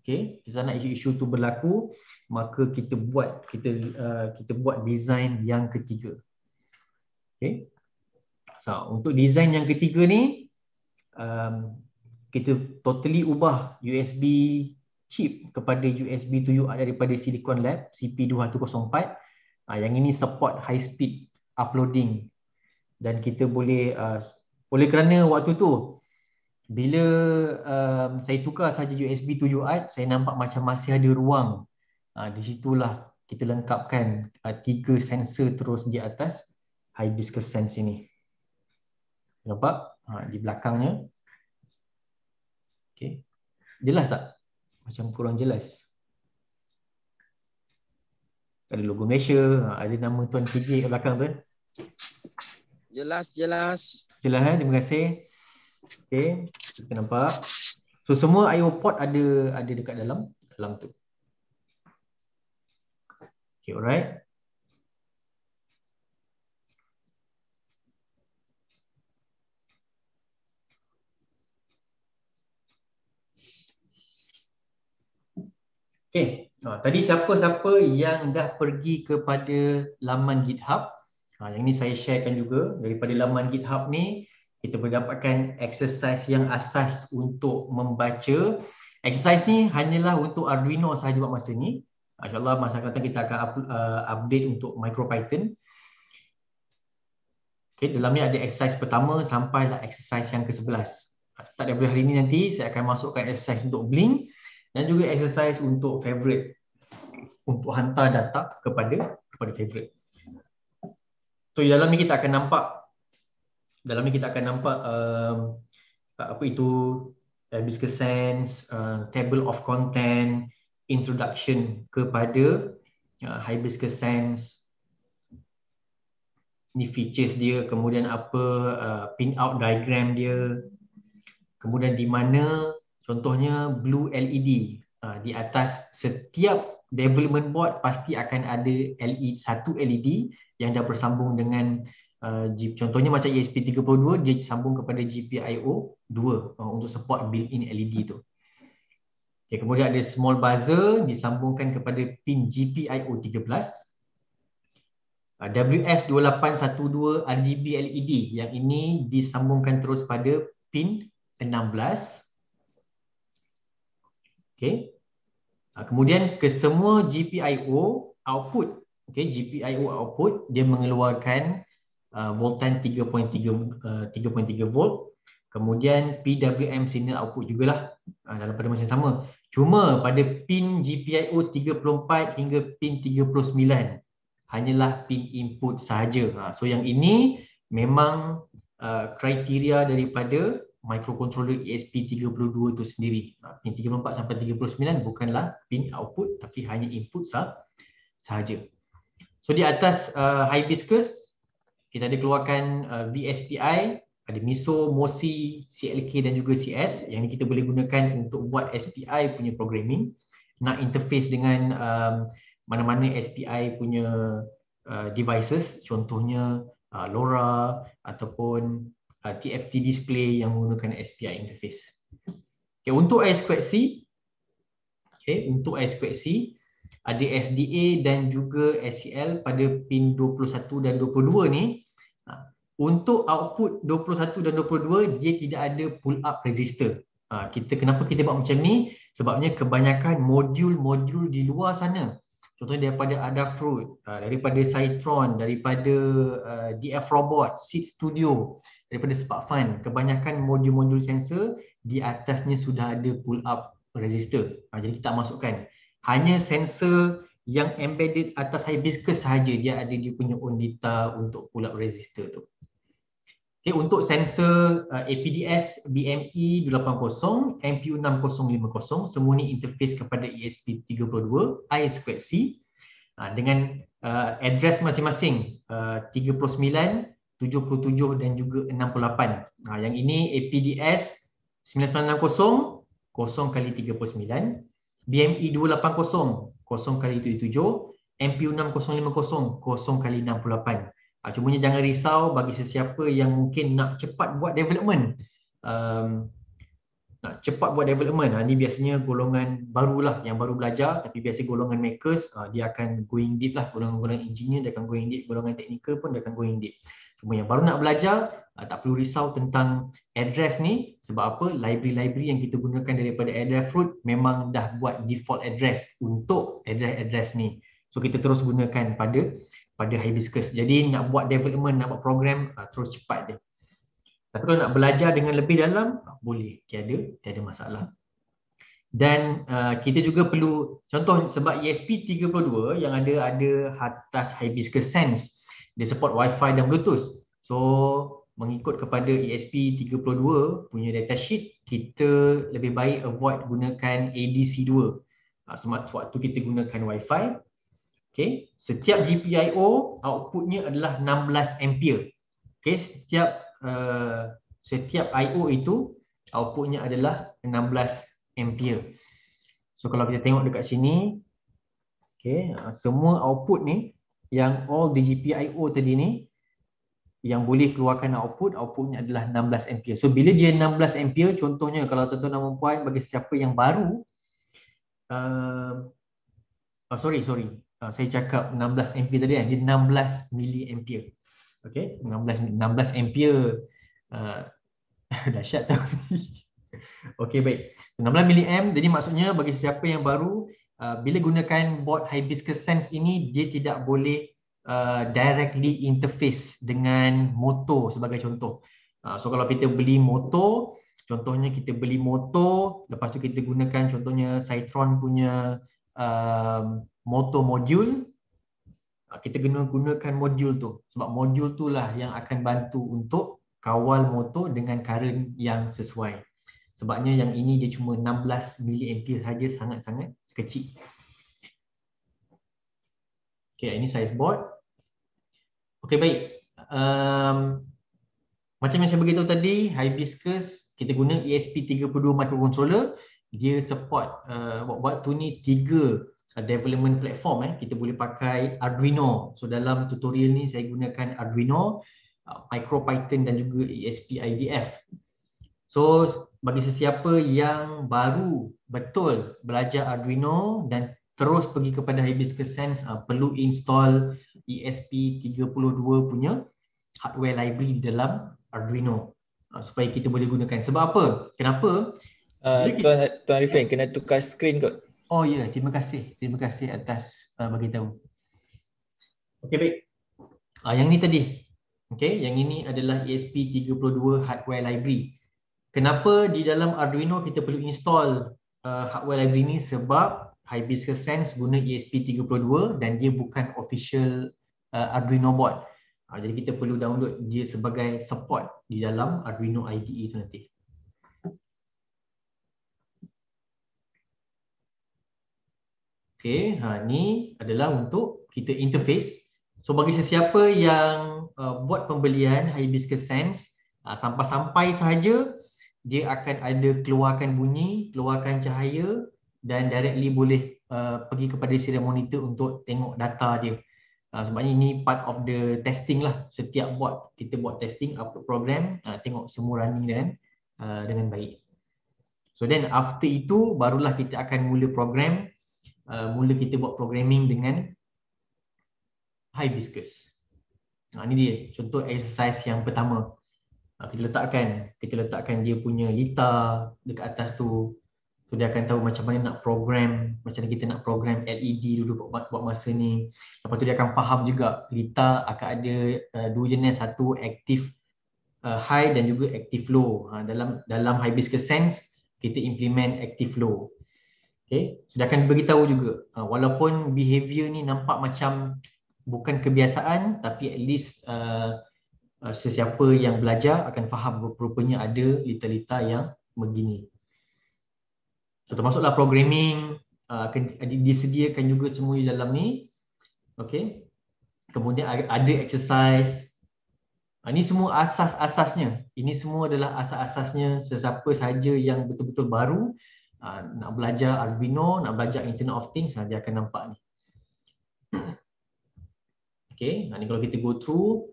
Okey, kita nak isu-isu tu berlaku, maka kita buat kita uh, kita buat design yang ketiga. Okey. So, untuk design yang ketiga ni um, kita totally ubah USB chip kepada USB 2UART daripada Silicon Lab CP2204 ah, yang ini support high speed uploading dan kita boleh uh, oleh kerana waktu tu bila um, saya tukar saja USB 2UART saya nampak macam masih ada ruang uh, di situlah kita lengkapkan uh, tiga sensor terus di atas high hibiscus sense ini nampak uh, di belakangnya okey jelas tak macam kurang jelas ada logo Malaysia, ada nama Tuan Kiji kat belakang tu. Eh. Jelas, jelas. Jelas kan, terima kasih. Okay, kita nampak. So semua IO port ada ada dekat dalam dalam tu. Okay, alright. Okay. So, tadi siapa-siapa yang dah pergi kepada laman GitHub, ha, yang ini saya sharekan juga daripada laman GitHub ni, kita boleh dapatkan exercise yang asas untuk membaca. Exercise ni hanyalah untuk Arduino sahaja buat masa ni. InsyaAllah masa akan datang kita akan uh, update untuk MicroPython. Okay, dalam ni ada exercise pertama sampai lah exercise yang ke-11. Start daripada hari ni nanti saya akan masukkan exercise untuk Blink dan juga exercise untuk favorite untuk hantar data kepada kepada favorite. So dalam ni kita akan nampak dalam ni kita akan nampak um, apa itu hibiscus sense, uh, table of content, introduction kepada uh, hibiscus sense ni features dia, kemudian apa uh, pin out diagram dia, kemudian di mana contohnya blue LED uh, ah, di atas setiap development board pasti akan ada LED satu LED yang dah bersambung dengan uh, contohnya macam ESP32 dia sambung kepada GPIO 2 uh, ah, untuk support built-in LED tu. Okay, kemudian ada small buzzer disambungkan kepada pin GPIO 13. WS2812 RGB LED yang ini disambungkan terus pada pin Okay. Uh, ah, kemudian semua GPIO output, okay, GPIO output dia mengeluarkan uh, voltan 3.3 uh, 3.3 volt. Kemudian PWM signal output jugalah uh, dalam pada masa yang sama. Cuma pada pin GPIO 34 hingga pin 39 hanyalah pin input sahaja. Uh, so yang ini memang uh, kriteria daripada microcontroller ESP32 itu sendiri. Pin 34 sampai 39 bukanlah pin output tapi hanya input sah sahaja. So di atas uh, hibiscus kita ada keluarkan uh, VSPI, ada MISO, MOSI, CLK dan juga CS yang kita boleh gunakan untuk buat SPI punya programming nak interface dengan um, mana-mana SPI punya uh, devices contohnya uh, LoRa ataupun TFT ah, display yang menggunakan SPI interface. Okay, untuk I2C, okay, untuk I2C ada SDA dan juga SCL e pada pin 21 dan 22 ni. Ah, untuk output 21 dan 22 dia tidak ada pull up resistor. Ah, kita kenapa kita buat macam ni? Sebabnya kebanyakan modul-modul di luar sana Contohnya daripada Adafruit, daripada Cytron, daripada DF Robot, Seed Studio daripada spark fund kebanyakan modul-modul sensor di atasnya sudah ada pull up resistor ha, jadi kita masukkan hanya sensor yang embedded atas hibiscus sahaja dia ada dia punya own data untuk pull up resistor tu okay, untuk sensor uh, APDS BME 280 MPU 6050 semua ni interface kepada ESP32 I2C ha, dengan uh, address masing-masing uh, 39 77 dan juga 68. Ha, yang ini APDS 9960 0 kali 39, BME 280 0 kali 77, MPU 6050 0 kali 68. Ha, cumanya jangan risau bagi sesiapa yang mungkin nak cepat buat development. Um, nak cepat buat development. Ha, ni biasanya golongan baru lah yang baru belajar tapi biasa golongan makers ha, dia akan going deep lah. Golongan-golongan engineer dia akan going deep. Golongan technical pun dia akan going deep. Cuma yang baru nak belajar, uh, tak perlu risau tentang address ni sebab apa library-library yang kita gunakan daripada Adafruit memang dah buat default address untuk address-address ni. So kita terus gunakan pada pada Hibiscus. Jadi nak buat development, nak buat program uh, terus cepat dia. Tapi kalau nak belajar dengan lebih dalam, uh, boleh. Tiada, tiada masalah. Dan uh, kita juga perlu contoh sebab ESP32 yang ada ada atas Hibiscus Sense dia support wifi dan bluetooth so mengikut kepada ESP32 punya datasheet kita lebih baik avoid gunakan ADC2 ah, sebab waktu kita gunakan wifi Okay. Setiap GPIO outputnya adalah 16 ampere. Okay. Setiap uh, setiap IO itu outputnya adalah 16 ampere. So kalau kita tengok dekat sini, okay, ah, semua output ni yang all DGPIO tadi ni yang boleh keluarkan output, outputnya adalah 16 ampere. So bila dia 16 ampere, contohnya kalau tuan-tuan dan puan bagi sesiapa yang baru uh, oh, sorry, sorry. Uh, saya cakap 16 ampere tadi kan, dia 16 mili ampere. Okay, 16, 16 ampere uh, dahsyat tau. okay, baik. 16 mili amp, jadi maksudnya bagi sesiapa yang baru Uh, bila gunakan bot hibiscus sense ini dia tidak boleh uh, directly interface dengan motor sebagai contoh uh, so kalau kita beli motor contohnya kita beli motor lepas tu kita gunakan contohnya Citron punya um, uh, motor modul kita guna gunakan modul tu sebab modul tu lah yang akan bantu untuk kawal motor dengan current yang sesuai sebabnya yang ini dia cuma 16 mA saja sangat-sangat kecil. Okay, ini size board. Okay, baik. Um, macam yang saya beritahu tadi, Hibiscus kita guna ESP32 microcontroller. Dia support uh, waktu ni tiga uh, development platform eh kita boleh pakai Arduino. So dalam tutorial ni saya gunakan Arduino, uh, MicroPython dan juga ESP IDF. So bagi sesiapa yang baru betul belajar Arduino dan terus pergi kepada Hibiscus Sense uh, perlu install ESP32 punya hardware library di dalam Arduino uh, supaya kita boleh gunakan. Sebab apa? Kenapa? Uh, Tuan, Tuan Rifin, kena tukar screen kot. Oh ya, yeah. terima kasih. Terima kasih atas uh, bagi tahu. Okey, baik. Uh, yang ni tadi. Okey, yang ini adalah ESP32 hardware library kenapa di dalam Arduino kita perlu install uh, hardware library ni sebab Hibiscus Sense guna ESP32 dan dia bukan official uh, Arduino board. Uh, jadi kita perlu download dia sebagai support di dalam Arduino IDE tu nanti. Okay, ha, ni adalah untuk kita interface. So bagi sesiapa yang uh, buat pembelian Hibiscus Sense, uh, sampai-sampai sahaja dia akan ada keluarkan bunyi, keluarkan cahaya dan directly boleh uh, pergi kepada serial monitor untuk tengok data dia. Uh, sebabnya ini part of the testing lah. Setiap bot kita buat testing upload program, uh, tengok semua running dan uh, dengan baik. So then after itu barulah kita akan mula program, uh, mula kita buat programming dengan Hibiscus. Nah, ini dia contoh exercise yang pertama. Ha, kita letakkan kita letakkan dia punya lita dekat atas tu so dia akan tahu macam mana nak program macam mana kita nak program LED dulu buat, buat masa ni lepas tu dia akan faham juga lita akan ada uh, dua jenis satu active uh, high dan juga active low uh, dalam dalam hibiscus sense kita implement active low okey so dia akan beritahu juga uh, walaupun behavior ni nampak macam bukan kebiasaan tapi at least uh, Ah, sesiapa yang belajar akan faham rupanya ada lita-lita yang begini. So, termasuklah programming ah, akan uh, disediakan juga semua dalam ni. Okay. Kemudian ada exercise. Ah, ini semua asas-asasnya. Ini semua adalah asas-asasnya sesiapa sahaja yang betul-betul baru nak belajar Arduino, nak belajar Internet of Things, uh, dia akan nampak ni. Okay, nah, ni kalau kita go through,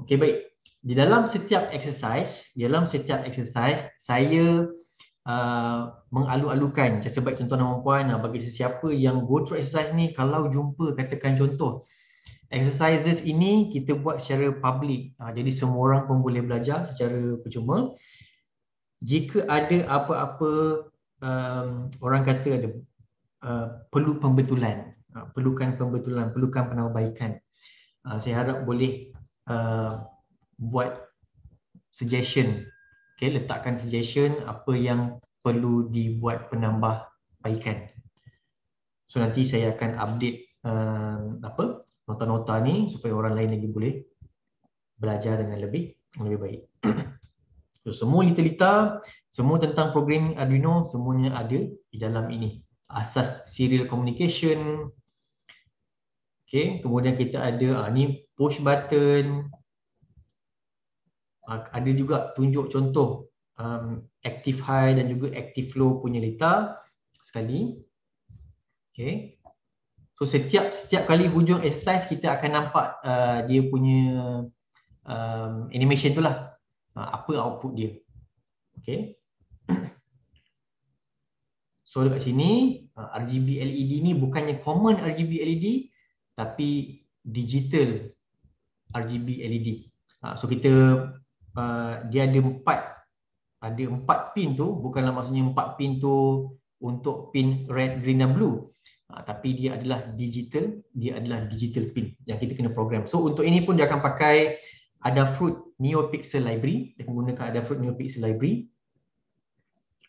Okey baik. Di dalam setiap exercise, di dalam setiap exercise saya uh, mengalu-alukan macam sebab contoh nama puan uh, bagi sesiapa yang go through exercise ni kalau jumpa katakan contoh exercises ini kita buat secara public uh, jadi semua orang pun boleh belajar secara percuma jika ada apa-apa um, orang kata ada uh, perlu pembetulan uh, perlukan pembetulan perlukan penambahbaikan uh, saya harap boleh uh, buat suggestion okay letakkan suggestion apa yang perlu dibuat penambah baikan so nanti saya akan update uh, apa nota-nota ni supaya orang lain lagi boleh belajar dengan lebih lebih baik so semua literita semua tentang programming Arduino semuanya ada di dalam ini asas serial communication okey, kemudian kita ada ah, ni push button uh, ada juga tunjuk contoh um, active high dan juga active low punya leta sekali okey so setiap setiap kali hujung exercise kita akan nampak uh, dia punya um, animation tu lah uh, apa output dia okey So dekat sini ah, RGB LED ni bukannya common RGB LED tapi digital RGB LED. Ha, ah, so kita uh, dia ada empat ada empat pin tu bukanlah maksudnya empat pin tu untuk pin red, green dan blue. Ha, tapi dia adalah digital, dia adalah digital pin yang kita kena program. So untuk ini pun dia akan pakai Adafruit NeoPixel library, dia menggunakan gunakan Adafruit NeoPixel library.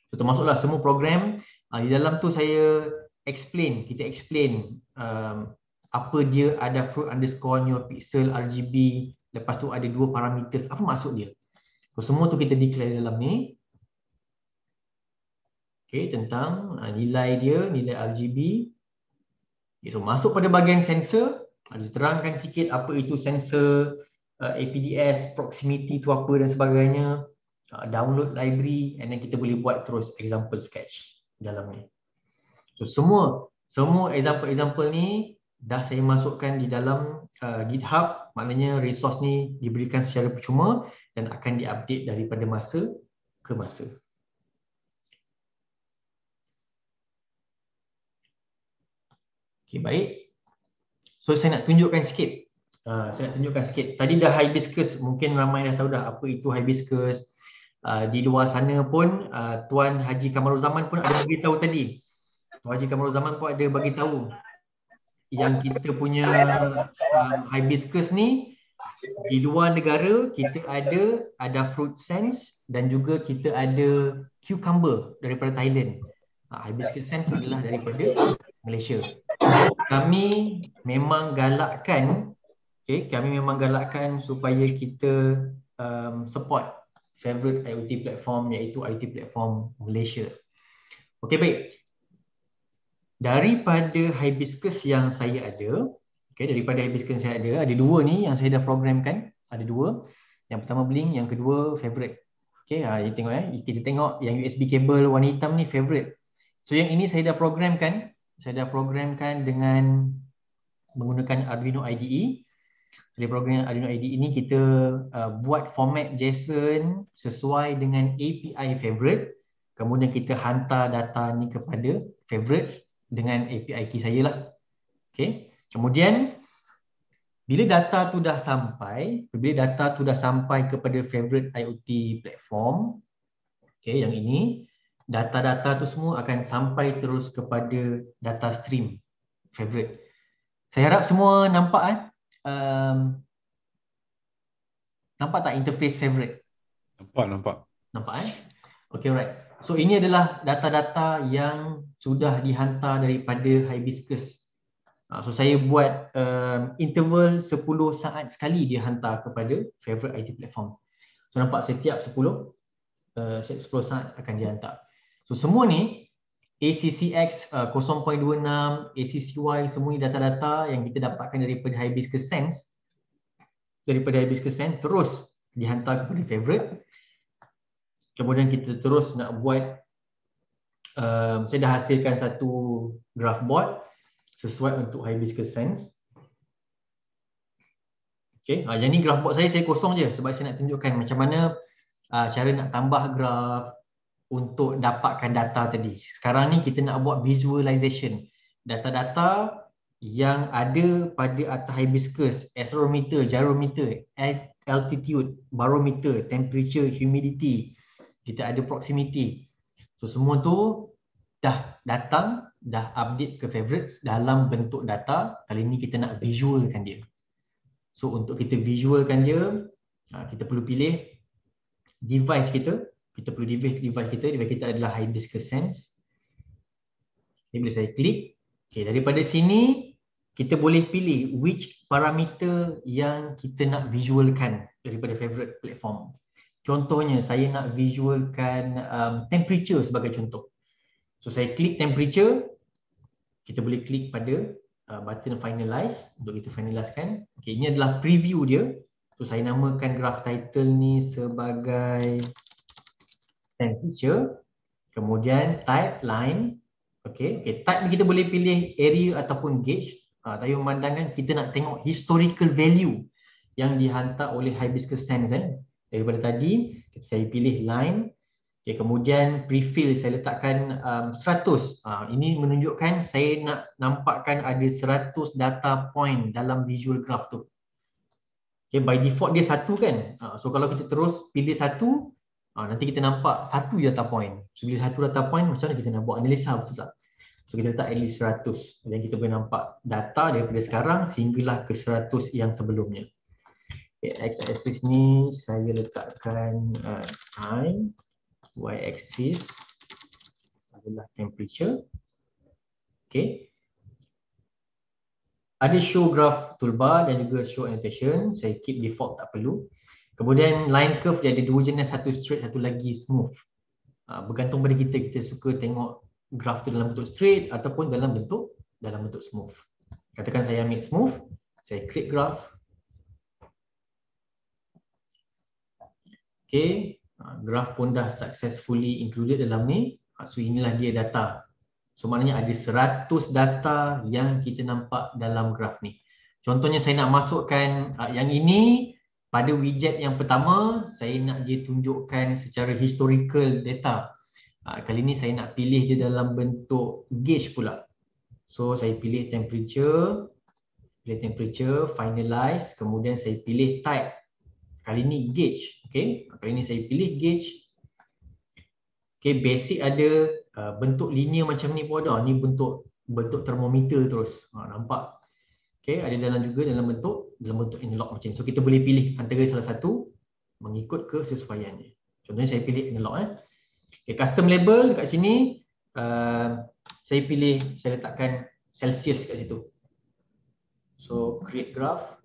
So termasuklah semua program uh, di dalam tu saya explain, kita explain um, apa dia ada fruit underscore new pixel RGB lepas tu ada dua parameters apa maksud dia so, semua tu kita declare dalam ni okey tentang ah, nilai dia nilai RGB okay, so masuk pada bahagian sensor ada terangkan sikit apa itu sensor uh, ah, APDS proximity tu apa dan sebagainya uh, download library and then kita boleh buat terus example sketch dalam ni so semua semua example-example ni dah saya masukkan di dalam uh, GitHub maknanya resource ni diberikan secara percuma dan akan diupdate daripada masa ke masa. Okey baik. So saya nak tunjukkan sikit. Uh, saya nak tunjukkan sikit. Tadi dah hibiscus mungkin ramai dah tahu dah apa itu hibiscus. Uh, di luar sana pun uh, Tuan Haji Kamaruzaman pun ada bagi tahu tadi. Tuan Haji Kamaruzaman pun ada bagi tahu yang kita punya um, hibiscus ni di luar negara kita ada ada fruit sense dan juga kita ada cucumber daripada Thailand. Uh, hibiscus sense adalah daripada Malaysia. Kami memang galakkan okay, kami memang galakkan supaya kita um, support favorite IoT platform iaitu IoT platform Malaysia. Okey baik, daripada hibiscus yang saya ada okay, daripada hibiscus yang saya ada ada dua ni yang saya dah programkan ada dua yang pertama bling yang kedua favorite Okay, ha you tengok eh kita tengok yang USB kabel warna hitam ni favorite so yang ini saya dah programkan saya dah programkan dengan menggunakan Arduino IDE dari program Arduino IDE ini kita uh, buat format JSON sesuai dengan API favorite kemudian kita hantar data ni kepada favorite dengan API key saya lah. Okay. Kemudian bila data tu dah sampai, bila data tu dah sampai kepada favorite IoT platform, okay, yang ini data-data tu semua akan sampai terus kepada data stream favorite. Saya harap semua nampak kan? Um, nampak tak interface favorite? Nampak, nampak. Nampak kan? Okay, right. So ini adalah data-data yang sudah dihantar daripada Hibiscus. Ha, so saya buat um, interval 10 saat sekali dia hantar kepada favorite IT platform. So nampak setiap 10 uh, setiap 10 saat akan dihantar. So semua ni ACCX uh, 0.26, ACCY semua ni data-data yang kita dapatkan daripada Hibiscus Sense daripada Hibiscus Sense terus dihantar kepada favorite kemudian kita terus nak buat um, saya dah hasilkan satu graph board sesuai untuk hibiscus sense Okay. Ha, yang ni graph board saya, saya kosong je sebab saya nak tunjukkan macam mana uh, cara nak tambah graph untuk dapatkan data tadi. Sekarang ni kita nak buat visualization data-data yang ada pada atas hibiscus, accelerometer, gyrometer, altitude, barometer, temperature, humidity, kita ada proximity. So semua tu dah datang, dah update ke favorites dalam bentuk data. Kali ni kita nak visualkan dia. So untuk kita visualkan dia, ha, kita perlu pilih device kita. Kita perlu pilih device kita. Device kita adalah high Hibiscus Sense. Ini boleh saya klik. Okay, daripada sini, kita boleh pilih which parameter yang kita nak visualkan daripada favorite platform. Contohnya saya nak visualkan um, temperature sebagai contoh. So saya klik temperature. Kita boleh klik pada uh, button finalize untuk kita finalizekan. Okay, ini adalah preview dia. So saya namakan graph title ni sebagai temperature. Kemudian type line. Okay, okay type ni kita boleh pilih area ataupun gauge. Uh, tapi pandangan kita nak tengok historical value yang dihantar oleh Hibiscus Sands. Eh? daripada tadi saya pilih line okay, kemudian prefill saya letakkan um, 100 uh, ah, ini menunjukkan saya nak nampakkan ada 100 data point dalam visual graph tu okay, by default dia satu kan uh, so kalau kita terus pilih satu uh, nanti kita nampak satu data point so bila satu data point macam mana kita nak buat analisa betul tak so kita letak at least 100 dan kita boleh nampak data daripada sekarang sehinggalah ke 100 yang sebelumnya Okay, x-axis ni saya letakkan uh, time, y-axis adalah temperature. Okay. Ada show graph toolbar dan juga show annotation. Saya keep default tak perlu. Kemudian line curve dia ada dua jenis, satu straight, satu lagi smooth. Uh, bergantung pada kita, kita suka tengok graph tu dalam bentuk straight ataupun dalam bentuk dalam bentuk smooth. Katakan saya ambil smooth, saya create graph, Okay, ha, graph pun dah successfully included dalam ni. Ha, so inilah dia data. So maknanya ada 100 data yang kita nampak dalam graf ni. Contohnya saya nak masukkan ha, yang ini pada widget yang pertama, saya nak dia tunjukkan secara historical data. Kali ni saya nak pilih dia dalam bentuk gauge pula. So saya pilih temperature, pilih temperature, finalize, kemudian saya pilih type. Kali ni gauge. Okey, kali ni saya pilih gauge. Okey, basic ada uh, bentuk linear macam ni pun ada. Ni bentuk bentuk termometer terus. Ha, nampak. Okey, ada dalam juga dalam bentuk dalam bentuk analog macam. ni. So kita boleh pilih antara salah satu mengikut kesesuaiannya. Contohnya saya pilih analog eh. Okay, custom label dekat sini uh, saya pilih saya letakkan Celsius dekat situ. So create graph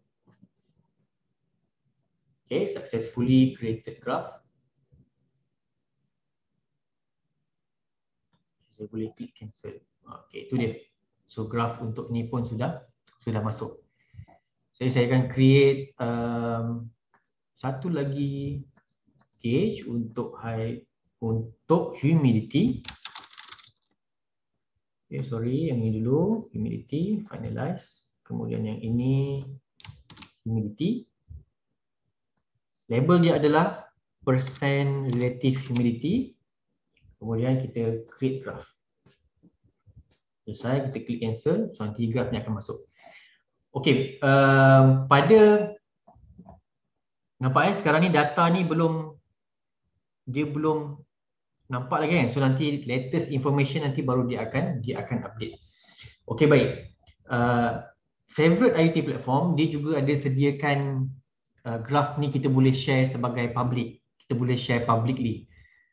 Okay, successfully created graph. Saya boleh klik cancel. Okay, itu dia. So graph untuk ni pun sudah sudah masuk. Jadi saya akan create um, satu lagi gauge untuk high untuk humidity. Okay, sorry, yang ini dulu humidity finalize. Kemudian yang ini humidity label dia adalah percent relative humidity kemudian kita create graph saya kita klik cancel so nanti graph ni akan masuk Okey, uh, um, pada nampak eh sekarang ni data ni belum dia belum nampak lagi kan so nanti latest information nanti baru dia akan dia akan update Okey baik uh, favorite IoT platform dia juga ada sediakan Uh, graf ni kita boleh share sebagai public. Kita boleh share publicly.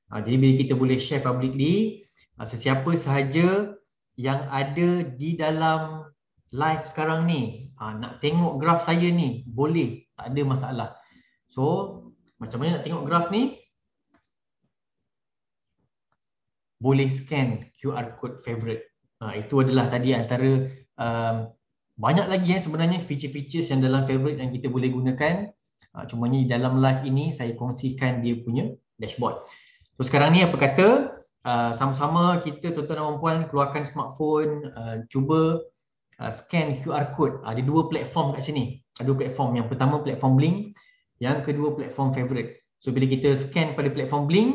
Ah, jadi bila kita boleh share publicly, ah, sesiapa sahaja yang ada di dalam live sekarang ni, ah, nak tengok graf saya ni, boleh. Tak ada masalah. So, macam mana nak tengok graf ni? Boleh scan QR code favorite. Itu adalah tadi antara um, banyak lagi yang eh sebenarnya feature-features yang dalam favorite yang kita boleh gunakan. Ha, cuma ni dalam live ini saya kongsikan dia punya dashboard. So sekarang ni apa kata uh, sama-sama kita tuan-tuan dan puan keluarkan smartphone uh, cuba uh, scan QR code. Uh, ada dua platform kat sini. Ada dua platform. Yang pertama platform Blink, yang kedua platform Favorite. So bila kita scan pada platform Blink,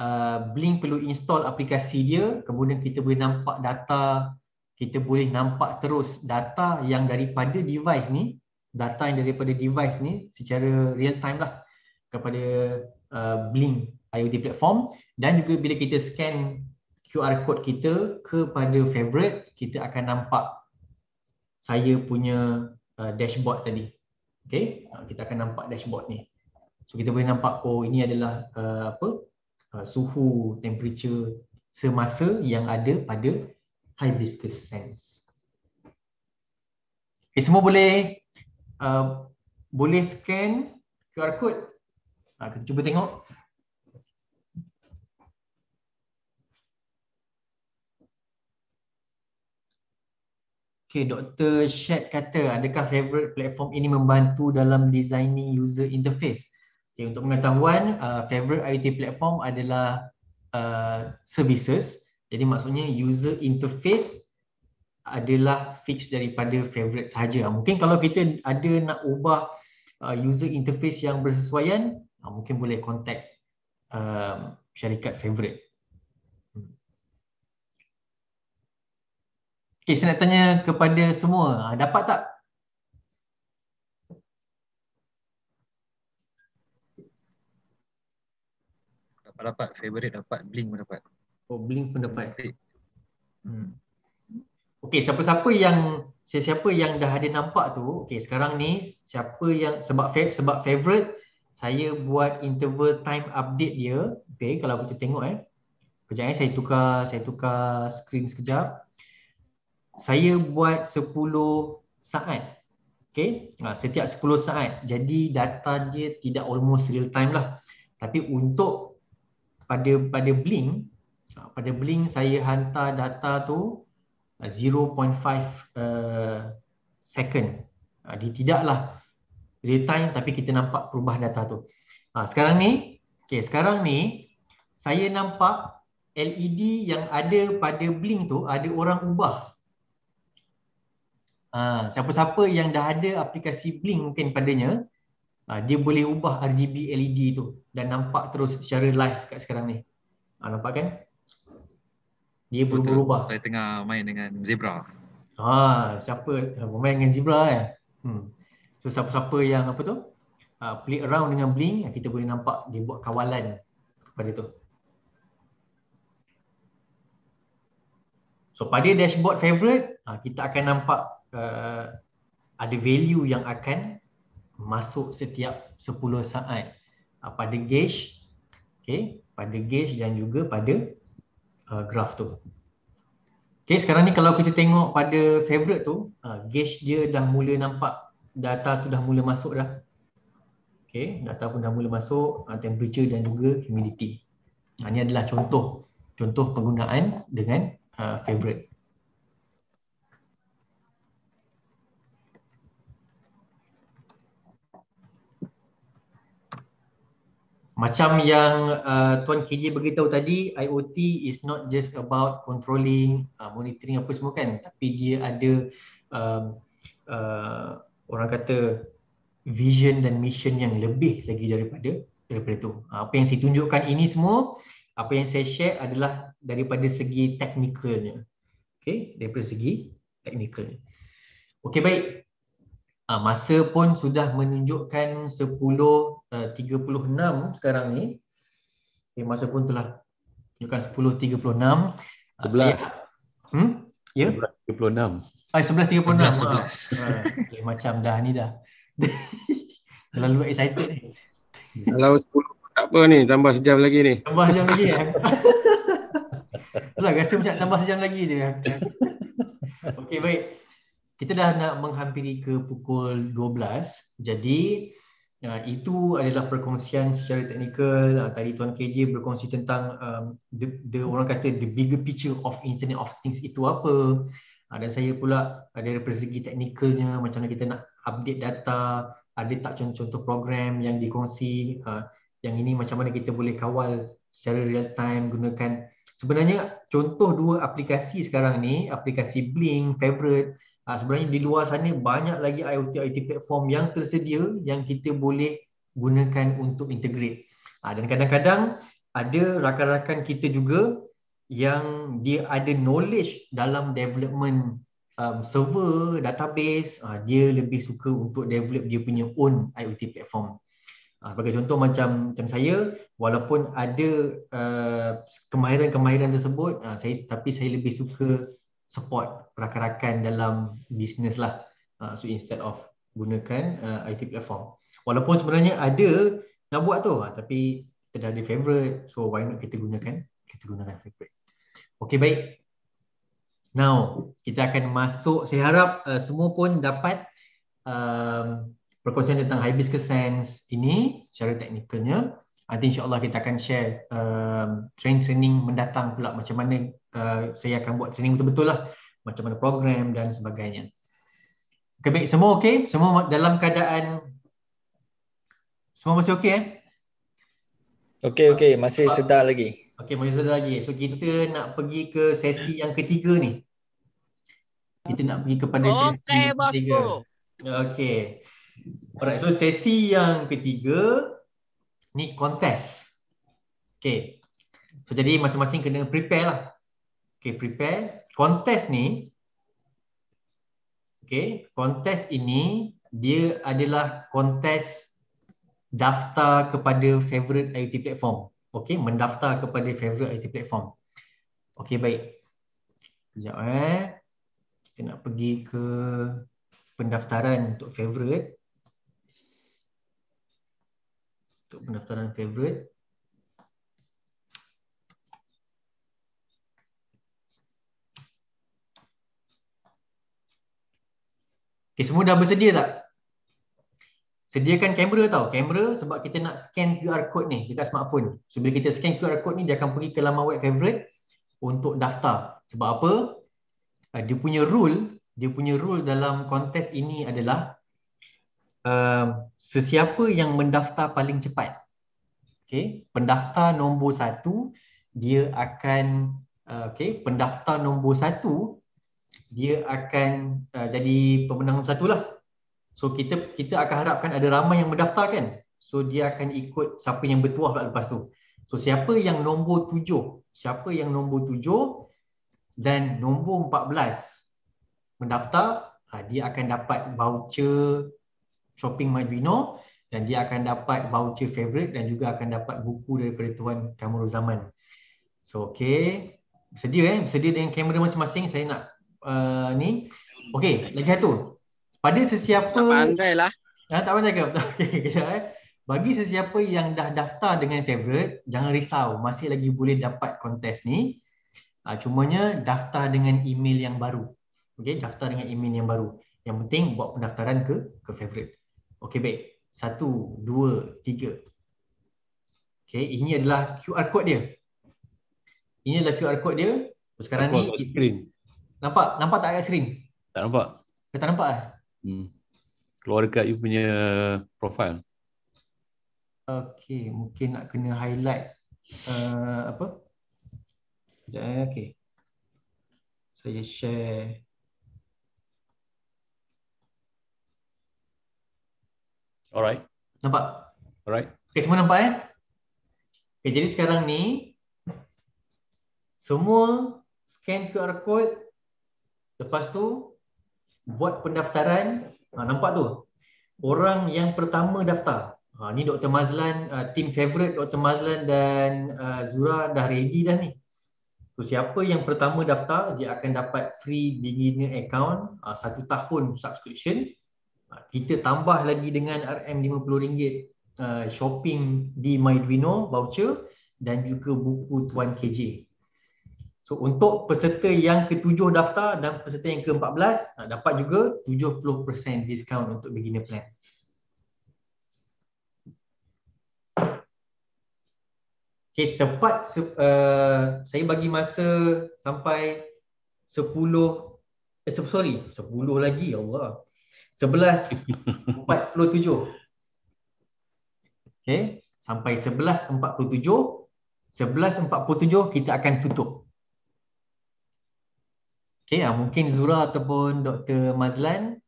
uh, Blink perlu install aplikasi dia, kemudian kita boleh nampak data kita boleh nampak terus data yang daripada device ni data yang daripada device ni secara real time lah kepada uh, Blink IoT platform dan juga bila kita scan QR code kita kepada favorite kita akan nampak saya punya uh, dashboard tadi. Okay, uh, kita akan nampak dashboard ni. So kita boleh nampak oh ini adalah uh, apa uh, suhu, temperature semasa yang ada pada hibiscus sense. Okay, semua boleh Uh, boleh scan QR code. Uh, kita cuba tengok. Okay, Dr. Shad kata, adakah favorite platform ini membantu dalam designing user interface? Okay, untuk pengetahuan, uh, favorite IoT platform adalah uh, services. Jadi maksudnya user interface adalah fix daripada favorite sahaja. Ah, mungkin kalau kita ada nak ubah ah, user interface yang bersesuaian, ah, mungkin boleh contact syarikat favorite. Hmm. Okay, saya nak tanya kepada semua, dapat tak? Dapat, dapat. Favorite dapat, Bling pun dapat. Oh, bling pun dapat. Hmm. Okey, siapa-siapa yang siapa-siapa yang dah ada nampak tu, okey sekarang ni siapa yang sebab fav, sebab favorite saya buat interval time update dia. Okey, kalau kita tengok eh. Kejap eh, saya tukar, saya tukar screen sekejap. Saya buat 10 saat. Okey, nah, ha, setiap 10 saat. Jadi data dia tidak almost real time lah. Tapi untuk pada pada Blink, ha, pada Blink saya hantar data tu 0.5 uh, uh, second. Uh, dia tidaklah real time tapi kita nampak perubahan data tu. Sekarang ni, okay, sekarang ni saya nampak LED yang ada pada bling tu ada orang ubah. Siapa-siapa yang dah ada aplikasi bling mungkin padanya, dia boleh ubah RGB LED tu dan nampak terus secara live kat sekarang ni. Ha, nampak kan? Dia Betul. berubah. Saya tengah main dengan Zebra. Ha, siapa ha, bermain dengan Zebra eh? Hmm. So siapa-siapa yang apa tu? Uh, play around dengan Bling, ha, kita boleh nampak dia buat kawalan pada tu. So pada dashboard favorite, uh, kita akan nampak uh, ada value yang akan masuk setiap 10 saat uh, pada gauge okay, pada gauge dan juga pada uh, graf tu. Okay, sekarang ni kalau kita tengok pada favorite tu, uh, gauge dia dah mula nampak data tu dah mula masuk dah. Okay, data pun dah mula masuk, uh, temperature dan juga humidity. Ini adalah contoh contoh penggunaan dengan uh, favorite. macam yang uh, Tuan KJ beritahu tadi, IoT is not just about controlling, uh, monitoring apa semua kan, tapi dia ada um, uh, orang kata vision dan mission yang lebih lagi daripada daripada itu. Ha, apa yang saya tunjukkan ini semua, apa yang saya share adalah daripada segi teknikalnya. Okay, daripada segi teknikal. Okay, baik. Uh, masa pun sudah menunjukkan 10 36 eh, sekarang ni. Okay, eh, masa pun telah tunjukkan 10.36. Sebelah. Uh, saya, hmm? Ya? Yeah? 36. Ah, 11.36. 11, 11. Ha. ha. Okay, macam dah ni dah. Terlalu excited ni. Kalau 10 tak apa ni, tambah sejam lagi ni. Tambah sejam lagi kan? Itulah, rasa macam tambah sejam lagi je. okay baik. Kita dah nak menghampiri ke pukul 12. Jadi, Ya, itu adalah perkongsian secara teknikal ah, tadi tuan KJ berkongsi tentang um, the, the orang kata the bigger picture of internet of things itu apa ah, dan saya pula ada dari segi teknikalnya macam mana kita nak update data ada tak contoh-contoh program yang dikongsi uh, yang ini macam mana kita boleh kawal secara real time gunakan sebenarnya contoh dua aplikasi sekarang ni aplikasi Blink favorite Ha, sebenarnya di luar sana banyak lagi IoT IoT platform yang tersedia yang kita boleh gunakan untuk integrate. Ha, dan kadang-kadang ada rakan-rakan kita juga yang dia ada knowledge dalam development um, server, database, uh, dia lebih suka untuk develop dia punya own IoT platform. Uh, sebagai contoh macam macam saya, walaupun ada uh, kemahiran-kemahiran tersebut, uh, saya tapi saya lebih suka support rakan-rakan dalam bisnes lah uh, so instead of gunakan uh, ah, IT platform walaupun sebenarnya ada nak buat tu ah, tapi kita dah ada favorite so why not kita gunakan kita gunakan favourite. Okay baik now kita akan masuk saya harap uh, semua pun dapat um, perkongsian tentang high business Sense ini secara teknikalnya Nanti Allah kita akan share uh, um, training-training mendatang pula macam mana uh, saya akan buat training betul-betul lah. Macam mana program dan sebagainya. Okay, baik. Semua okey? Semua dalam keadaan... Semua masih okey eh? Okey, okey. Masih sedar lagi. Okey, masih sedar lagi. So kita nak pergi ke sesi yang ketiga ni. Kita nak pergi kepada okay, sesi yang ketiga. Okey, Bosco. Okey. Alright, so sesi yang ketiga ni contest. Okay. So jadi masing-masing kena prepare lah. Okay, prepare. Contest ni, okay, contest ini dia adalah contest daftar kepada favorite IT platform. Okay, mendaftar kepada favorite IT platform. Okay, baik. Sekejap eh. Kita nak pergi ke pendaftaran untuk favorite. untuk pendaftaran favorite Okay, semua dah bersedia tak? Sediakan kamera tau, kamera sebab kita nak scan QR code ni dekat smartphone. So bila kita scan QR code ni dia akan pergi ke laman web favorite untuk daftar. Sebab apa? Ah, dia punya rule, dia punya rule dalam kontes ini adalah uh, sesiapa yang mendaftar paling cepat. Okay, pendaftar nombor satu dia akan uh, okay, pendaftar nombor satu dia akan uh, jadi pemenang nombor satu lah. So kita kita akan harapkan ada ramai yang mendaftar kan. So dia akan ikut siapa yang bertuah pula lepas tu. So siapa yang nombor tujuh, siapa yang nombor tujuh dan nombor empat belas mendaftar, ah, dia akan dapat voucher Shopping Madwino dan dia akan dapat voucher favorite dan juga akan dapat buku daripada Tuan Kamarul Zaman. So okay, bersedia eh, bersedia dengan kamera masing-masing saya nak uh, ni. Okay, lagi satu. Pada sesiapa... Tak pandai lah. Ha, tak pandai ke? Okay, kejap eh. Bagi sesiapa yang dah daftar dengan favorite, jangan risau. Masih lagi boleh dapat kontes ni. Uh, cumanya daftar dengan email yang baru. Okay, daftar dengan email yang baru. Yang penting buat pendaftaran ke ke favorite. Okey, baik. Satu, dua, tiga. Okey, ini adalah QR code dia. Ini adalah QR code dia. Sekarang nampak ni. Screen. Nampak? Nampak tak kat screen? Tak nampak. Kau tak nampak ah Hmm. Keluar dekat you punya profile. Okey, mungkin nak kena highlight. Uh, apa? Sekejap, eh. okey. Saya share Alright. Nampak? Alright. Okay, semua nampak eh? Okay, jadi sekarang ni, semua scan QR code, lepas tu, buat pendaftaran, ha, nampak tu? Orang yang pertama daftar. Ha, ni Dr. Mazlan, uh, team favorite Dr. Mazlan dan uh, Zura dah ready dah ni. So, siapa yang pertama daftar, dia akan dapat free beginner account, uh, satu tahun subscription. Ha, kita tambah lagi dengan RM50 uh, ha, shopping di Myduino voucher dan juga buku Tuan KJ. So untuk peserta yang ketujuh daftar dan peserta yang ke-14 uh, ha, dapat juga 70% discount untuk beginner plan. Okay, tepat uh, saya bagi masa sampai 10 eh, sorry 10 lagi ya Allah 11.47. Okay. Sampai 11.47. 11.47 kita akan tutup. Okay, ah, mungkin Zura ataupun Dr. Mazlan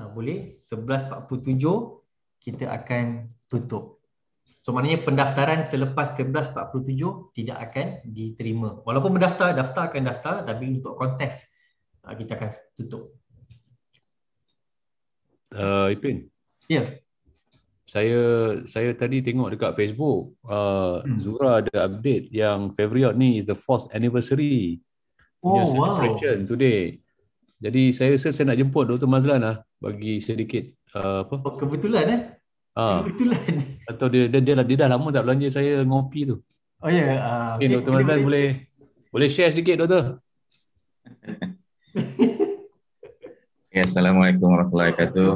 nah, boleh. 11.47 kita akan tutup. So maknanya pendaftaran selepas 11.47 tidak akan diterima. Walaupun mendaftar, daftar akan daftar tapi untuk konteks ah, kita akan tutup. Uh, Ipin. Ya. Yeah. Saya saya tadi tengok dekat Facebook, uh, hmm. Zura ada update yang Fevriot ni is the fourth anniversary. Oh, celebration today. Jadi saya rasa saya nak jemput Dr. Mazlan lah bagi sedikit uh, apa? Oh, kebetulan eh. Ha. Kebetulan. Atau dia, dia, dia, dah, dia dah lama tak belanja saya ngopi tu. Oh ya. Yeah. Uh, okay, Dr. Boleh, Mazlan boleh, boleh, boleh share sedikit Dr. Okay, ya, Assalamualaikum warahmatullahi wabarakatuh.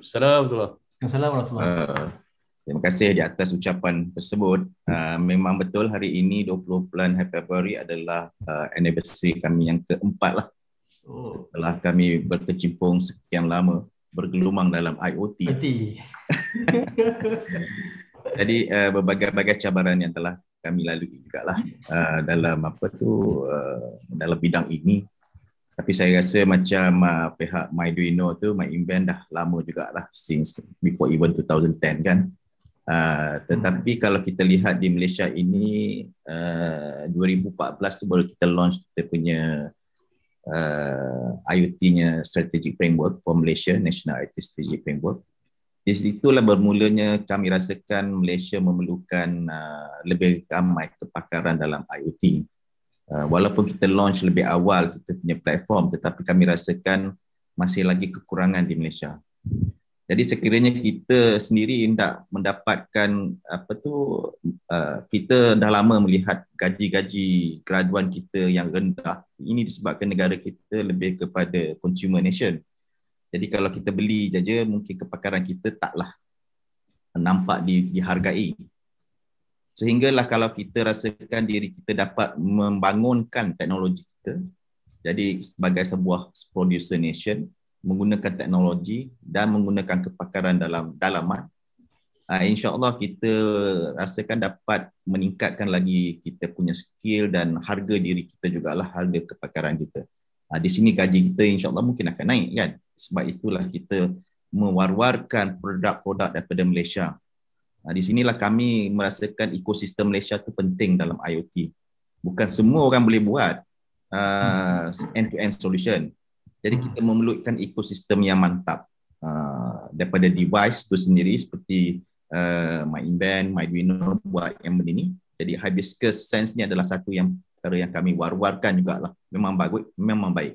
Assalamualaikum. Assalamualaikum. Uh, eh, terima kasih di atas ucapan tersebut. Uh, memang betul hari ini 20 bulan Februari adalah uh, anniversary kami yang keempat lah. Oh. Setelah kami berkecimpung sekian lama bergelumang dalam IoT. IoT. Jadi uh, berbagai-bagai cabaran yang telah kami lalui juga lah uh, dalam apa tu uh, dalam bidang ini tapi saya rasa macam uh, pihak MyDuino tu, Invent dah lama juga lah since before even 2010 kan. Uh, tetapi hmm. kalau kita lihat di Malaysia ini uh, ah, 2014 tu baru kita launch kita punya uh, IoT-nya strategic framework for Malaysia, National IoT Strategic Framework. Di situ situlah bermulanya kami rasakan Malaysia memerlukan uh, lebih ramai kepakaran dalam IoT. Ah, walaupun kita launch lebih awal kita punya platform tetapi kami rasakan masih lagi kekurangan di Malaysia. Jadi sekiranya kita sendiri tidak mendapatkan apa tu uh, kita dah lama melihat gaji-gaji graduan kita yang rendah. Ini disebabkan negara kita lebih kepada consumer nation. Jadi kalau kita beli saja mungkin kepakaran kita taklah nampak di, dihargai sehinggalah kalau kita rasakan diri kita dapat membangunkan teknologi kita jadi sebagai sebuah producer nation menggunakan teknologi dan menggunakan kepakaran dalam dalaman uh, ah, Allah kita rasakan dapat meningkatkan lagi kita punya skill dan harga diri kita juga jugalah harga kepakaran kita uh, di sini gaji kita insya Allah mungkin akan naik kan sebab itulah kita mewarwarkan produk-produk daripada Malaysia Ha, di sinilah kami merasakan ekosistem Malaysia itu penting dalam IoT. Bukan semua orang boleh buat ha, hmm. end-to-end solution. Jadi hmm. kita memerlukan ekosistem yang mantap uh, daripada device itu sendiri seperti uh, MyInvent, MyDuino buat yang benda ini. Jadi Hibiscus Sense ni adalah satu yang perkara yang kami war-warkan juga lah. Memang bagus, memang baik.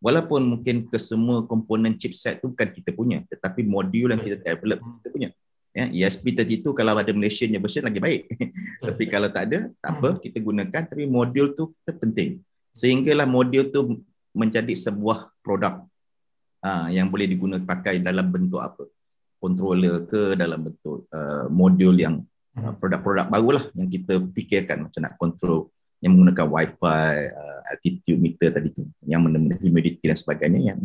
Walaupun mungkin kesemua komponen chipset tu bukan kita punya, tetapi modul yang kita develop kita punya ya ESP32 kalau ada Malaysia yang version lagi baik tapi kalau tak ada tak apa hmm. kita gunakan tapi modul tu kita penting sehinggalah modul tu menjadi sebuah produk uh, yang boleh digunakan pakai dalam bentuk apa controller ke dalam bentuk uh, eh, modul yang hmm. eh, produk produk baru lah yang kita fikirkan macam nak control yang menggunakan wifi uh, altitude meter tadi tu yang menemani humidity dan sebagainya yang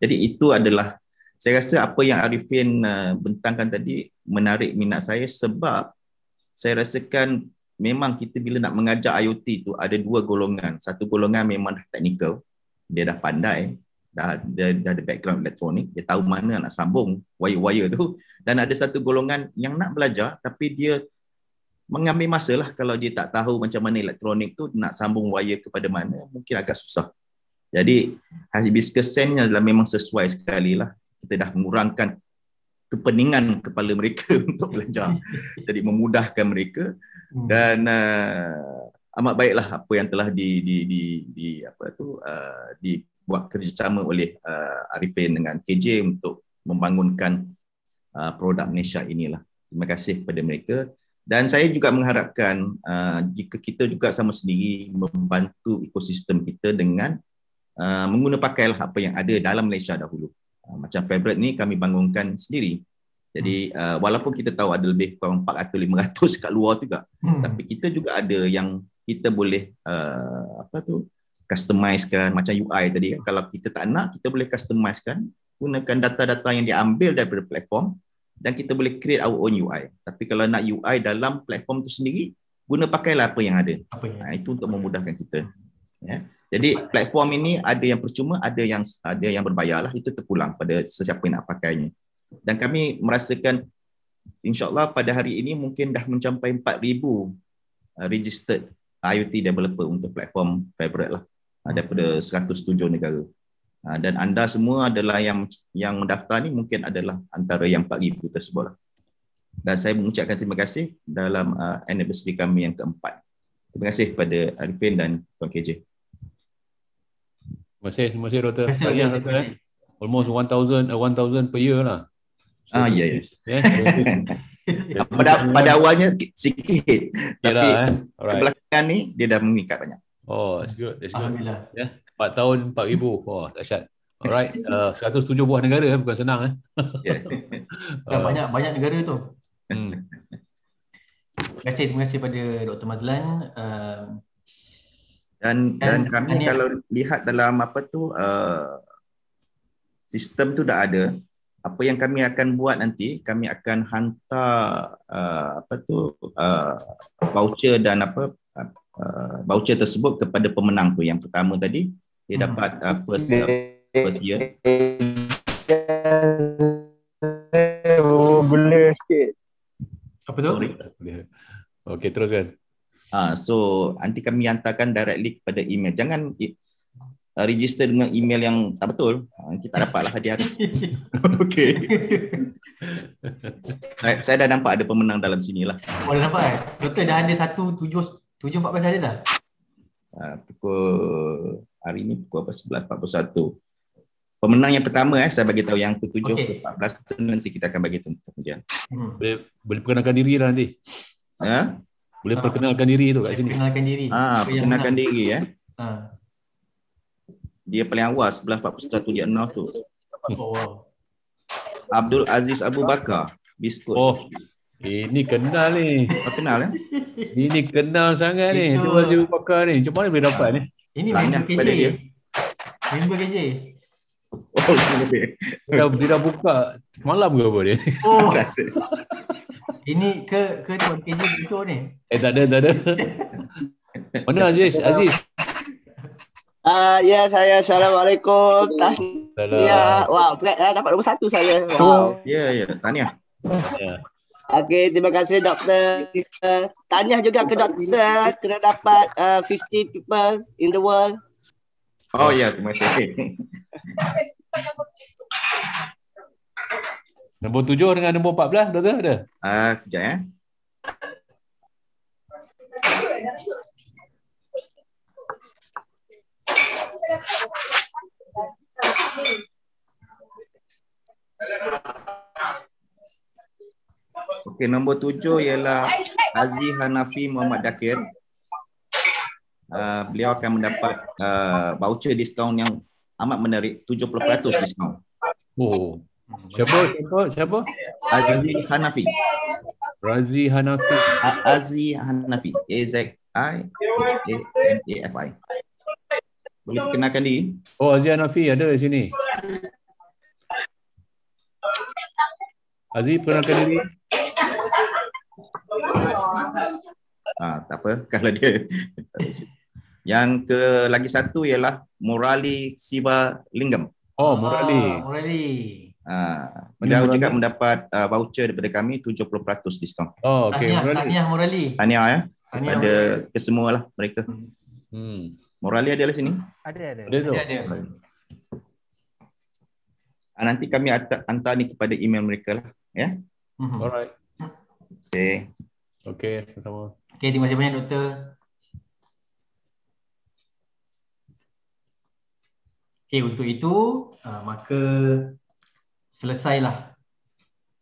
jadi itu adalah saya rasa apa yang Arifin uh, bentangkan tadi menarik minat saya sebab saya rasakan memang kita bila nak mengajar IoT tu ada dua golongan. Satu golongan memang dah teknikal, dia dah pandai, dah, dia, dah ada background elektronik, dia tahu mana nak sambung wire-wire tu. Dan ada satu golongan yang nak belajar tapi dia mengambil masa lah kalau dia tak tahu macam mana elektronik tu nak sambung wire kepada mana mungkin agak susah. Jadi hibiscus sen adalah memang sesuai sekali lah kita dah mengurangkan kepeningan kepala mereka untuk belajar jadi memudahkan mereka hmm. dan uh, amat baiklah apa yang telah di di di, di apa tu uh, dibuat kerjasama oleh uh, Arifin dengan KJ untuk membangunkan uh, produk Malaysia inilah terima kasih kepada mereka dan saya juga mengharapkan uh, jika kita juga sama sendiri membantu ekosistem kita dengan uh, menggunakan apa yang ada dalam Malaysia dahulu Ah, macam fabric ni kami bangunkan sendiri. Jadi hmm. uh, walaupun kita tahu ada lebih kurang 400 500 kat luar juga hmm. tapi kita juga ada yang kita boleh uh, apa tu customisekan macam UI tadi kalau kita tak nak kita boleh customisekan gunakan data-data yang diambil daripada platform dan kita boleh create our own UI. Tapi kalau nak UI dalam platform tu sendiri guna pakailah apa yang ada. Apa yang ha, itu untuk memudahkan kita. Ya. Jadi platform ini ada yang percuma, ada yang ada yang berbayar lah. Itu terpulang pada sesiapa yang nak pakainya. Dan kami merasakan insyaAllah pada hari ini mungkin dah mencapai 4,000 uh, registered IoT developer untuk platform favorite lah uh, daripada 107 negara. Uh, dan anda semua adalah yang yang mendaftar ni mungkin adalah antara yang 4,000 tersebut lah. Dan saya mengucapkan terima kasih dalam uh, anniversary kami yang keempat. Terima kasih kepada Arifin dan Tuan KJ. Terima kasih, terima kasih Dr. Terima kasih, terima kasih. Almost 1,000 uh, 1, per year lah. So, ah, yes. yes. yes. pada pada awalnya sikit. tapi lah, eh. Alright. kebelakangan ni, dia dah mengikat banyak. Oh, that's good. That's good. Alhamdulillah. Yeah. Empat tahun, empat 4,000. Oh, dahsyat. Alright. Uh, 107 buah negara, eh. bukan senang. Eh. yeah. uh. banyak banyak negara tu. Hmm. terima kasih, terima kasih pada Dr. Mazlan. Uh, dan dan kami dan kalau ya. lihat dalam apa tu uh, sistem tu dah ada apa yang kami akan buat nanti kami akan hantar uh, apa tu uh, voucher dan apa uh, voucher tersebut kepada pemenang tu yang pertama tadi dia hmm. dapat uh, first uh, first year Oh, blur sikit. Apa tu? Sorry. Okay, teruskan. Ha, so nanti kami hantarkan directly kepada email. Jangan uh, register dengan email yang tak betul. Ha, nanti tak dapatlah hadiah. Okey. saya, saya dah nampak ada pemenang dalam sini lah. Oh, dah nampak eh? Betul dah ada satu, tujuh, tujuh empat belas ada pukul hari ni pukul apa? Sebelas empat puluh satu. Pemenang yang pertama eh, saya bagi tahu yang ke tujuh okay. ke empat belas nanti kita akan bagi tahu. Hmm. Boleh, boleh perkenalkan diri nanti. Ha? Boleh ha. perkenalkan diri tu kat sini. Perkenalkan diri. Ah, ha, perkenalkan diri eh. Ya. Ha. Dia paling awal 11.41 dia announce tu. Oh, wow. Abdul Aziz Abu Bakar, Biskut. Oh. Ini kenal ni. Oh, kenal ya? Eh? Ini kenal sangat ni. Cuba Abu Bakar ni. cuma ni boleh dapat ni? Ini Tanya member KJ. Member KJ. Oh, okay. dia, dia dah buka malam ke apa dia? Oh. ini ke ke tu kerja ni? Eh tak ada, tak ada. Mana Aziz? Aziz. Ah uh, ya saya assalamualaikum. Tahniah. Wow, berat dah dapat nombor satu saya. Oh, wow. Ya ya, Tanya. Ya. Okey, terima kasih doktor. Tanya juga ke doktor ah, kerana dapat uh, ah, 50 people in the world. Oh ya, yeah, terima kasih. Nombor tujuh dengan nombor empat belas, doktor ada? Ah, uh, kejap ya. Eh? Okey, nombor tujuh ialah Aziz Hanafi Muhammad Dakir. Uh, beliau akan mendapat uh, voucher diskaun yang amat menarik 70% oh. Siapa siapa siapa? Azzi Hanafi. Razi Hanafi. Azzi Hanafi. A Z I A N A F I. Boleh perkenalkan diri? Oh Azzi Hanafi ada di sini. pernah perkenalkan diri. Ah, tak apa kalau dia yang ke lagi satu ialah Morali Siva Lingam. Oh, Morali. Oh, ah, Morali. Ah, beliau Morali. juga mendapat uh, voucher daripada kami 70% diskaun. Oh, okey. Morali. Tahniah Morali. Tahniah ya. Ada kesemualah mereka. Hmm. Morali hmm. ada di sini? Ada, ada. Ada tu. Ada, ada. Ah, nanti kami at- hantar ni kepada email mereka lah, ya. Hmm. Alright. Okay. Okay, sama-sama. Okay, terima kasih banyak doktor. Okay eh, untuk itu uh, maka selesailah.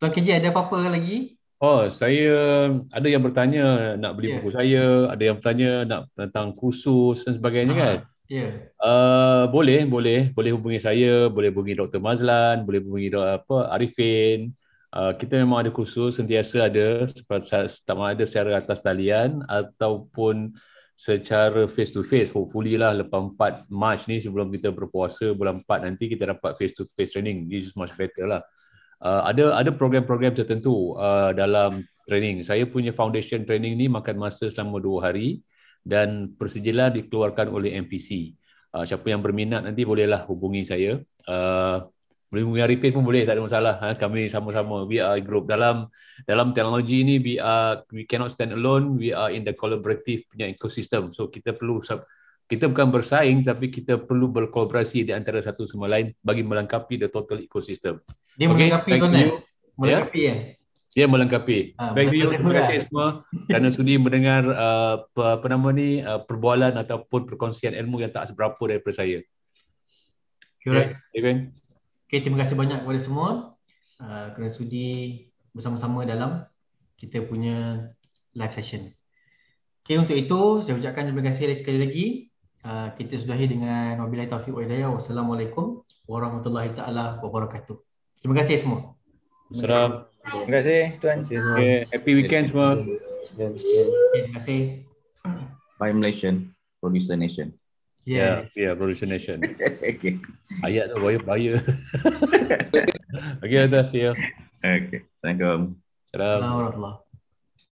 Tuan KJ ada apa-apa lagi? Oh, saya ada yang bertanya nak beli yeah. buku saya, ada yang bertanya nak tentang kursus dan sebagainya uh-huh. kan? Yeah. Ya. Uh, boleh, boleh, boleh hubungi saya, boleh hubungi Dr. Mazlan, boleh hubungi Dr. apa Arifin. Uh, kita memang ada kursus sentiasa ada sama ada secara atas talian ataupun secara face to face hopefully lah lepas 4 March ni sebelum kita berpuasa bulan 4 nanti kita dapat face to face training this is much better lah uh, ada ada program-program tertentu uh, dalam training saya punya foundation training ni makan masa selama 2 hari dan persijilan dikeluarkan oleh MPC uh, siapa yang berminat nanti bolehlah hubungi saya uh, boleh mungkin repeat pun boleh tak ada masalah ha, kami sama-sama we are group dalam dalam teknologi ni we are we cannot stand alone we are in the collaborative punya ecosystem so kita perlu kita bukan bersaing tapi kita perlu berkolaborasi di antara satu sama lain bagi melengkapi the total ecosystem dia okay, melengkapi tu ni ya? melengkapi ya dia melengkapi. Ha, Baik dia terima kasih semua kerana sudi mendengar uh, apa nama ni uh, perbualan ataupun perkongsian ilmu yang tak seberapa daripada saya. Okay. Right. Okay, terima kasih banyak kepada semua uh, kerana sudi bersama-sama dalam kita punya live session. Okay, untuk itu, saya ucapkan terima kasih sekali lagi. Uh, kita sudahi dengan wabillahi taufiq wa hidayah. Wassalamualaikum warahmatullahi taala wabarakatuh. Terima kasih semua. Assalamualaikum. Terima kasih tuan. Okay, happy weekend semua. terima kasih. Bye Malaysian, producer nation. Yeah, yeah, Revolution Nation. okay. Ayat tu bahaya. bahaya. okay, ada. Ya. Yeah. Okay, thank you. Assalamualaikum.